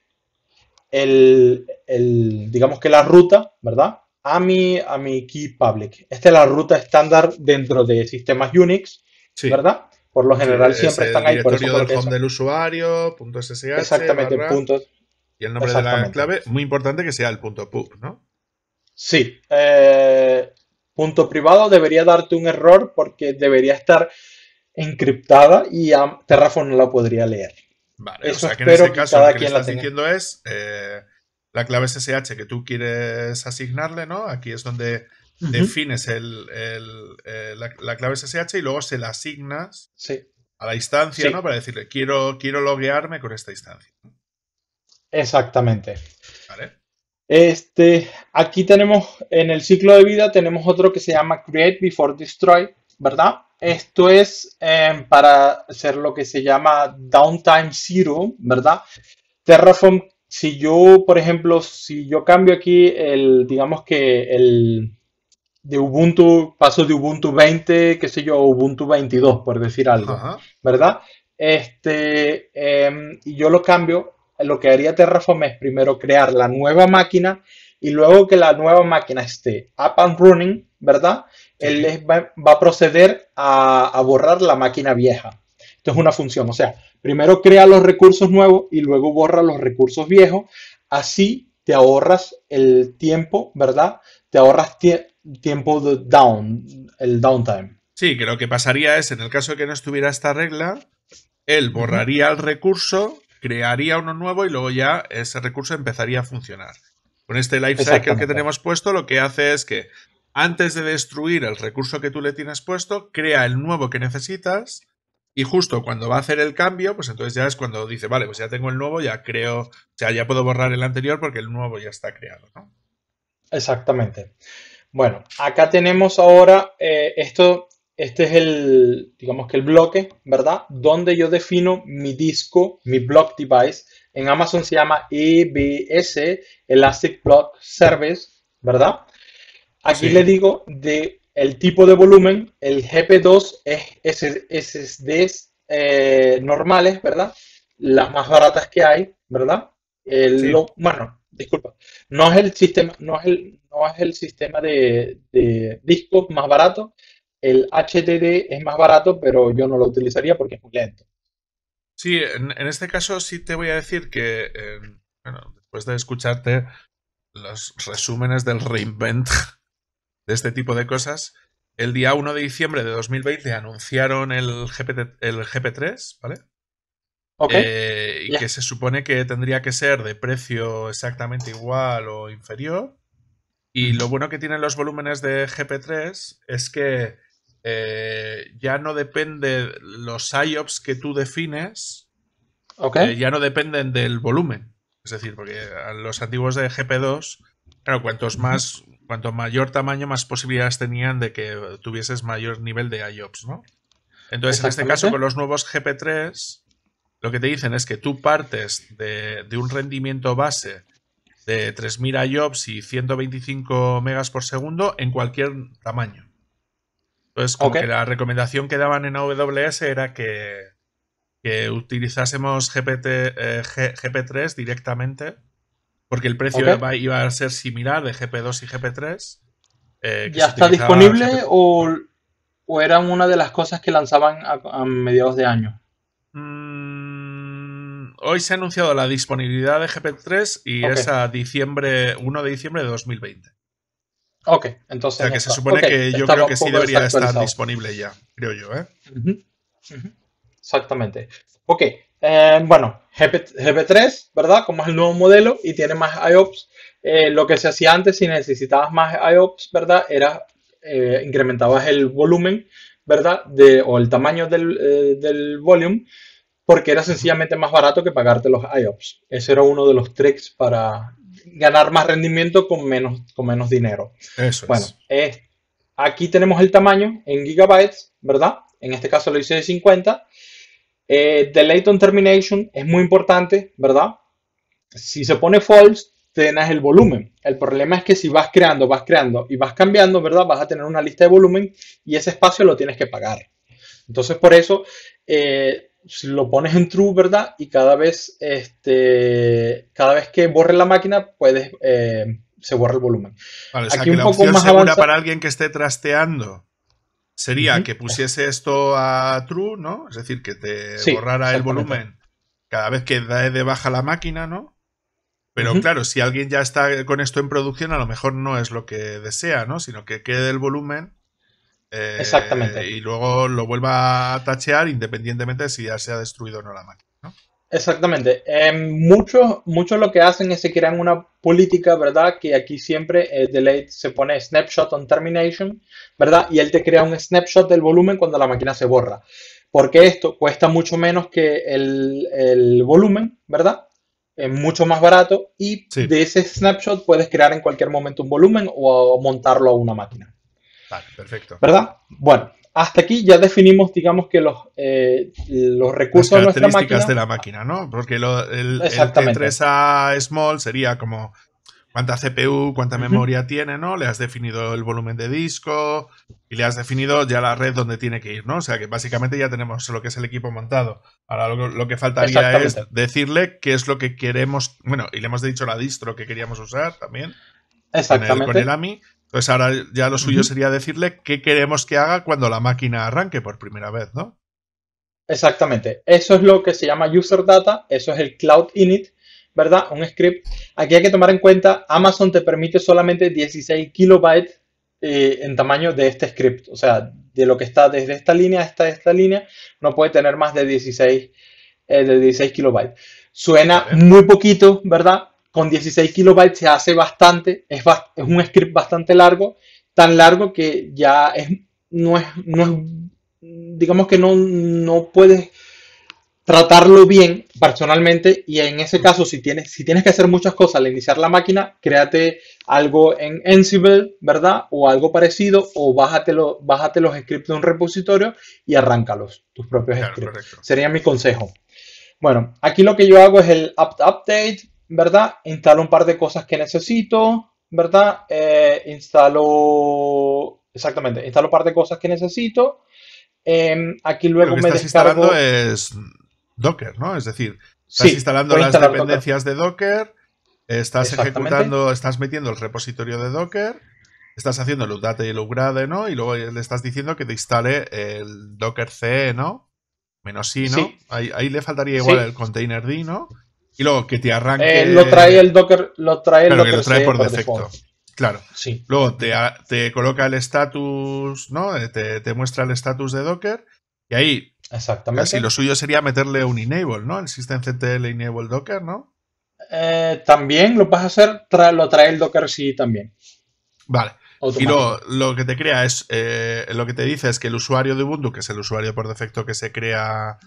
el, el, digamos que la ruta, ¿verdad? A mi, a mi key public. Esta es la ruta estándar dentro de sistemas Unix, ¿verdad? Por lo general siempre están ahí. por eso del home del usuario, punto SSH, Exactamente, Puntos. punto... Y el nombre de la clave, muy importante que sea el punto pub, ¿no? Sí. Eh, punto privado debería darte un error porque debería estar encriptada y Terraform no la podría leer. Vale, o sea que en este caso lo que le estás diciendo es eh, la clave SSH que tú quieres asignarle, ¿no? Aquí es donde defines el, eh, la, clave SSH y luego se la asignas a la instancia, ¿no? Para decirle, quiero, quiero loguearme con esta instancia. Exactamente. Este, aquí tenemos, en el ciclo de vida, tenemos otro que se llama Create Before Destroy, ¿verdad? Esto es em, para hacer lo que se llama downtime zero, ¿verdad? Terraform, si yo, por ejemplo, si yo cambio aquí el, digamos que el, de Ubuntu, paso de Ubuntu 20, qué sé yo, Ubuntu 22, por decir algo, ¿verdad? Este, em, y yo lo cambio, lo que haría Terraform es primero crear la nueva máquina y luego que la nueva máquina esté up and running, ¿verdad? Él les va, a proceder a, a borrar la máquina vieja. Esto es una función, o sea, primero crea los recursos nuevos y luego borra los recursos viejos. Así te ahorras el tiempo, ¿verdad? Te ahorras tiempo tiempo de down, el downtime. Sí, que lo que pasaría es, en el caso de que no estuviera esta regla, él borraría el recurso, crearía uno nuevo y luego ya ese recurso empezaría a funcionar. Con este life que tenemos puesto, lo que hace es que antes de destruir el recurso que tú le tienes puesto, crea el nuevo que necesitas y justo cuando va a hacer el cambio, pues entonces ya es cuando dice, vale, pues ya tengo el nuevo, ya creo, o sea, ya puedo borrar el anterior porque el nuevo ya está creado, ¿no? Exactamente. Bueno, acá tenemos ahora eh, esto, este es el, digamos que el bloque, ¿verdad? Donde yo defino mi disco, mi block device. En Amazon se llama EBS, Elastic Block Service, ¿verdad? Aquí le digo de el tipo de volumen, el GP2 es SSDs eh, normales, ¿verdad? Las más baratas que hay, ¿verdad? El, lo, bueno, disculpa, no es el sistema, no es el, no es el sistema de, de discos más barato. El HDD es más barato, pero yo no lo utilizaría porque es muy lento. Sí, en, este caso sí te voy a decir que, eh, bueno, después de escucharte los resúmenes del reinvent de este tipo de cosas, el día 1 de diciembre de 2020 anunciaron el, GPT, el GP3, ¿vale? Ok. Eh, que se supone que tendría que ser de precio exactamente igual o inferior. Y lo bueno que tienen los volúmenes de GP3 es que eh, ya no depende los IOPS que tú defines, eh, ya no dependen del volumen. Es decir, porque los antiguos de GP2, claro, cuantos más, cuanto mayor tamaño, más posibilidades tenían de que tuvieses mayor nivel de IOPS, ¿no? Entonces, en este caso, con los nuevos GP3, lo que te dicen es que tú partes de, un rendimiento base de 3.000 IOPS y 125 megas por segundo en cualquier tamaño. Entonces, como que la recomendación que daban en AWS era que, utilizásemos GPT, eh, GP3 directamente, porque el precio iba, a ser similar de GP2 y GP3. Eh, ¿Ya está disponible o, o, eran una de las cosas que lanzaban a mediados de año? hoy se ha anunciado la disponibilidad de gp 3 e y es a diciembre, 1 de diciembre de 2020. Ok, entonces. O sea que se supone que yo creo que sí debería estar disponible ya, creo yo, ¿eh? Exactamente. Ok, eh, bueno, GP, 3 e e ¿verdad? Como es el nuevo modelo y tiene más IOPS, eh, lo que se hacía antes si necesitabas más IOPS, ¿verdad? Era eh, incrementabas el volumen, ¿verdad? o el tamaño del, del volumen porque era sencillamente más barato que pagarte los IOPS. Ese era uno de los tricks para ganar más rendimiento con menos, con menos dinero. Eso bueno, aquí tenemos el tamaño en gigabytes, ¿verdad? En este caso lo hice de 50. Eh, delay on termination es muy importante, ¿verdad? Si se pone false, tenés el volumen. El problema es que si vas creando, vas creando y vas cambiando, ¿verdad? Vas a tener una lista de volumen y ese espacio lo tienes que pagar. Entonces, por eso, eh, si lo pones en true, ¿verdad? Y cada vez, este, cada vez que borres la máquina, puedes, eh, se borra el volumen. Vale, o sea, que un la poco más segura para alguien que esté trasteando sería que pusiese esto a true, ¿no? Es decir, que te borrara el volumen cada vez que da de baja la máquina, ¿no? Pero claro, si alguien ya está con esto en producción, a lo mejor no es lo que desea, ¿no? Sino que quede el volumen Exactamente. Eh, y luego lo vuelva a tachear independientemente de si ya se ha destruido o no la máquina. Exactamente. Em, muchos, lo que hacen es que crean una política, ¿verdad? Que aquí siempre eh, delay se pone snapshot on termination, ¿verdad? Y él te crea un snapshot del volumen cuando la máquina se borra. Porque esto cuesta mucho menos que el, volumen, ¿verdad? Es mucho más barato y de ese snapshot puedes crear en cualquier momento un volumen o montarlo a una máquina. Vale, perfecto. ¿Verdad? Bueno, hasta aquí ya definimos, digamos, que los, eh, los recursos de de la máquina, ¿no? Porque lo, el, el T3A Small sería como cuánta CPU, cuánta memoria tiene, ¿no? Le has definido el volumen de disco y le has definido ya la red donde tiene que ir, ¿no? O sea que básicamente ya tenemos lo que es el equipo montado. Ahora lo, que faltaría es decirle qué es lo que queremos, bueno, y le hemos dicho la distro que queríamos usar también. Exactamente. con el AMI pues ahora ya lo suyo sería decirle qué queremos que haga cuando la máquina arranque por primera vez, ¿no? Exactamente. Eso es lo que se llama user data, eso es el cloud init, ¿verdad? Un script. Aquí hay que tomar en cuenta, Amazon te permite solamente 16 kilobytes eh, en tamaño de este script. O sea, de lo que está desde esta línea hasta esta línea, no puede tener más de 16, eh, de 16 kilobytes. Suena muy poquito, ¿verdad? con 16 kilobytes se hace bastante, es, un script bastante largo, tan largo que ya es, no es, digamos que no, puedes tratarlo bien personalmente y en ese caso si tienes, que hacer muchas cosas al iniciar la máquina, créate algo en Ansible, ¿verdad? O algo parecido o bájate los scripts de un repositorio y arráncalos, tus propios scripts. Sería mi consejo. Bueno, aquí lo que yo hago es el apt update, ¿verdad? Instalo un par de cosas que necesito, ¿verdad? Eh, instalo, exactamente, instalo un par de cosas que necesito. Em, aquí luego Lo que me estás instalando es Docker, ¿no? Es decir, estás instalando las dependencias de Docker, estás ejecutando, estás metiendo el repositorio de Docker, estás haciendo el update y el upgrade, ¿no? Y luego le estás diciendo que te instale el Docker CE, ¿no? Menos sí, ¿no? Ahí, ahí, le faltaría igual el container D, ¿no? Y luego que te arranque. Eh, lo trae el Docker. Lo trae, lo trae por, defecto. Claro. Sí. Luego te, coloca el status, ¿no? Eh, te, muestra el estatus de Docker. Y ahí. Exactamente. Así lo suyo sería meterle un enable, ¿no? El System CTL enable Docker, ¿no? Eh, también lo vas a hacer, lo trae el Docker sí también. Vale. Y luego lo que te crea es, lo que te dice es que el usuario de Ubuntu, que es el usuario por defecto que se crea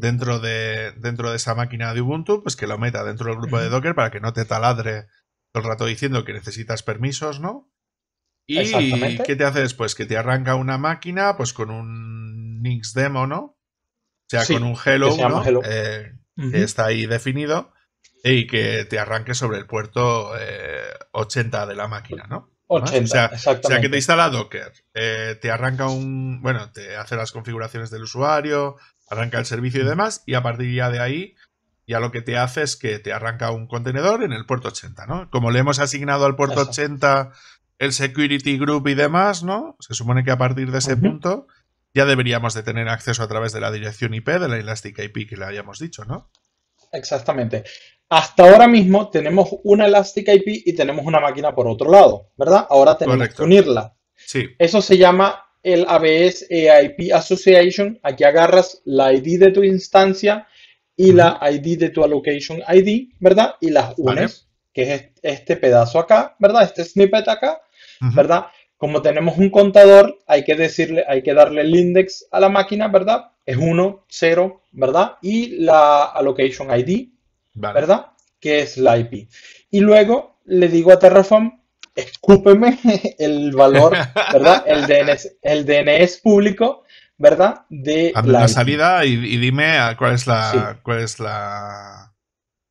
dentro de, dentro de esa máquina de Ubuntu, pues que lo meta dentro del grupo de Docker para que no te taladre todo el rato diciendo que necesitas permisos, ¿no? ¿Y qué te hace después? Que te arranca una máquina, pues con un Nix demo, ¿no? O sea, con un Hello, ¿no? Eh, que está ahí definido eh, y que te arranque sobre el puerto 80 eh, de la máquina, ¿no? o sea, que te instala Docker, te arranca un. Bueno, te hace las configuraciones del usuario, arranca el servicio y mm. demás, y a partir ya de ahí, ya lo que te hace es que te arranca un contenedor en el puerto 80, ¿no? Como le hemos asignado al puerto 80 el security group y demás, ¿no? Se supone que a partir de ese punto ya deberíamos de tener acceso a través de la dirección IP, de la Elastic IP que le habíamos dicho, ¿no? Exactamente. Hasta ahora mismo tenemos una Elastic IP y tenemos una máquina por otro lado, ¿verdad? Ahora tenemos que unirla. Sí. Eso se llama el ABS AIP Association, aquí agarras la ID de tu instancia y la ID de tu allocation ID, ¿verdad? Y las unes, que es este pedazo acá, ¿verdad? Este snippet acá, ¿verdad? Como tenemos un contador, hay que decirle, hay que darle el index a la máquina, ¿verdad? Es 1, 0, ¿verdad? Y la allocation ID, ¿verdad? Que es la IP. Y luego le digo a Terraform escúpeme el valor, ¿verdad? El DNS, el DNS público, ¿verdad? De la, salida y, dime ah, cuál es la, cuál es la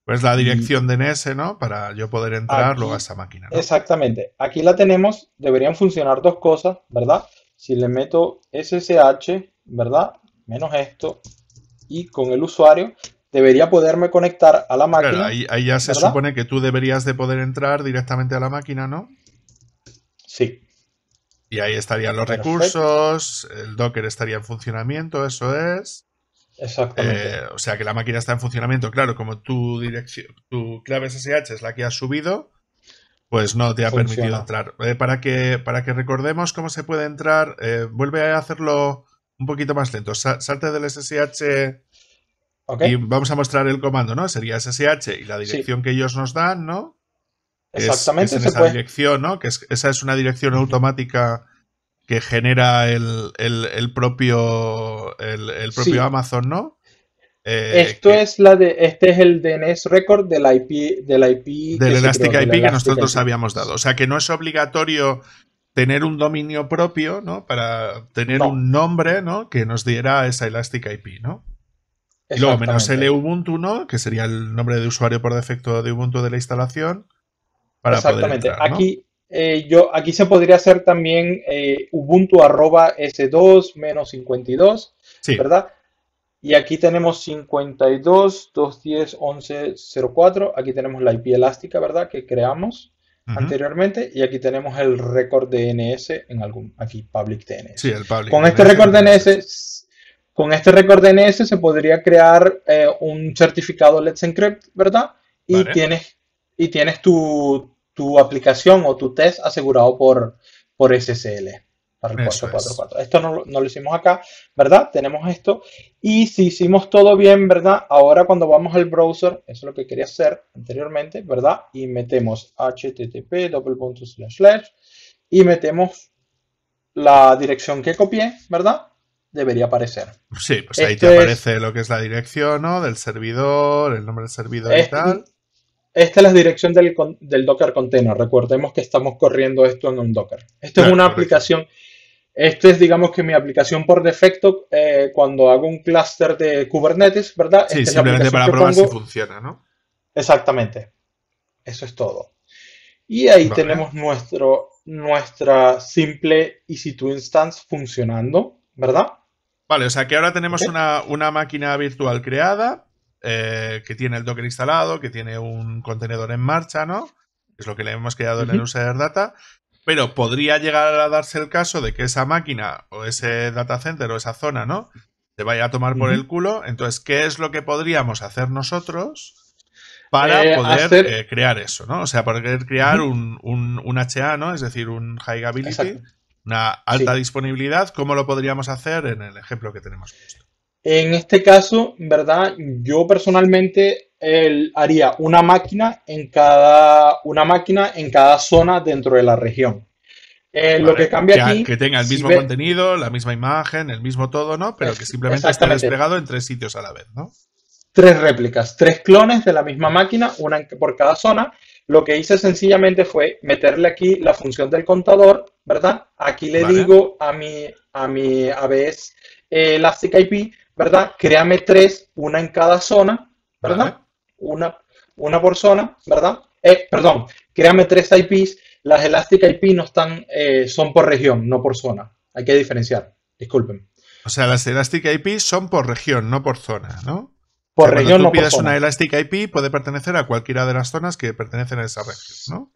cuál es la dirección DNS, ¿no? Para yo poder entrar luego a esa máquina. Exactamente. Aquí la tenemos. Deberían funcionar dos cosas, ¿verdad? Si le meto SSH, ¿verdad? Menos esto y con el usuario debería poderme conectar a la máquina. Claro, ahí, ahí ya se supone que tú deberías de poder entrar directamente a la máquina, ¿no? Sí. Y ahí estarían los recursos, el Docker estaría en funcionamiento, eso es. Exactamente. Eh, o sea que la máquina está en funcionamiento. Claro, como tu, dirección, tu clave SSH es la que has subido, pues no te ha permitido entrar. Eh, para, que, para que recordemos cómo se puede entrar, eh, vuelve a hacerlo un poquito más lento. Salte del SSH y vamos a mostrar el comando, ¿no? Sería SSH y la dirección que ellos nos dan, ¿no? Exactamente. esa dirección, ¿no? Que esa es una dirección automática que genera el, propio, el, propio Amazon, ¿no? Eh, Esto es la de, este es el DNS record del IP, del IP Elastic IP que nosotros habíamos dado. O sea que no es obligatorio tener un dominio propio, ¿no? Para tener un nombre, Que nos diera esa Elastic IP, ¿no? Y luego menos el Ubuntu, ¿no? Que sería el nombre de usuario por defecto de Ubuntu de la instalación. Exactamente. Aquí eh, yo aquí se podría hacer también eh, Ubuntu arroba s2 52, ¿verdad? Y aquí tenemos 52 210 11 Aquí tenemos la IP elástica, ¿verdad? Que creamos anteriormente. Y aquí tenemos el récord DNS en algún. Aquí, public DNS. Sí, el public Con este récord DNS, Con este récord DNS se podría crear eh, un certificado Let's Encrypt, ¿verdad? Y tienes y tienes tu, aplicación o tu test asegurado por, por SSL para el Esto no, lo hicimos acá, ¿verdad? Tenemos esto. Y si hicimos todo bien, ¿verdad? Ahora cuando vamos al browser, eso es lo que quería hacer anteriormente, ¿verdad? Y metemos http y metemos la dirección que copié, ¿verdad? Debería aparecer. Sí, pues ahí te este aparece lo que es la dirección, ¿no? Del servidor, el nombre del servidor y este tal. Esta es la dirección del, del, Docker container. Recordemos que estamos corriendo esto en un Docker. Esto es una aplicación. Esta es, digamos que mi aplicación por defecto eh, cuando hago un clúster de Kubernetes, ¿verdad? Sí, simplemente para probar si funciona, ¿no? Exactamente. Eso es todo. Y ahí tenemos nuestro, nuestra simple easy 2 instance funcionando, ¿verdad? Vale, o sea que ahora tenemos una, una máquina virtual creada eh, que tiene el Docker instalado, que tiene un contenedor en marcha, ¿no? Es lo que le hemos creado en el User Data. Pero podría llegar a darse el caso de que esa máquina o ese data center o esa zona, ¿no? Se vaya a tomar por el culo. Entonces, ¿qué es lo que podríamos hacer nosotros para eh, poder eh, crear eso, ¿no? O sea, poder crear un, un, HA, ¿no? Es decir, un High Ability, una alta disponibilidad. ¿Cómo lo podríamos hacer en el ejemplo que tenemos puesto? En este caso, ¿verdad? Yo personalmente haría una máquina, en cada, una máquina en cada zona dentro de la región. Eh, lo que cambia aquí. Que tenga el mismo contenido, la misma imagen, el mismo todo, ¿no? Pero que simplemente está desplegado en tres sitios a la vez, ¿no? Tres réplicas, tres clones de la misma máquina, una por cada zona. Lo que hice sencillamente fue meterle aquí la función del contador, ¿verdad? Aquí le digo a mi, a mi ABS eh, Elastic IP ¿verdad? Créame tres, una en cada zona, ¿verdad? Una, una por zona, ¿verdad? Eh, perdón, créame tres IPs. Las Elastic IP no están, eh, son por región, no por zona. Hay que diferenciar, disculpen. O sea, las Elastic IP son por región, no por zona, ¿no? Por región, cuando tú no pidas una Elastic IP, puede pertenecer a cualquiera de las zonas que pertenecen a esa región, ¿no?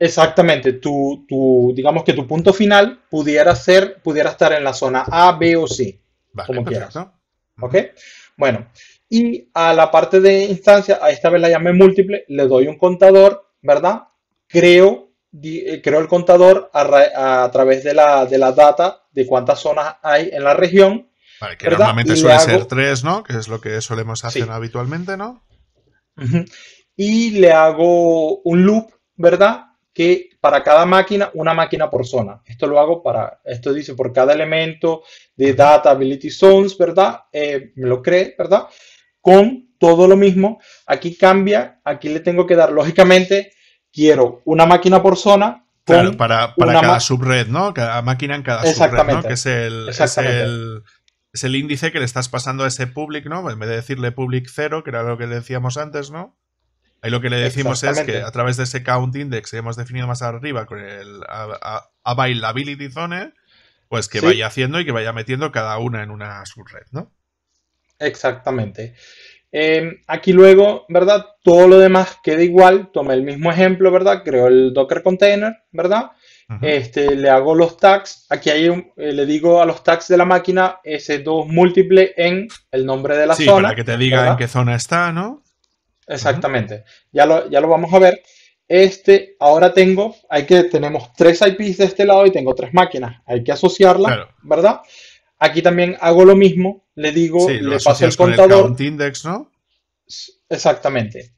Exactamente, tu, tu, digamos que tu punto final pudiera ser, pudiera estar en la zona A, B o C, como ¿Ok? Bueno, y a la parte de instancia, a esta vez la llamé múltiple, le doy un contador, ¿verdad? Creo, eh, creo el contador a, través de la, de data de cuántas zonas hay en la región. Vale, que normalmente suele ser tres, ¿no? Que es lo que solemos hacer habitualmente, ¿no? Y le hago un loop, ¿verdad? Que para cada máquina, una máquina por zona. Esto lo hago para, esto dice por cada elemento de Data Ability Zones, ¿verdad? Eh, me lo cree, ¿verdad? Con todo lo mismo. Aquí cambia, aquí le tengo que dar, lógicamente, quiero una máquina por zona. para, cada subred, ¿no? Cada máquina en cada subred, ¿no? Que es el, el, es el índice que le estás pasando a ese public, ¿no? En vez de decirle public cero que era lo que le decíamos antes, ¿no? Ahí lo que le decimos es que a través de ese count index que hemos definido más arriba con el availability zone, pues que vaya haciendo y que vaya metiendo cada una en una subred, ¿no? Exactamente. Em, aquí luego, ¿verdad? Todo lo demás queda igual. Tome el mismo ejemplo, ¿verdad? Creo el Docker container, ¿verdad? Este, le hago los tags. Aquí hay eh, le digo a los tags de la máquina S2 múltiple en el nombre de la zona. para que te diga en qué zona está, ¿no? Exactamente. ya, lo, ya, lo, vamos a ver. Este, ahora tengo, hay que, tenemos tres IPs de este lado y tengo tres máquinas. Hay que asociarla, ¿verdad? Aquí también hago lo mismo. Le digo, le paso el contador. index, ¿no? Exactamente.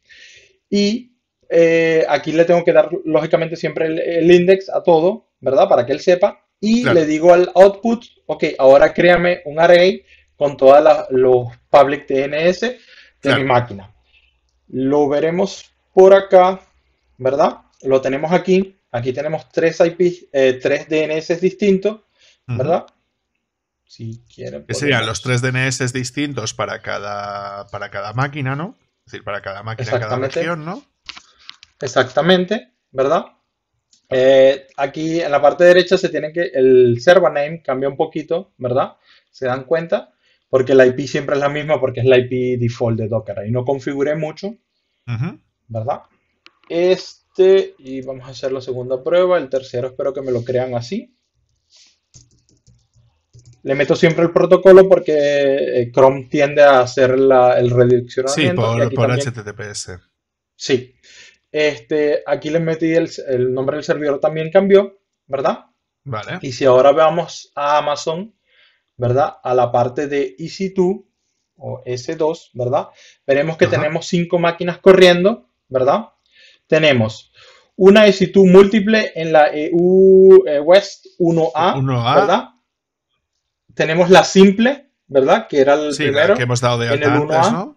Y eh, aquí le tengo que dar, lógicamente, siempre el, index a todo, ¿verdad? Para que él sepa. Y le digo al output, ok, ahora créame un array con todos los public TNS de mi máquina. Lo veremos por acá, ¿verdad? Lo tenemos aquí. Aquí tenemos tres IP, eh, tres DNS distintos, ¿verdad? Si quieren. Serían los tres DNS distintos para cada, para cada máquina, ¿no? Es decir, para cada máquina cada región, ¿no? Exactamente, ¿verdad? Eh, aquí en la parte derecha se tiene que el server name cambia un poquito, ¿verdad? Se dan cuenta porque la IP siempre es la misma porque es la IP default de Docker. Ahí no configuré mucho, ¿verdad? Este, y vamos a hacer la segunda prueba. El tercero espero que me lo crean así. Le meto siempre el protocolo porque eh, Chrome tiende a hacer el redireccionamiento. Sí, por, HTTPS. Sí. Este, aquí le metí el, el nombre del servidor, también cambió, ¿verdad? Vale. Y si ahora vamos a Amazon, ¿verdad? A la parte de EC2 o S2, ¿verdad? Veremos que tenemos cinco máquinas corriendo, ¿verdad? Tenemos una EC2 múltiple en la EU eh, West 1A, ¿verdad? Tenemos la simple, ¿verdad? Que era el primero. La que hemos dado de en el 1A.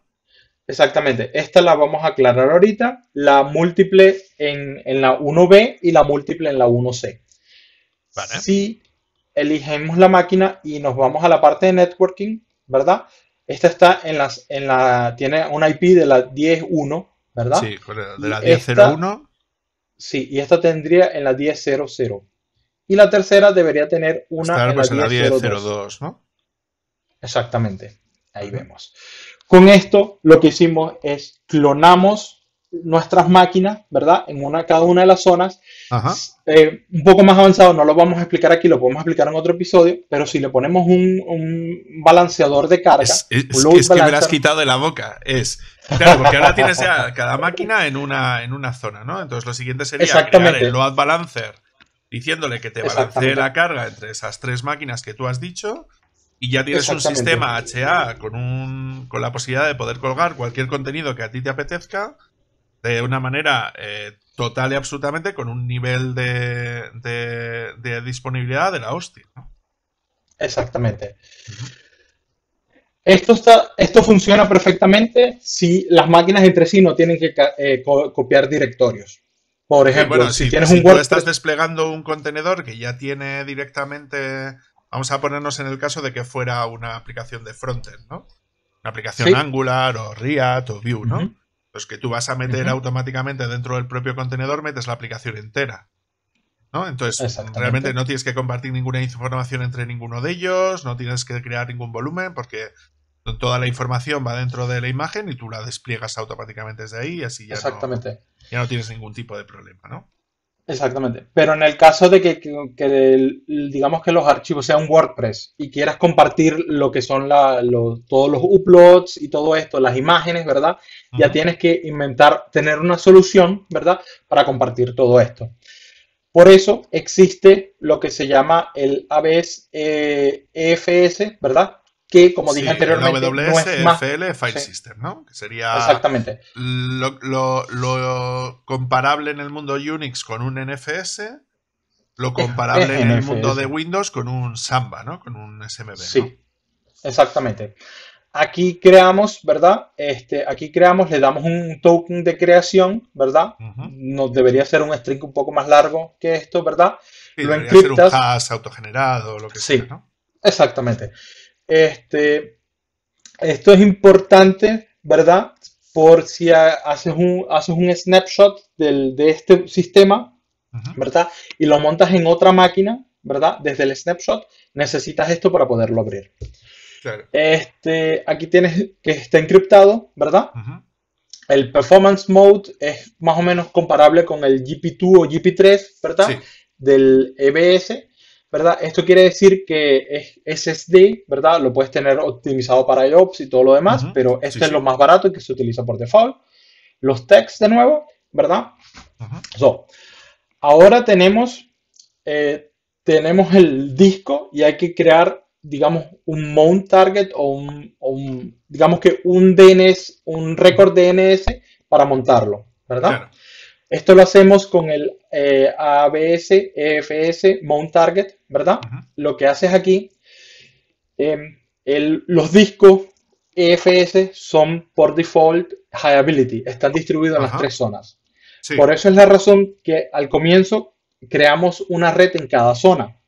Exactamente. Esta la vamos a aclarar ahorita. La múltiple en, la 1B y la múltiple en la 1C. Vale. Si elegimos la máquina y nos vamos a la parte de networking, ¿verdad? Esta está en las, en la, tiene una IP de la 10.1, ¿verdad? Sí, de la 10.01. Sí, y esta tendría en la 10.00. Y la tercera debería tener una en, la 10.02, pues ¿no? Exactamente, ahí vemos. Con esto lo que hicimos es clonamos nuestras máquinas, ¿verdad? En una, cada una de las zonas. Ajá. Eh, un poco más avanzado, no lo vamos a explicar aquí, lo podemos explicar en otro episodio, pero si le ponemos un, balanceador de carga. Es, que me lo has quitado de la boca. Es. Claro, porque ahora tienes cada máquina en una, en una zona, ¿no? Entonces lo siguiente sería crear el load balancer diciéndole que te balancee la carga entre esas tres máquinas que tú has dicho y ya tienes un sistema HA con, con la posibilidad de poder colgar cualquier contenido que a ti te apetezca de una manera eh, total y absolutamente con un nivel de, de, disponibilidad de la hostia. ¿no? Exactamente. Esto, está, esto funciona perfectamente si las máquinas entre sí no tienen que eh, copiar directorios. Por ejemplo, si, tienes un WordPress... estás desplegando un contenedor que ya tiene directamente, vamos a ponernos en el caso de que fuera una aplicación de frontend, ¿no? Una aplicación Angular o React o Vue, ¿no? Pues que tú vas a meter automáticamente dentro del propio contenedor, metes la aplicación entera. ¿no? Entonces, realmente no tienes que compartir ninguna información entre ninguno de ellos, no tienes que crear ningún volumen, porque toda la información va dentro de la imagen y tú la despliegas automáticamente desde ahí así ya, Exactamente. ya no tienes ningún tipo de problema, ¿no? Exactamente. Pero en el caso de que, digamos que los archivos sean WordPress y quieras compartir lo que son todos los uploads y todo esto, las imágenes, ¿verdad? Ya tienes que inventar, tener una solución, ¿verdad? Para compartir todo esto. Por eso existe lo que se llama el ABS EFS, eh, e ¿verdad? que como dije anteriormente. File System, ¿no? Que sería. Exactamente. Lo, comparable en el mundo Unix con un NFS, lo eh, comparable en el mundo de Windows con un Samba, ¿no? Con un SMB. Sí, exactamente. Aquí creamos, ¿verdad? Este, aquí creamos, le damos un token de creación, ¿verdad? Nos debería ser un string un poco más largo que esto, ¿verdad? Sí, lo encriptas. Ser un hash autogenerado, lo que sea, ¿no? Exactamente. Este, esto es importante, ¿verdad? Por si haces un, haces un snapshot de este sistema, ¿verdad? Y lo montas en otra máquina, ¿verdad? Desde el snapshot necesitas esto para poderlo abrir. Este, aquí tienes que está encriptado, ¿verdad? El performance mode es más o menos comparable con el GP2 o GP3, ¿verdad? Del EBS. ¿verdad? Esto quiere decir que es SSD, ¿verdad? Lo puedes tener optimizado para IOPS y todo lo demás, pero este es lo más barato y que se utiliza por default. Los text de nuevo, ¿verdad? ahora tenemos, eh, tenemos el disco y hay que crear, digamos, un mount target o un, digamos que un DNS, un record DNS para montarlo, ¿verdad? Claro. Esto lo hacemos con el eh, ABS, EFS, Mount Target, ¿verdad? Lo que haces aquí, em, los discos EFS son por default High Ability. están distribuidos en las tres zonas. Por eso es la razón que al comienzo creamos una red en cada zona,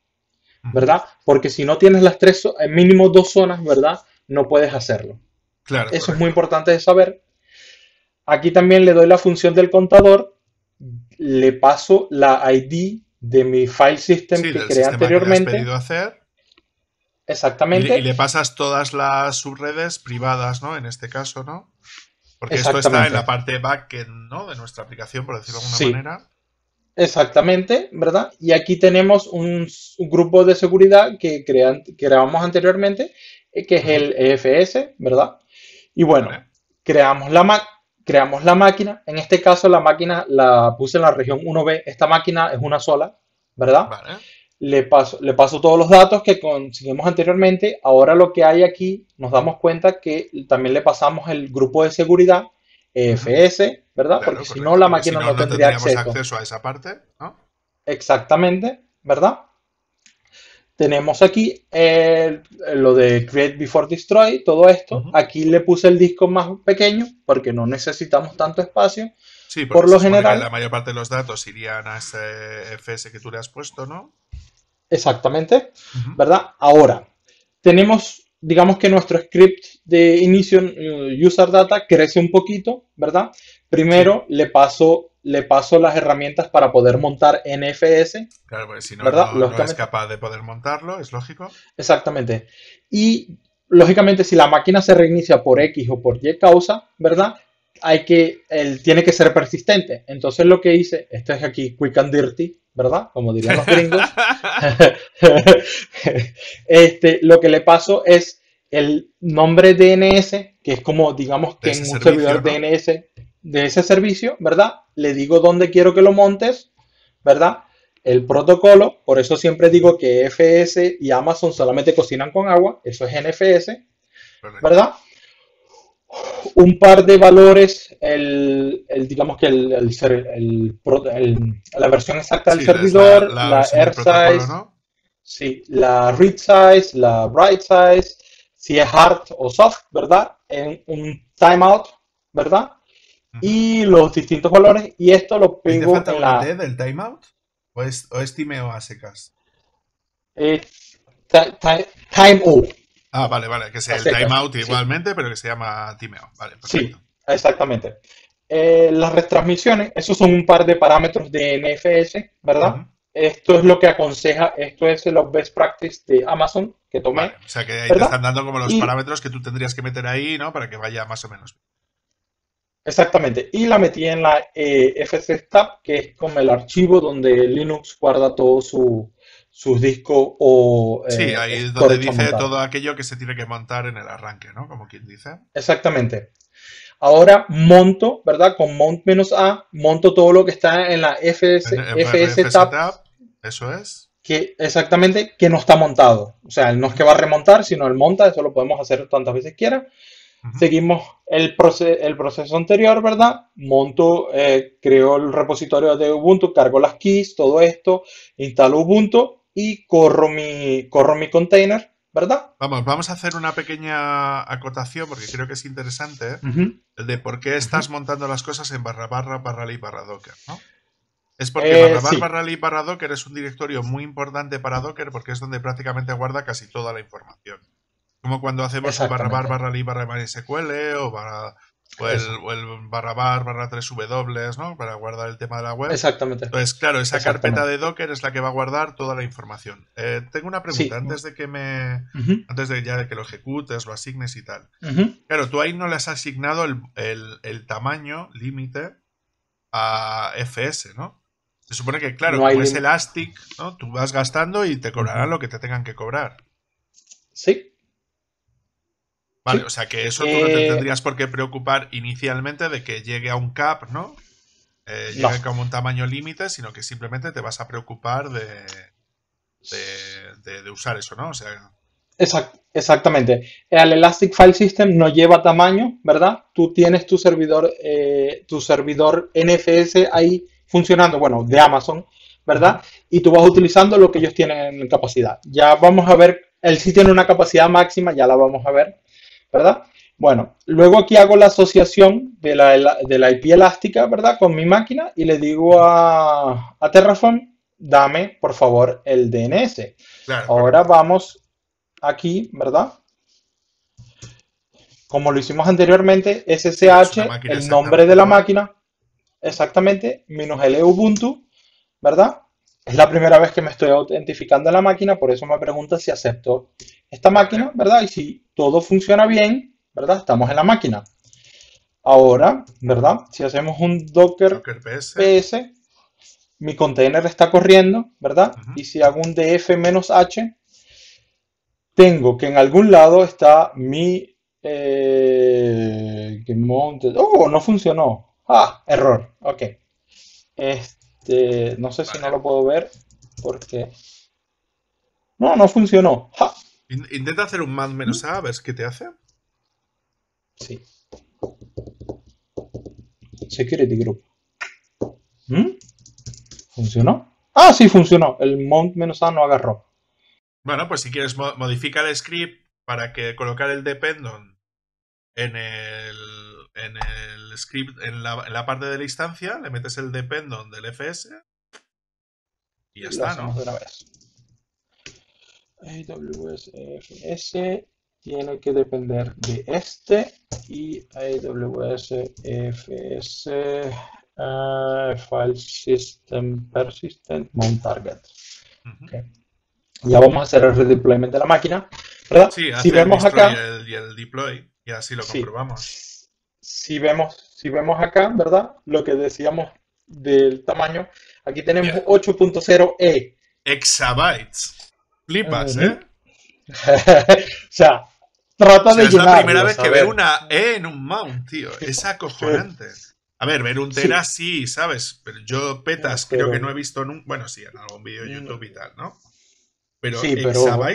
¿verdad? Porque si no tienes las tres, mínimo dos zonas, ¿verdad? No puedes hacerlo. Claro, eso es muy importante de saber. Aquí también le doy la función del contador le paso la ID de mi file system que creé anteriormente. pedido hacer. Exactamente. Y, le pasas todas las subredes privadas, ¿no? En este caso, ¿no? Porque esto está en la parte backend, ¿no? De nuestra aplicación, por decirlo de alguna manera. Exactamente, ¿verdad? Y aquí tenemos un, grupo de seguridad que, crean, creamos anteriormente, eh, que es el EFS, ¿verdad? Y bueno, creamos la MAC creamos la máquina. En este caso la máquina la puse en la región 1B. Esta máquina es una sola, ¿verdad? Vale. Le, paso, le todos los datos que conseguimos anteriormente. Ahora lo que hay aquí, nos damos cuenta que también le pasamos el grupo de seguridad, EFS, ¿verdad? Porque si no, la máquina no, tendría acceso. acceso a esa parte, ¿no? Exactamente, ¿verdad? Tenemos aquí eh, lo de Create Before Destroy, todo esto. Aquí le puse el disco más pequeño porque no necesitamos tanto espacio. Sí, por lo general. La mayor parte de los datos irían a ese FS que tú le has puesto, ¿no? Exactamente, ¿verdad? Ahora, tenemos, digamos que nuestro script de inicio eh, user data crece un poquito, ¿verdad? Primero le paso le paso las herramientas para poder montar NFS. Claro, porque si no, no, es capaz de poder montarlo, es lógico. Exactamente. Y lógicamente, si la máquina se reinicia por X o por Y causa, ¿verdad? Hay que, tiene que ser persistente. Entonces lo que hice, esto es aquí quick and dirty, ¿verdad? Como dirían los gringos. este, lo que le paso es el nombre DNS, que es como, digamos que en un servidor DNS, de ese servicio, ¿verdad? Le digo dónde quiero que lo montes, ¿verdad? El protocolo, por eso siempre digo que FS y Amazon solamente cocinan con agua, eso es NFS, ¿verdad? Un par de valores, el, digamos que el, el, la versión exacta del servidor, la, la, la air size, la read size, la write size, si es hard o soft, ¿verdad? En un timeout, ¿verdad? y los distintos colores y esto lo pego ¿Es de del timeout? ¿O es, ¿O es Timeo a secas? Eh, time Ah, vale, vale, que sea el timeout igualmente, pero que se llama Timeo. Vale, perfecto. Sí, exactamente. Eh, las retransmisiones, esos son un par de parámetros de NFS, ¿verdad? Esto es lo que aconseja, esto es los best practice de Amazon que tomé. o sea que ahí te están dando como los parámetros que tú tendrías que meter ahí, ¿no? Para que vaya más o menos. bien. Exactamente, y la metí en la eh, tab que es como el archivo donde Linux guarda todos su, sus discos o... Eh, sí, ahí es donde dice todo aquello que se tiene que montar en el arranque, ¿no? Como quien dice. Exactamente. Ahora monto, ¿verdad? Con mount-a, monto todo lo que está en la FS, Eso es. Que exactamente, que no está montado. O sea, no es que va a remontar, sino el monta, eso lo podemos hacer tantas veces quiera. Seguimos el, proceso anterior, ¿verdad? Monto, eh, creo el repositorio de Ubuntu, cargo las keys, todo esto, instalo Ubuntu y corro mi, corro mi container, ¿verdad? Vamos, vamos a hacer una pequeña acotación porque creo que es interesante el ¿eh? de por qué estás montando las cosas en barra barra barra y barra docker, Es porque eh, barra barra, barra barra docker es un directorio muy importante para Docker porque es donde prácticamente guarda casi toda la información. Como cuando hacemos el barra bar barra li barra sql o o el, o el, barra bar barra 3 w, Para guardar el tema de la web. Exactamente. Entonces, claro, esa carpeta de Docker es la que va a guardar toda la información. Eh, tengo una pregunta, antes de que me. Antes de ya de que lo ejecutes, lo asignes y tal. Claro, tú ahí no le has asignado el, tamaño límite a FS, ¿no? Se supone que, claro, con es Elastic, ¿no? Tú vas gastando y te cobrarán lo que te tengan que cobrar. Sí, Vale, o sea que eso tú no te eh, tendrías por qué preocupar inicialmente de que llegue a un cap, eh, ¿no? llegue como un tamaño límite, sino que simplemente te vas a preocupar de, de, usar eso, ¿no? O sea... exactamente. El Elastic File System no lleva tamaño, ¿verdad? Tú tienes tu servidor, eh, tu servidor NFS ahí funcionando, bueno, de Amazon, ¿verdad? Y tú vas utilizando lo que ellos tienen en capacidad. Ya vamos a ver, él sí tiene una capacidad máxima, ya la vamos a ver. ¿verdad? Bueno, luego aquí hago la asociación de la, IP elástica, ¿verdad? Con mi máquina y le digo a, Terraform, dame por favor el DNS. Ahora vamos aquí, ¿verdad? Como lo hicimos anteriormente, SSH, el nombre de la máquina, exactamente, menos el Ubuntu, ¿verdad? Es la primera vez que me estoy autentificando en la máquina, por eso me pregunta si acepto esta máquina, ¿verdad? Y si todo funciona bien, ¿verdad? Estamos en la máquina. Ahora, ¿verdad? Si hacemos un Docker, PS. mi container está corriendo, ¿verdad? Y si hago un df-h, tengo que en algún lado está mi... Eh, oh, no funcionó. Ah, error. Ok. Este, no sé si no lo puedo ver porque... No, no funcionó. Intenta hacer un mount menos A, a qué te hace. Sí. Security Group. ¿Mm? ¿Funcionó? Ah, sí, funcionó. El Mount menos A no agarró. Bueno, pues si quieres, modifica el script para que colocar el dependent en el, en el script, en la, parte de la instancia, le metes el dependent del FS y ya está, ¿no? vez. AWSFS tiene que depender de este y AWSFS eh, File System Persistent Mount Target. Ya vamos a hacer el redeployment de la máquina, ¿verdad? si vemos acá, y el, deploy y así lo comprobamos. Si vemos, si vemos acá, ¿verdad? Lo que decíamos del tamaño, aquí tenemos 8.0e. Exabytes. ¿eh? Es la primera vez que veo una E en un mount, tío. Es acojonante. A ver, ver un Tera sí, ¿sabes? Pero yo petas creo que no he visto nunca. Bueno, sí, en algún vídeo de mm. YouTube y tal, ¿no? Pero sí,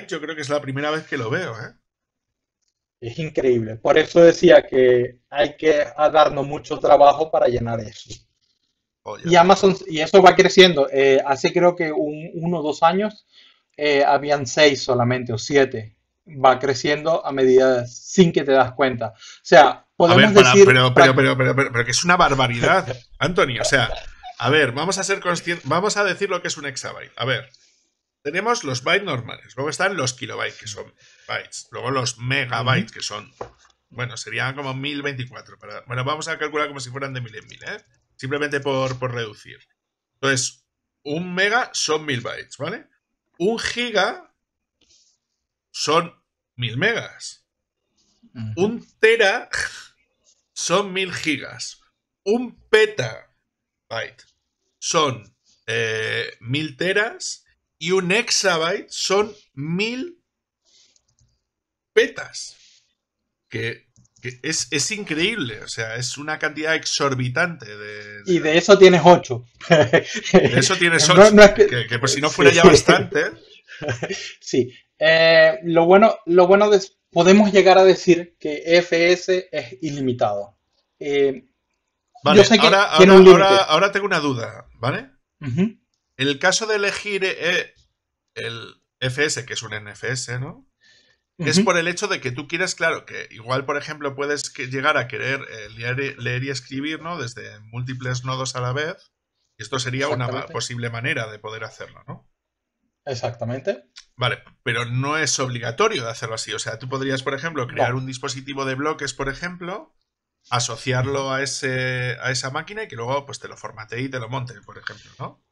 yo creo que es la primera vez que lo veo, ¿eh? Es increíble. Por eso decía que hay que darnos mucho trabajo para llenar eso. y Amazon, y eso va creciendo. Eh, hace creo que un, uno o dos años eh, habían seis solamente o siete. Va creciendo a medida sin que te das cuenta. O sea, podemos ver, Pero, pero, pero, pero, pero, que es una barbaridad, Antonio. O sea, a ver, vamos a ser conscientes, vamos a decir lo que es un exabyte. A ver, tenemos los bytes normales, luego están los kilobytes, que son bytes, luego los megabytes, que son, bueno, serían como 1024. bueno, vamos a calcular como si fueran de mil en mil, ¿eh? Simplemente por, por reducir. Entonces, un mega son mil bytes, ¿vale? un giga son mil megas. Un tera son mil gigas. Un petabyte son eh, mil teras. Y un exabyte son mil petas. Que es, increíble, o sea, es una cantidad exorbitante. De, Y de eso tienes 8. De eso tienes 8. que... por si no fuera ya bastante. Sí. Eh, lo bueno, lo bueno podemos llegar a decir que FS es ilimitado. Eh, vale, ahora, tengo una duda, ¿vale? El caso de elegir eh, el FS, que es un NFS, ¿no? Es por el hecho de que tú quieres, claro, que igual, por ejemplo, puedes llegar a querer eh, leer, y escribir, ¿no? Desde múltiples nodos a la vez. esto sería una posible manera de poder hacerlo, ¿no? Exactamente. Vale, pero no es obligatorio de hacerlo así. O sea, tú podrías, por ejemplo, crear un dispositivo de bloques, por ejemplo, asociarlo a, ese, a esa máquina y que luego pues, te lo formatee y te lo monte, por ejemplo, ¿no?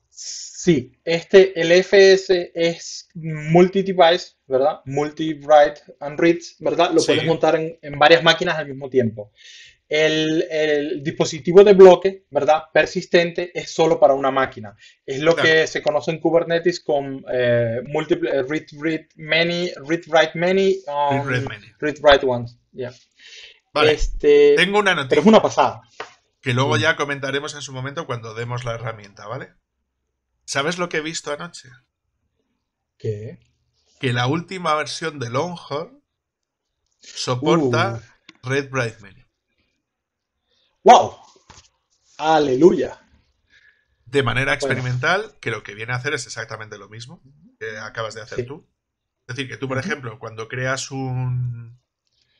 Sí, este, el FS es multi-device, ¿verdad? Multi-write and reads, ¿verdad? Lo puedes montar en, varias máquinas al mismo tiempo. El, dispositivo de bloque, ¿verdad? Persistente es solo para una máquina. Es lo que se conoce en Kubernetes con eh, eh, read, read many, read, write many, um, read, write ones. Este, Tengo una noticia. una pasada. Que luego ya comentaremos en su momento cuando demos la herramienta, ¿vale? ¿Sabes lo que he visto anoche? ¿Qué? Que la última versión de Longhorn soporta uh. Red Red Menu. ¡Wow! ¡Aleluya! De manera experimental, que lo que viene a hacer es exactamente lo mismo que acabas de hacer tú. Es decir, que tú, por ejemplo, cuando creas un.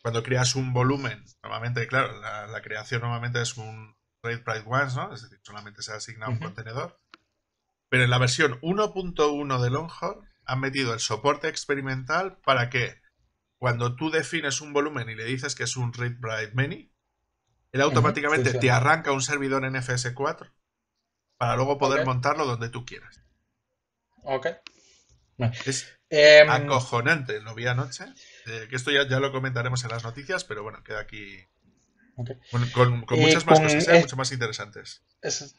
Cuando creas un volumen, normalmente, claro, la, creación normalmente es un Red Bride ¿no? Es decir, solamente se asigna un contenedor. Pero en la versión 1.1 de Longhorn han metido el soporte experimental para que cuando tú defines un volumen y le dices que es un read write many, él automáticamente te arranca un servidor en FS4 para luego poder montarlo donde tú quieras. Ok. Es em, acojonante, lo vi anoche. Eh, que esto ya, lo comentaremos en las noticias, pero bueno, queda aquí con, muchas más cosas, ¿eh? mucho más interesantes. Es,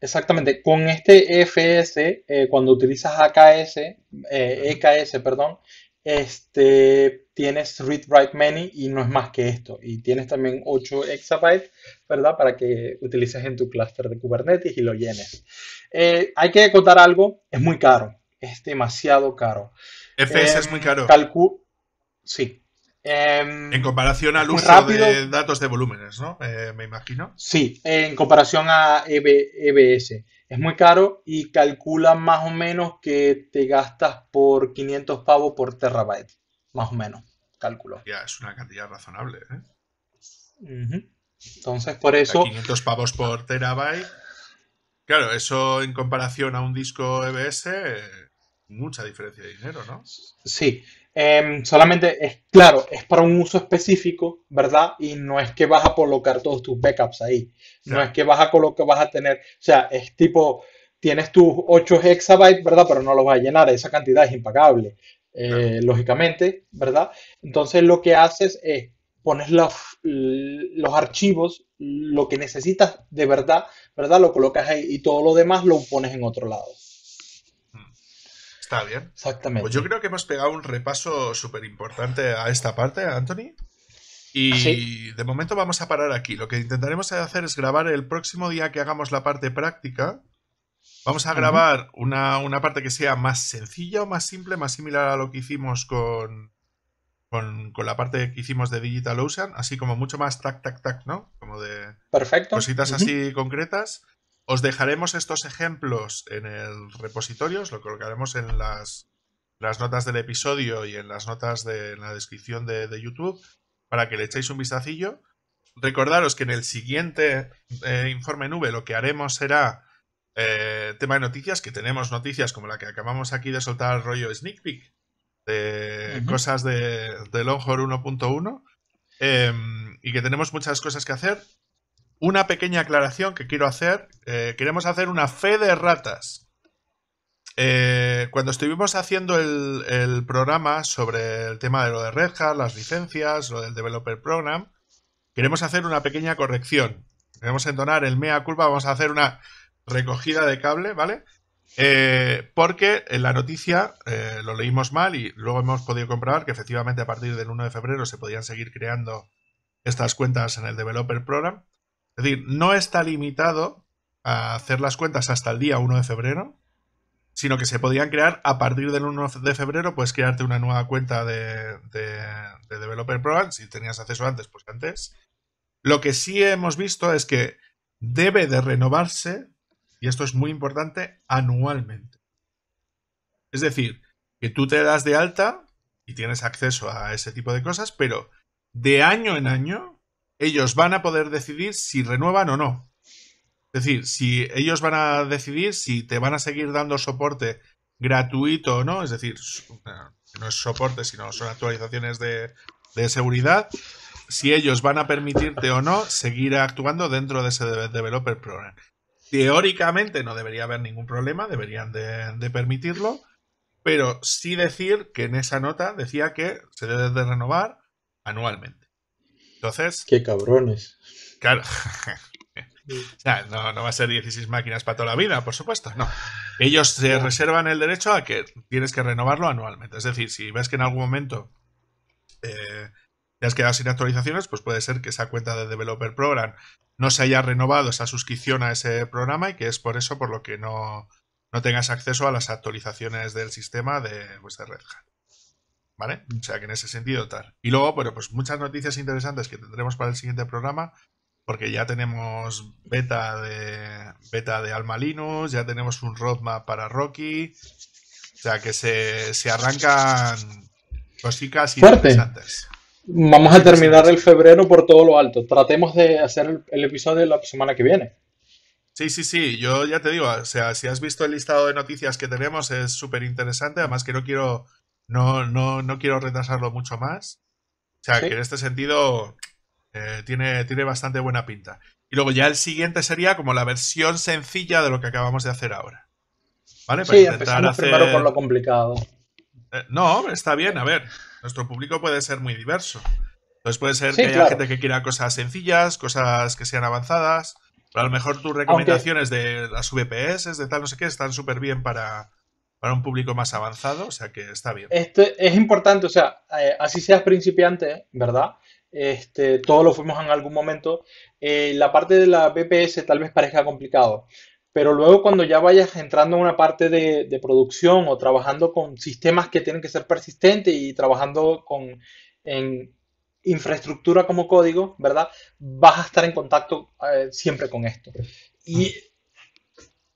Exactamente, con este FS, eh, cuando utilizas AKS, EKS, eh, e perdón, este, tienes Read Write Many y no es más que esto. Y tienes también 8 exabytes, ¿verdad? Para que utilices en tu clúster de Kubernetes y lo llenes. Eh, hay que contar algo, es muy caro, es demasiado caro. FS es muy caro. Calcu sí, Em, en comparación al uso de datos de volúmenes, ¿no? Eh, me imagino. Sí, en comparación a EBS. E es muy caro y calcula más o menos que te gastas por 500 pavos por terabyte. Más o menos, cálculo. Ya, es una cantidad razonable, ¿eh? Entonces, por eso... 500 pavos por terabyte. Claro, eso en comparación a un disco EBS, eh, mucha diferencia de dinero, ¿no? Sí. Em, solamente es claro, es para un uso específico, ¿verdad? Y no es que vas a colocar todos tus backups ahí. No es que vas a colocar, vas a tener, o sea, es tipo, tienes tus 8 exabytes, ¿verdad? Pero no los vas a llenar, esa cantidad es impagable, eh, lógicamente, ¿verdad? Entonces lo que haces es pones los, los archivos, lo que necesitas de verdad, ¿verdad? Lo colocas ahí y todo lo demás lo pones en otro lado. Está bien. Exactamente. Pues yo creo que hemos pegado un repaso súper importante a esta parte, Anthony. Y ah, de momento vamos a parar aquí. Lo que intentaremos hacer es grabar el próximo día que hagamos la parte práctica. Vamos a grabar una, parte que sea más sencilla o más simple, más similar a lo que hicimos con, con, la parte que hicimos de Digital Ocean, así como mucho más tac, tac, tac, ¿no? Como de cositas así concretas. Os dejaremos estos ejemplos en el repositorio, os lo colocaremos en las, notas del episodio y en las notas de la descripción de, YouTube para que le echéis un vistacillo. Recordaros que en el siguiente eh, informe nube lo que haremos será eh, tema de noticias, que tenemos noticias como la que acabamos aquí de soltar el rollo sneak peek de cosas de, de Longhorn 1.1 em, y que tenemos muchas cosas que hacer una pequeña aclaración que quiero hacer. Eh, queremos hacer una fe de ratas. Eh, cuando estuvimos haciendo el, programa sobre el tema de lo de Red Hat, las licencias, lo del Developer Program, queremos hacer una pequeña corrección. Queremos entonar el mea culpa, vamos a hacer una recogida de cable, ¿vale? Eh, porque en la noticia lo leímos mal y luego hemos podido comprobar que efectivamente a partir del 1 de febrero se podían seguir creando estas cuentas en el Developer Program. Es decir, no está limitado a hacer las cuentas hasta el día 1 de febrero, sino que se podían crear a partir del 1 de febrero, puedes crearte una nueva cuenta de, Developer Program, si tenías acceso antes, pues antes. Lo que sí hemos visto es que debe de renovarse, y esto es muy importante, anualmente. Es decir, que tú te das de alta y tienes acceso a ese tipo de cosas, pero de año en año ellos van a poder decidir si renuevan o no. Es decir, si ellos van a decidir si te van a seguir dando soporte gratuito o no, es decir, no es soporte, sino son actualizaciones de, seguridad, si ellos van a permitirte o no seguir actuando dentro de ese Developer Program. Teóricamente no debería haber ningún problema, deberían de, de permitirlo, pero sí decir que en esa nota decía que se debe de renovar anualmente. Entonces. ¡Qué cabrones! Claro. o sea, no, va a ser 16 máquinas para toda la vida, por supuesto, no. Ellos se reservan el derecho a que tienes que renovarlo anualmente. Es decir, si ves que en algún momento eh, te has quedado sin actualizaciones, pues puede ser que esa cuenta de Developer Program no se haya renovado esa suscripción a ese programa y que es por eso por lo que no, tengas acceso a las actualizaciones del sistema de, vuestra Red Hat. ¿Vale? Mm. O sea que en ese sentido tal. Y luego, bueno, pues muchas noticias interesantes que tendremos para el siguiente programa, porque ya tenemos beta de beta de Alma Linux, ya tenemos un roadmap para Rocky. O sea que se, arrancan cositas interesantes. Vamos a terminar el febrero por todo lo alto. Tratemos de hacer el, el episodio la semana que viene. Sí, sí, sí, yo ya te digo, o sea, si has visto el listado de noticias que tenemos es súper interesante, además que no quiero no, no, no quiero retrasarlo mucho más. O sea, que en este sentido eh, tiene, tiene bastante buena pinta. Y luego ya el siguiente sería como la versión sencilla de lo que acabamos de hacer ahora. ¿Vale? Para intentar hacer... primero por lo complicado. Eh, no, está bien, a ver. Nuestro público puede ser muy diverso. Entonces puede ser que haya gente que quiera cosas sencillas, cosas que sean avanzadas. Pero a lo mejor tus recomendaciones de las VPS, de tal, no sé qué, están súper bien para, para un público más avanzado, o sea que está bien. Este es importante, o sea, eh, así seas principiante, ¿verdad? Este, todos lo fuimos en algún momento. Eh, la parte de la BPS tal vez parezca complicado, pero luego cuando ya vayas entrando en una parte de, producción o trabajando con sistemas que tienen que ser persistentes y trabajando con en infraestructura como código, ¿verdad? Vas a estar en contacto eh, siempre con esto. Y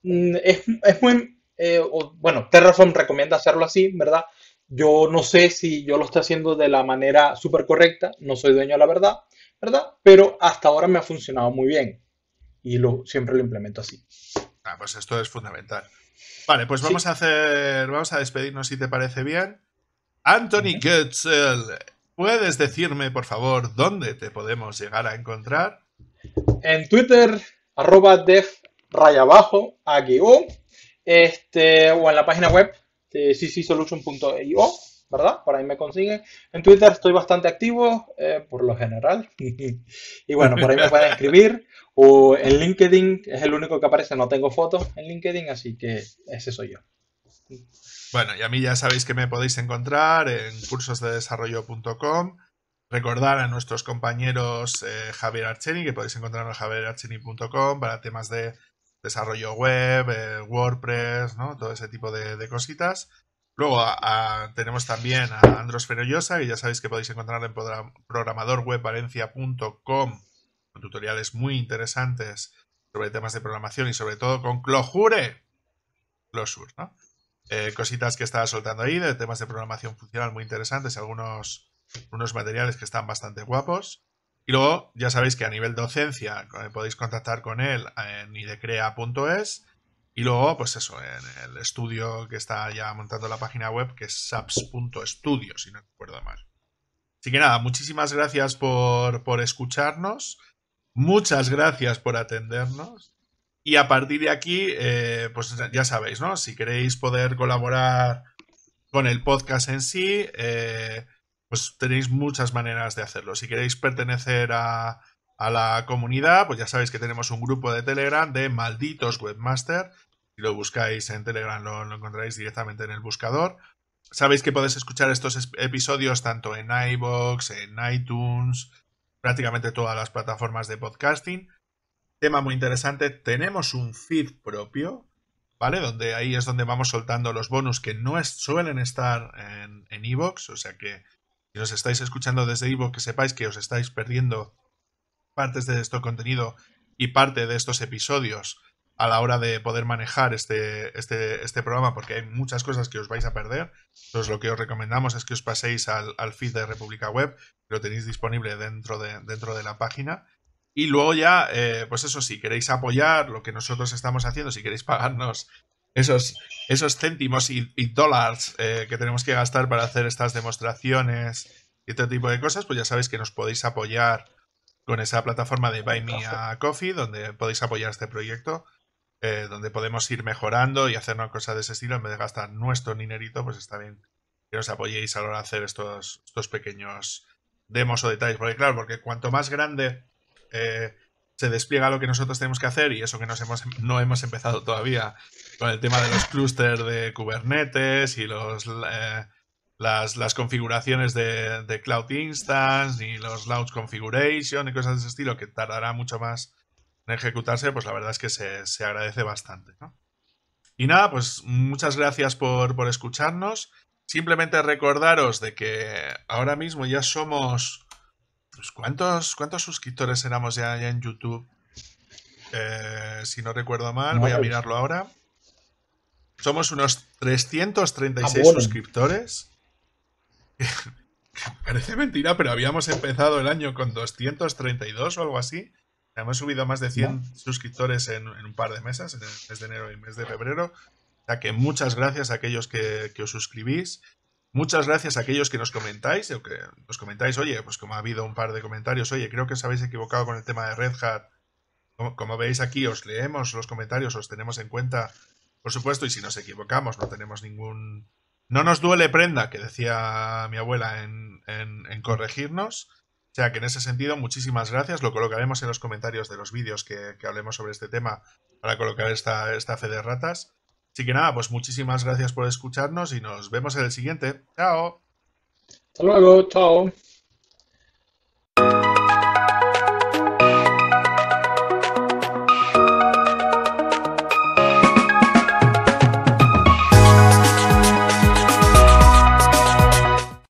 mm, es, es muy eh, bueno, Terraform recomienda hacerlo así, ¿verdad? Yo no sé si yo lo estoy haciendo de la manera súper correcta, no soy dueño de la verdad, ¿verdad? Pero hasta ahora me ha funcionado muy bien y lo, siempre lo implemento así. Ah, pues esto es fundamental. Vale, pues vamos a hacer, vamos a despedirnos si te parece bien. Anthony uh ¿puedes decirme por favor dónde te podemos llegar a encontrar? En Twitter, arroba def raya abajo, aquí, este, o en la página web de ccsolution.io, ¿verdad? Por ahí me consiguen. En Twitter estoy bastante activo, eh, por lo general. y bueno, por ahí me pueden escribir. O en LinkedIn, es el único que aparece, no tengo fotos en LinkedIn, así que ese soy yo. Bueno, y a mí ya sabéis que me podéis encontrar en cursosdedesarrollo.com. Recordar a nuestros compañeros eh, Javier Archeni, que podéis encontrar en javierarcheni.com para temas de desarrollo web, eh, WordPress, Todo ese tipo de, cositas. Luego tenemos también a Andros Ferollosa, que ya sabéis que podéis encontrar en programadorwebvalencia.com con tutoriales muy interesantes sobre temas de programación y sobre todo con Clojure. Closure, ¿no? Eh, cositas que estaba soltando ahí de temas de programación funcional muy interesantes, algunos unos materiales que están bastante guapos. Y luego, ya sabéis que a nivel docencia eh, podéis contactar con él en idecrea.es. Y luego, pues eso, en el estudio que está ya montando la página web, que es saps.studio, si no recuerdo mal. Así que nada, muchísimas gracias por, escucharnos. Muchas gracias por atendernos. Y a partir de aquí, eh, pues ya sabéis, ¿no? Si queréis poder colaborar con el podcast en sí, eh, pues tenéis muchas maneras de hacerlo. Si queréis pertenecer a, la comunidad, pues ya sabéis que tenemos un grupo de Telegram de malditos webmaster. Si lo buscáis en Telegram lo, lo directamente en el buscador. Sabéis que podéis escuchar estos episodios tanto en iBox, en iTunes, prácticamente todas las plataformas de podcasting. Tema muy interesante, tenemos un feed propio, ¿vale? Donde ahí es donde vamos soltando los bonus que no suelen estar en iBox, o sea que si os estáis escuchando desde Ivo, que sepáis que os estáis perdiendo partes de este contenido y parte de estos episodios a la hora de poder manejar este, este, este, programa, porque hay muchas cosas que os vais a perder. Entonces, lo que os recomendamos es que os paséis al, feed de República Web, que lo tenéis disponible dentro de, dentro de la página. Y luego ya, eh, pues eso, si queréis apoyar lo que nosotros estamos haciendo, si queréis pagarnos esos, esos céntimos y, dólares eh, que tenemos que gastar para hacer estas demostraciones y este tipo de cosas, pues ya sabéis que nos podéis apoyar con esa plataforma de Buy Me a Coffee, donde podéis apoyar este proyecto, eh, donde podemos ir mejorando y hacer una cosa de ese estilo en vez de gastar nuestro dinerito, pues está bien que os apoyéis a la hora de hacer estos, estos pequeños demos o detalles. Porque claro, porque cuanto más grande eh, se despliega lo que nosotros tenemos que hacer y eso que nos hemos, no hemos empezado todavía con el tema de los clústeres de Kubernetes y los, eh, las, configuraciones de, Cloud Instance y los Launch Configuration y cosas de ese estilo que tardará mucho más en ejecutarse, pues la verdad es que se, agradece bastante. Y nada, pues muchas gracias por, por escucharnos. Simplemente recordaros de que ahora mismo ya somos pues ¿cuántos, suscriptores éramos ya, en YouTube? Eh, si no recuerdo mal, voy a mirarlo ahora. Somos unos 336 ah, suscriptores. Parece mentira, pero habíamos empezado el año con 232 o algo así. Hemos subido más de 100 suscriptores en, un par de meses, en el mes de enero y el mes de febrero. O que muchas gracias a aquellos que os suscribís. Muchas gracias a aquellos que nos comentáis, o que nos comentáis, oye, pues como ha habido un par de comentarios, oye, creo que os habéis equivocado con el tema de Red Hat. Como, veis aquí, os leemos los comentarios, os tenemos en cuenta, por supuesto, y si nos equivocamos, no tenemos ningún... No nos duele prenda, que decía mi abuela en, corregirnos. O sea que en ese sentido, muchísimas gracias. Lo colocaremos en los comentarios de los vídeos que, hablemos sobre este tema para colocar esta, esta fe de ratas. Así que nada, pues muchísimas gracias por escucharnos y nos vemos en el siguiente. Chao. Hasta luego, chao.